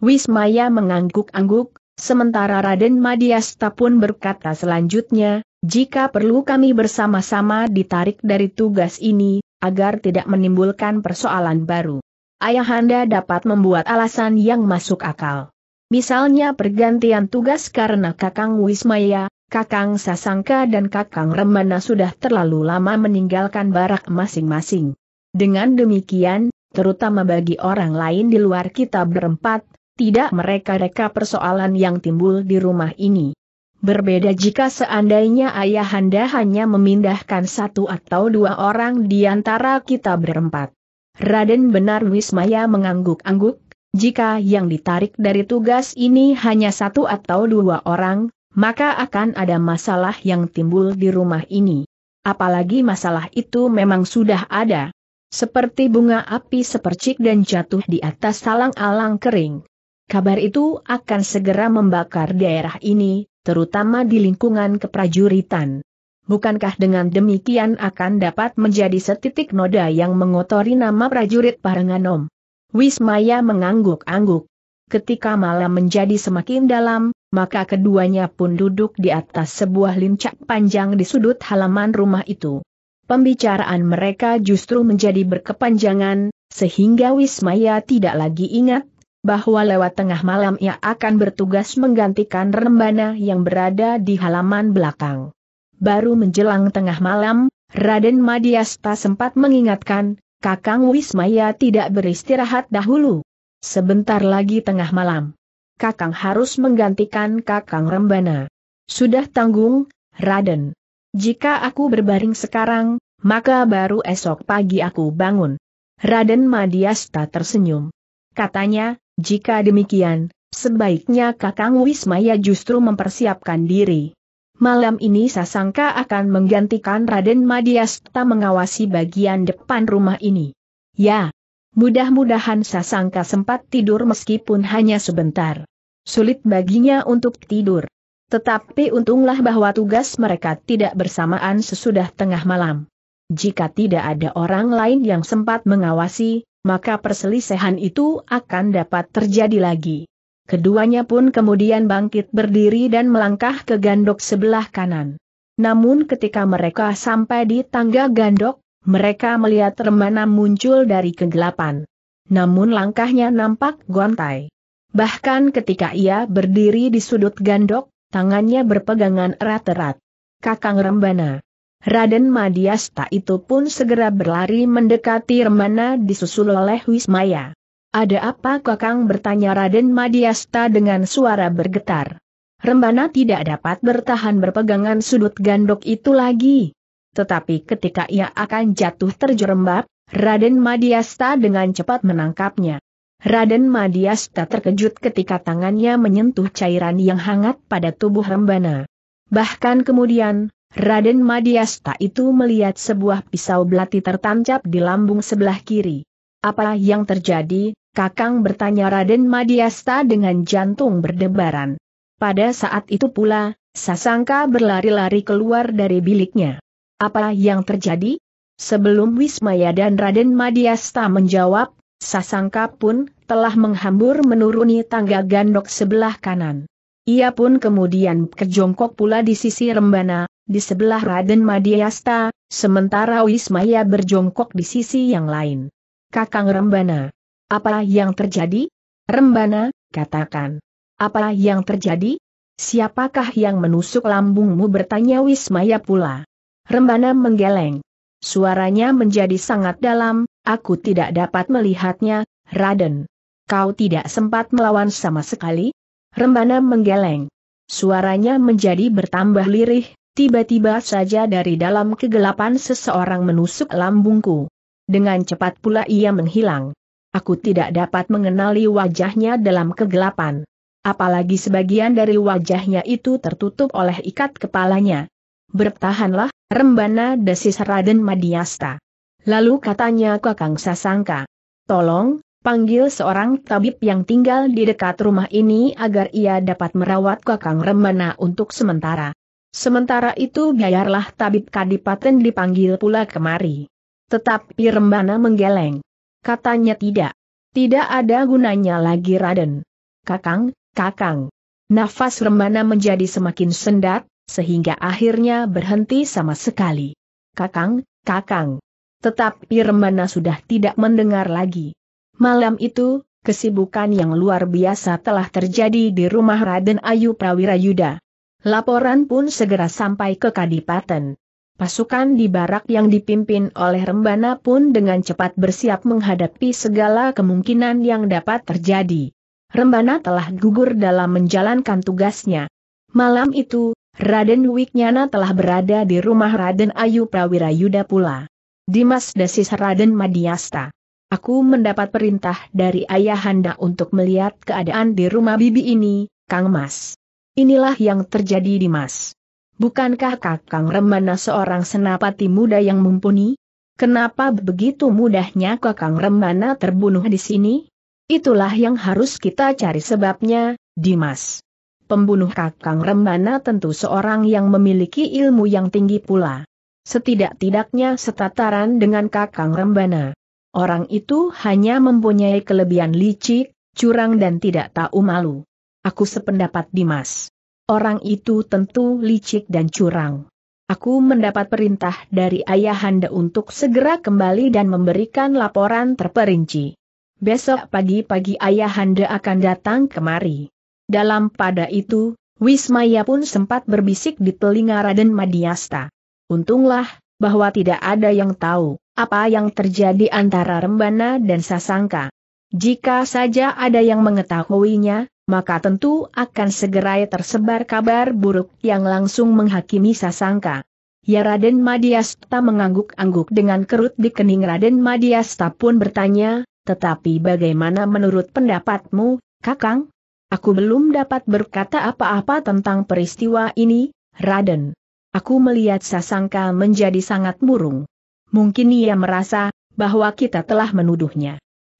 Wismaya mengangguk-angguk, Sementara Raden Madiasta pun berkata selanjutnya, jika perlu kami bersama-sama ditarik dari tugas ini, agar tidak menimbulkan persoalan baru. Ayahanda dapat membuat alasan yang masuk akal. Misalnya pergantian tugas karena Kakang Wismaya, Kakang Sasangka dan Kakang Remana sudah terlalu lama meninggalkan barak masing-masing. Dengan demikian, terutama bagi orang lain di luar kita berempat, tidak mereka-reka persoalan yang timbul di rumah ini. Berbeda jika seandainya ayahanda hanya memindahkan satu atau dua orang di antara kita berempat. Raden benar Wismaya mengangguk-angguk, jika yang ditarik dari tugas ini hanya satu atau dua orang, maka akan ada masalah yang timbul di rumah ini. Apalagi masalah itu memang sudah ada. Seperti bunga api sepercik dan jatuh di atas talang alang kering. Kabar itu akan segera membakar daerah ini, terutama di lingkungan keprajuritan. Bukankah dengan demikian akan dapat menjadi setitik noda yang mengotori nama prajurit Parenganom? Wismaya mengangguk-angguk. Ketika malam menjadi semakin dalam, maka keduanya pun duduk di atas sebuah lincak panjang di sudut halaman rumah itu. Pembicaraan mereka justru menjadi berkepanjangan, sehingga Wismaya tidak lagi ingat bahwa lewat tengah malam ia akan bertugas menggantikan Rembana yang berada di halaman belakang. Baru menjelang tengah malam, Raden Madiasta sempat mengingatkan, Kakang Wismaya tidak beristirahat dahulu. Sebentar lagi tengah malam. Kakang harus menggantikan Kakang Rembana. Sudah tanggung, Raden. Jika aku berbaring sekarang, maka baru esok pagi aku bangun. Raden Madiasta tersenyum. Katanya, jika demikian, sebaiknya Kakang Wismaya justru mempersiapkan diri. Malam ini Sasangka akan menggantikan Raden Madiasta mengawasi bagian depan rumah ini. Ya, mudah-mudahan Sasangka sempat tidur meskipun hanya sebentar. Sulit baginya untuk tidur. Tetapi untunglah bahwa tugas mereka tidak bersamaan sesudah tengah malam. Jika tidak ada orang lain yang sempat mengawasi, maka perselisihan itu akan dapat terjadi lagi. Keduanya pun kemudian bangkit berdiri dan melangkah ke gandok sebelah kanan. Namun ketika mereka sampai di tangga gandok, mereka melihat remana muncul dari kegelapan. Namun langkahnya nampak gontai. Bahkan ketika ia berdiri di sudut gandok, tangannya berpegangan erat-erat. Kakang Rembana. Raden Madiasta itu pun segera berlari mendekati Remana disusul oleh Wismaya. Ada apa Kakang bertanya Raden Madiasta dengan suara bergetar. Rembana tidak dapat bertahan berpegangan sudut gandok itu lagi. Tetapi ketika ia akan jatuh terjerembab, Raden Madiasta dengan cepat menangkapnya. Raden Madiasta terkejut ketika tangannya menyentuh cairan yang hangat pada tubuh Rembana. Bahkan kemudian, Raden Madiasta itu melihat sebuah pisau belati tertancap di lambung sebelah kiri. Apa yang terjadi? Kakang bertanya Raden Madiasta dengan jantung berdebaran. Pada saat itu pula, Sasangka berlari-lari keluar dari biliknya. Apa yang terjadi? Sebelum Wismaya dan Raden Madiasta menjawab, Sasangka pun telah menghambur menuruni tangga gandok sebelah kanan. Ia pun kemudian kejongkok pula di sisi Rembana, di sebelah Raden Madiasta, sementara Wismaya berjongkok di sisi yang lain. Kakang Rembana, apa yang terjadi? Rembana, katakan. Apa yang terjadi? Siapakah yang menusuk lambungmu bertanya Wismaya pula. Rembana menggeleng. Suaranya menjadi sangat dalam, aku tidak dapat melihatnya, Raden. Kau tidak sempat melawan sama sekali? Rembana menggeleng. Suaranya menjadi bertambah lirih, Tiba-tiba saja dari dalam kegelapan seseorang menusuk lambungku. Dengan cepat pula ia menghilang. Aku tidak dapat mengenali wajahnya dalam kegelapan. Apalagi sebagian dari wajahnya itu tertutup oleh ikat kepalanya. Bertahanlah, Rembana Desis Raden Madiasta. Lalu katanya Kakang Sasangka. Tolong, panggil seorang tabib yang tinggal di dekat rumah ini agar ia dapat merawat Kakang Rembana untuk sementara. Sementara itu biarlah tabib kadipaten dipanggil pula kemari. Tetapi Rembana menggeleng. Katanya tidak. Tidak ada gunanya lagi Raden. Kakang, kakang. Nafas Rembana menjadi semakin sendat, sehingga akhirnya berhenti sama sekali. Kakang, kakang. Tetapi Rembana sudah tidak mendengar lagi. Malam itu, kesibukan yang luar biasa telah terjadi di rumah Raden Ayu Prawira Yuda. Laporan pun segera sampai ke Kadipaten. Pasukan di barak yang dipimpin oleh Rembana pun dengan cepat bersiap menghadapi segala kemungkinan yang dapat terjadi. Rembana telah gugur dalam menjalankan tugasnya. Malam itu, Raden Wiknyana telah berada di rumah Raden Ayu Prawira Yuda pula. Dimas Desis Raden Madiasta. Aku mendapat perintah dari Ayahanda untuk melihat keadaan di rumah bibi ini, Kang Mas. Inilah yang terjadi di Mas. Bukankah Kakang Remana seorang senapati muda yang mumpuni? Kenapa begitu mudahnya Kakang Remana terbunuh di sini? Itulah yang harus kita cari sebabnya, Dimas. Pembunuh Kakang Remana tentu seorang yang memiliki ilmu yang tinggi pula. Setidak-tidaknya setataran dengan Kakang Remana. Orang itu hanya mempunyai kelebihan licik, curang dan tidak tahu malu. Aku sependapat Dimas. Orang itu tentu licik dan curang. Aku mendapat perintah dari ayahanda untuk segera kembali dan memberikan laporan terperinci. Besok pagi-pagi ayahanda akan datang kemari. Dalam pada itu, Wismaya pun sempat berbisik di telinga Raden Madiasta. Untunglah, bahwa tidak ada yang tahu, apa yang terjadi antara Rembana dan Sasangka. Jika saja ada yang mengetahuinya, maka tentu akan segera tersebar kabar buruk yang langsung menghakimi sasangka. Ya Raden Madiasta mengangguk-angguk dengan kerut di kening Raden Madiasta pun bertanya, tetapi bagaimana menurut pendapatmu, Kakang? Aku belum dapat berkata apa-apa tentang peristiwa ini, Raden. Aku melihat sasangka menjadi sangat murung. Mungkin ia merasa bahwa kita telah menuduhnya.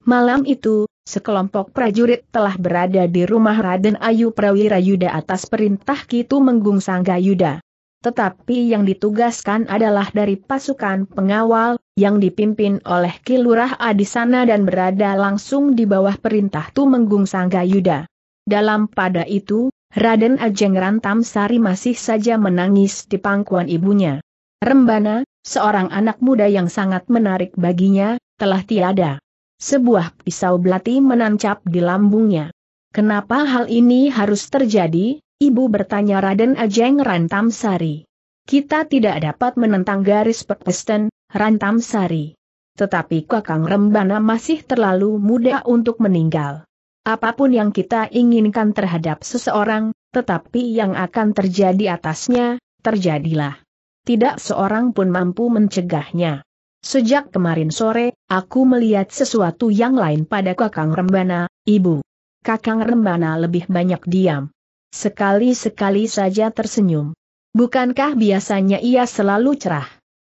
Malam itu, sekelompok prajurit telah berada di rumah Raden Ayu Prawira Yuda atas perintah Kitu Menggung Sangga Yuda. Tetapi yang ditugaskan adalah dari pasukan pengawal, yang dipimpin oleh Kilurah Adisana dan berada langsung di bawah perintah Tumenggung Sangga Yuda. Dalam pada itu, Raden Ajeng Rantam Sari masih saja menangis di pangkuan ibunya. Rembana, seorang anak muda yang sangat menarik baginya, telah tiada. Sebuah pisau belati menancap di lambungnya. Kenapa hal ini harus terjadi? Ibu bertanya Raden Ajeng Rantam Sari. Kita tidak dapat menentang garis Pepesten, Sari. Tetapi Kakang Rembana masih terlalu muda untuk meninggal. Apapun yang kita inginkan terhadap seseorang, tetapi yang akan terjadi atasnya, terjadilah. Tidak seorang pun mampu mencegahnya. Sejak kemarin sore, aku melihat sesuatu yang lain pada Kakang Rembana, Ibu. Kakang Rembana lebih banyak diam. Sekali-sekali saja tersenyum. Bukankah biasanya ia selalu cerah?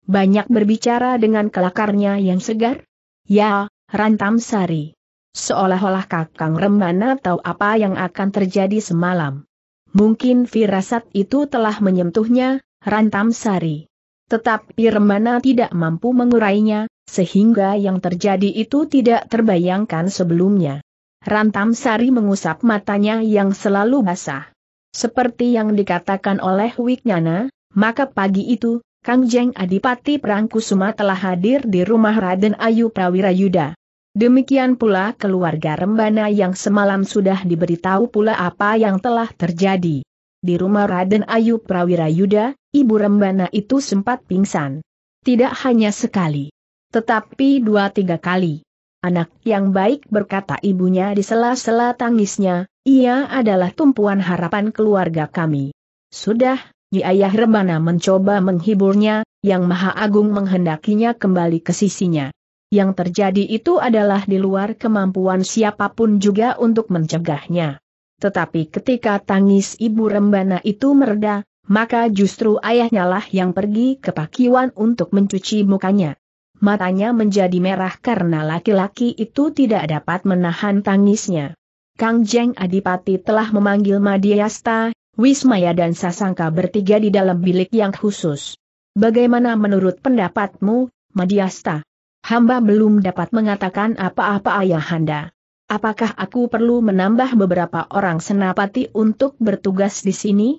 Banyak berbicara dengan kelakarnya yang segar? Ya, rantam sari. Seolah-olah Kakang Rembana tahu apa yang akan terjadi semalam. Mungkin firasat itu telah menyentuhnya, rantam sari. Tetapi Remana tidak mampu mengurainya, sehingga yang terjadi itu tidak terbayangkan sebelumnya. Rantam Sari mengusap matanya yang selalu basah. Seperti yang dikatakan oleh Wiknyana, maka pagi itu, Kang Jeng Adipati Prangkusuma telah hadir di rumah Raden Ayu Prawira Yuda. Demikian pula keluarga Rembana yang semalam sudah diberitahu pula apa yang telah terjadi. Di rumah Raden Ayu Prawira Yuda, Ibu Rembana itu sempat pingsan. Tidak hanya sekali, tetapi dua tiga kali. Anak yang baik berkata ibunya di sela-sela tangisnya, ia adalah tumpuan harapan keluarga kami. Sudah, Nyi Ayah Rembana mencoba menghiburnya, Yang Maha Agung menghendakinya kembali ke sisinya. Yang terjadi itu adalah di luar kemampuan siapapun juga untuk mencegahnya. Tetapi ketika tangis Ibu Rembana itu mereda, maka justru ayahnya lah yang pergi ke pakiwan untuk mencuci mukanya. Matanya menjadi merah karena laki-laki itu tidak dapat menahan tangisnya. Kang Jeng Adipati telah memanggil Madiasta, Wismaya dan Sasangka bertiga di dalam bilik yang khusus. Bagaimana menurut pendapatmu, Madiasta? Hamba belum dapat mengatakan apa-apa ayahanda. Apakah aku perlu menambah beberapa orang senapati untuk bertugas di sini?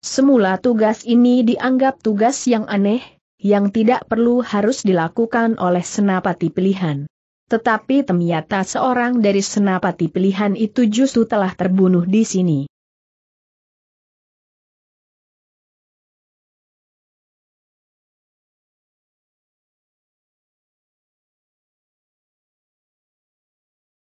Semula tugas ini dianggap tugas yang aneh, yang tidak perlu harus dilakukan oleh senapati pilihan. Tetapi ternyata seorang dari senapati pilihan itu justru telah terbunuh di sini.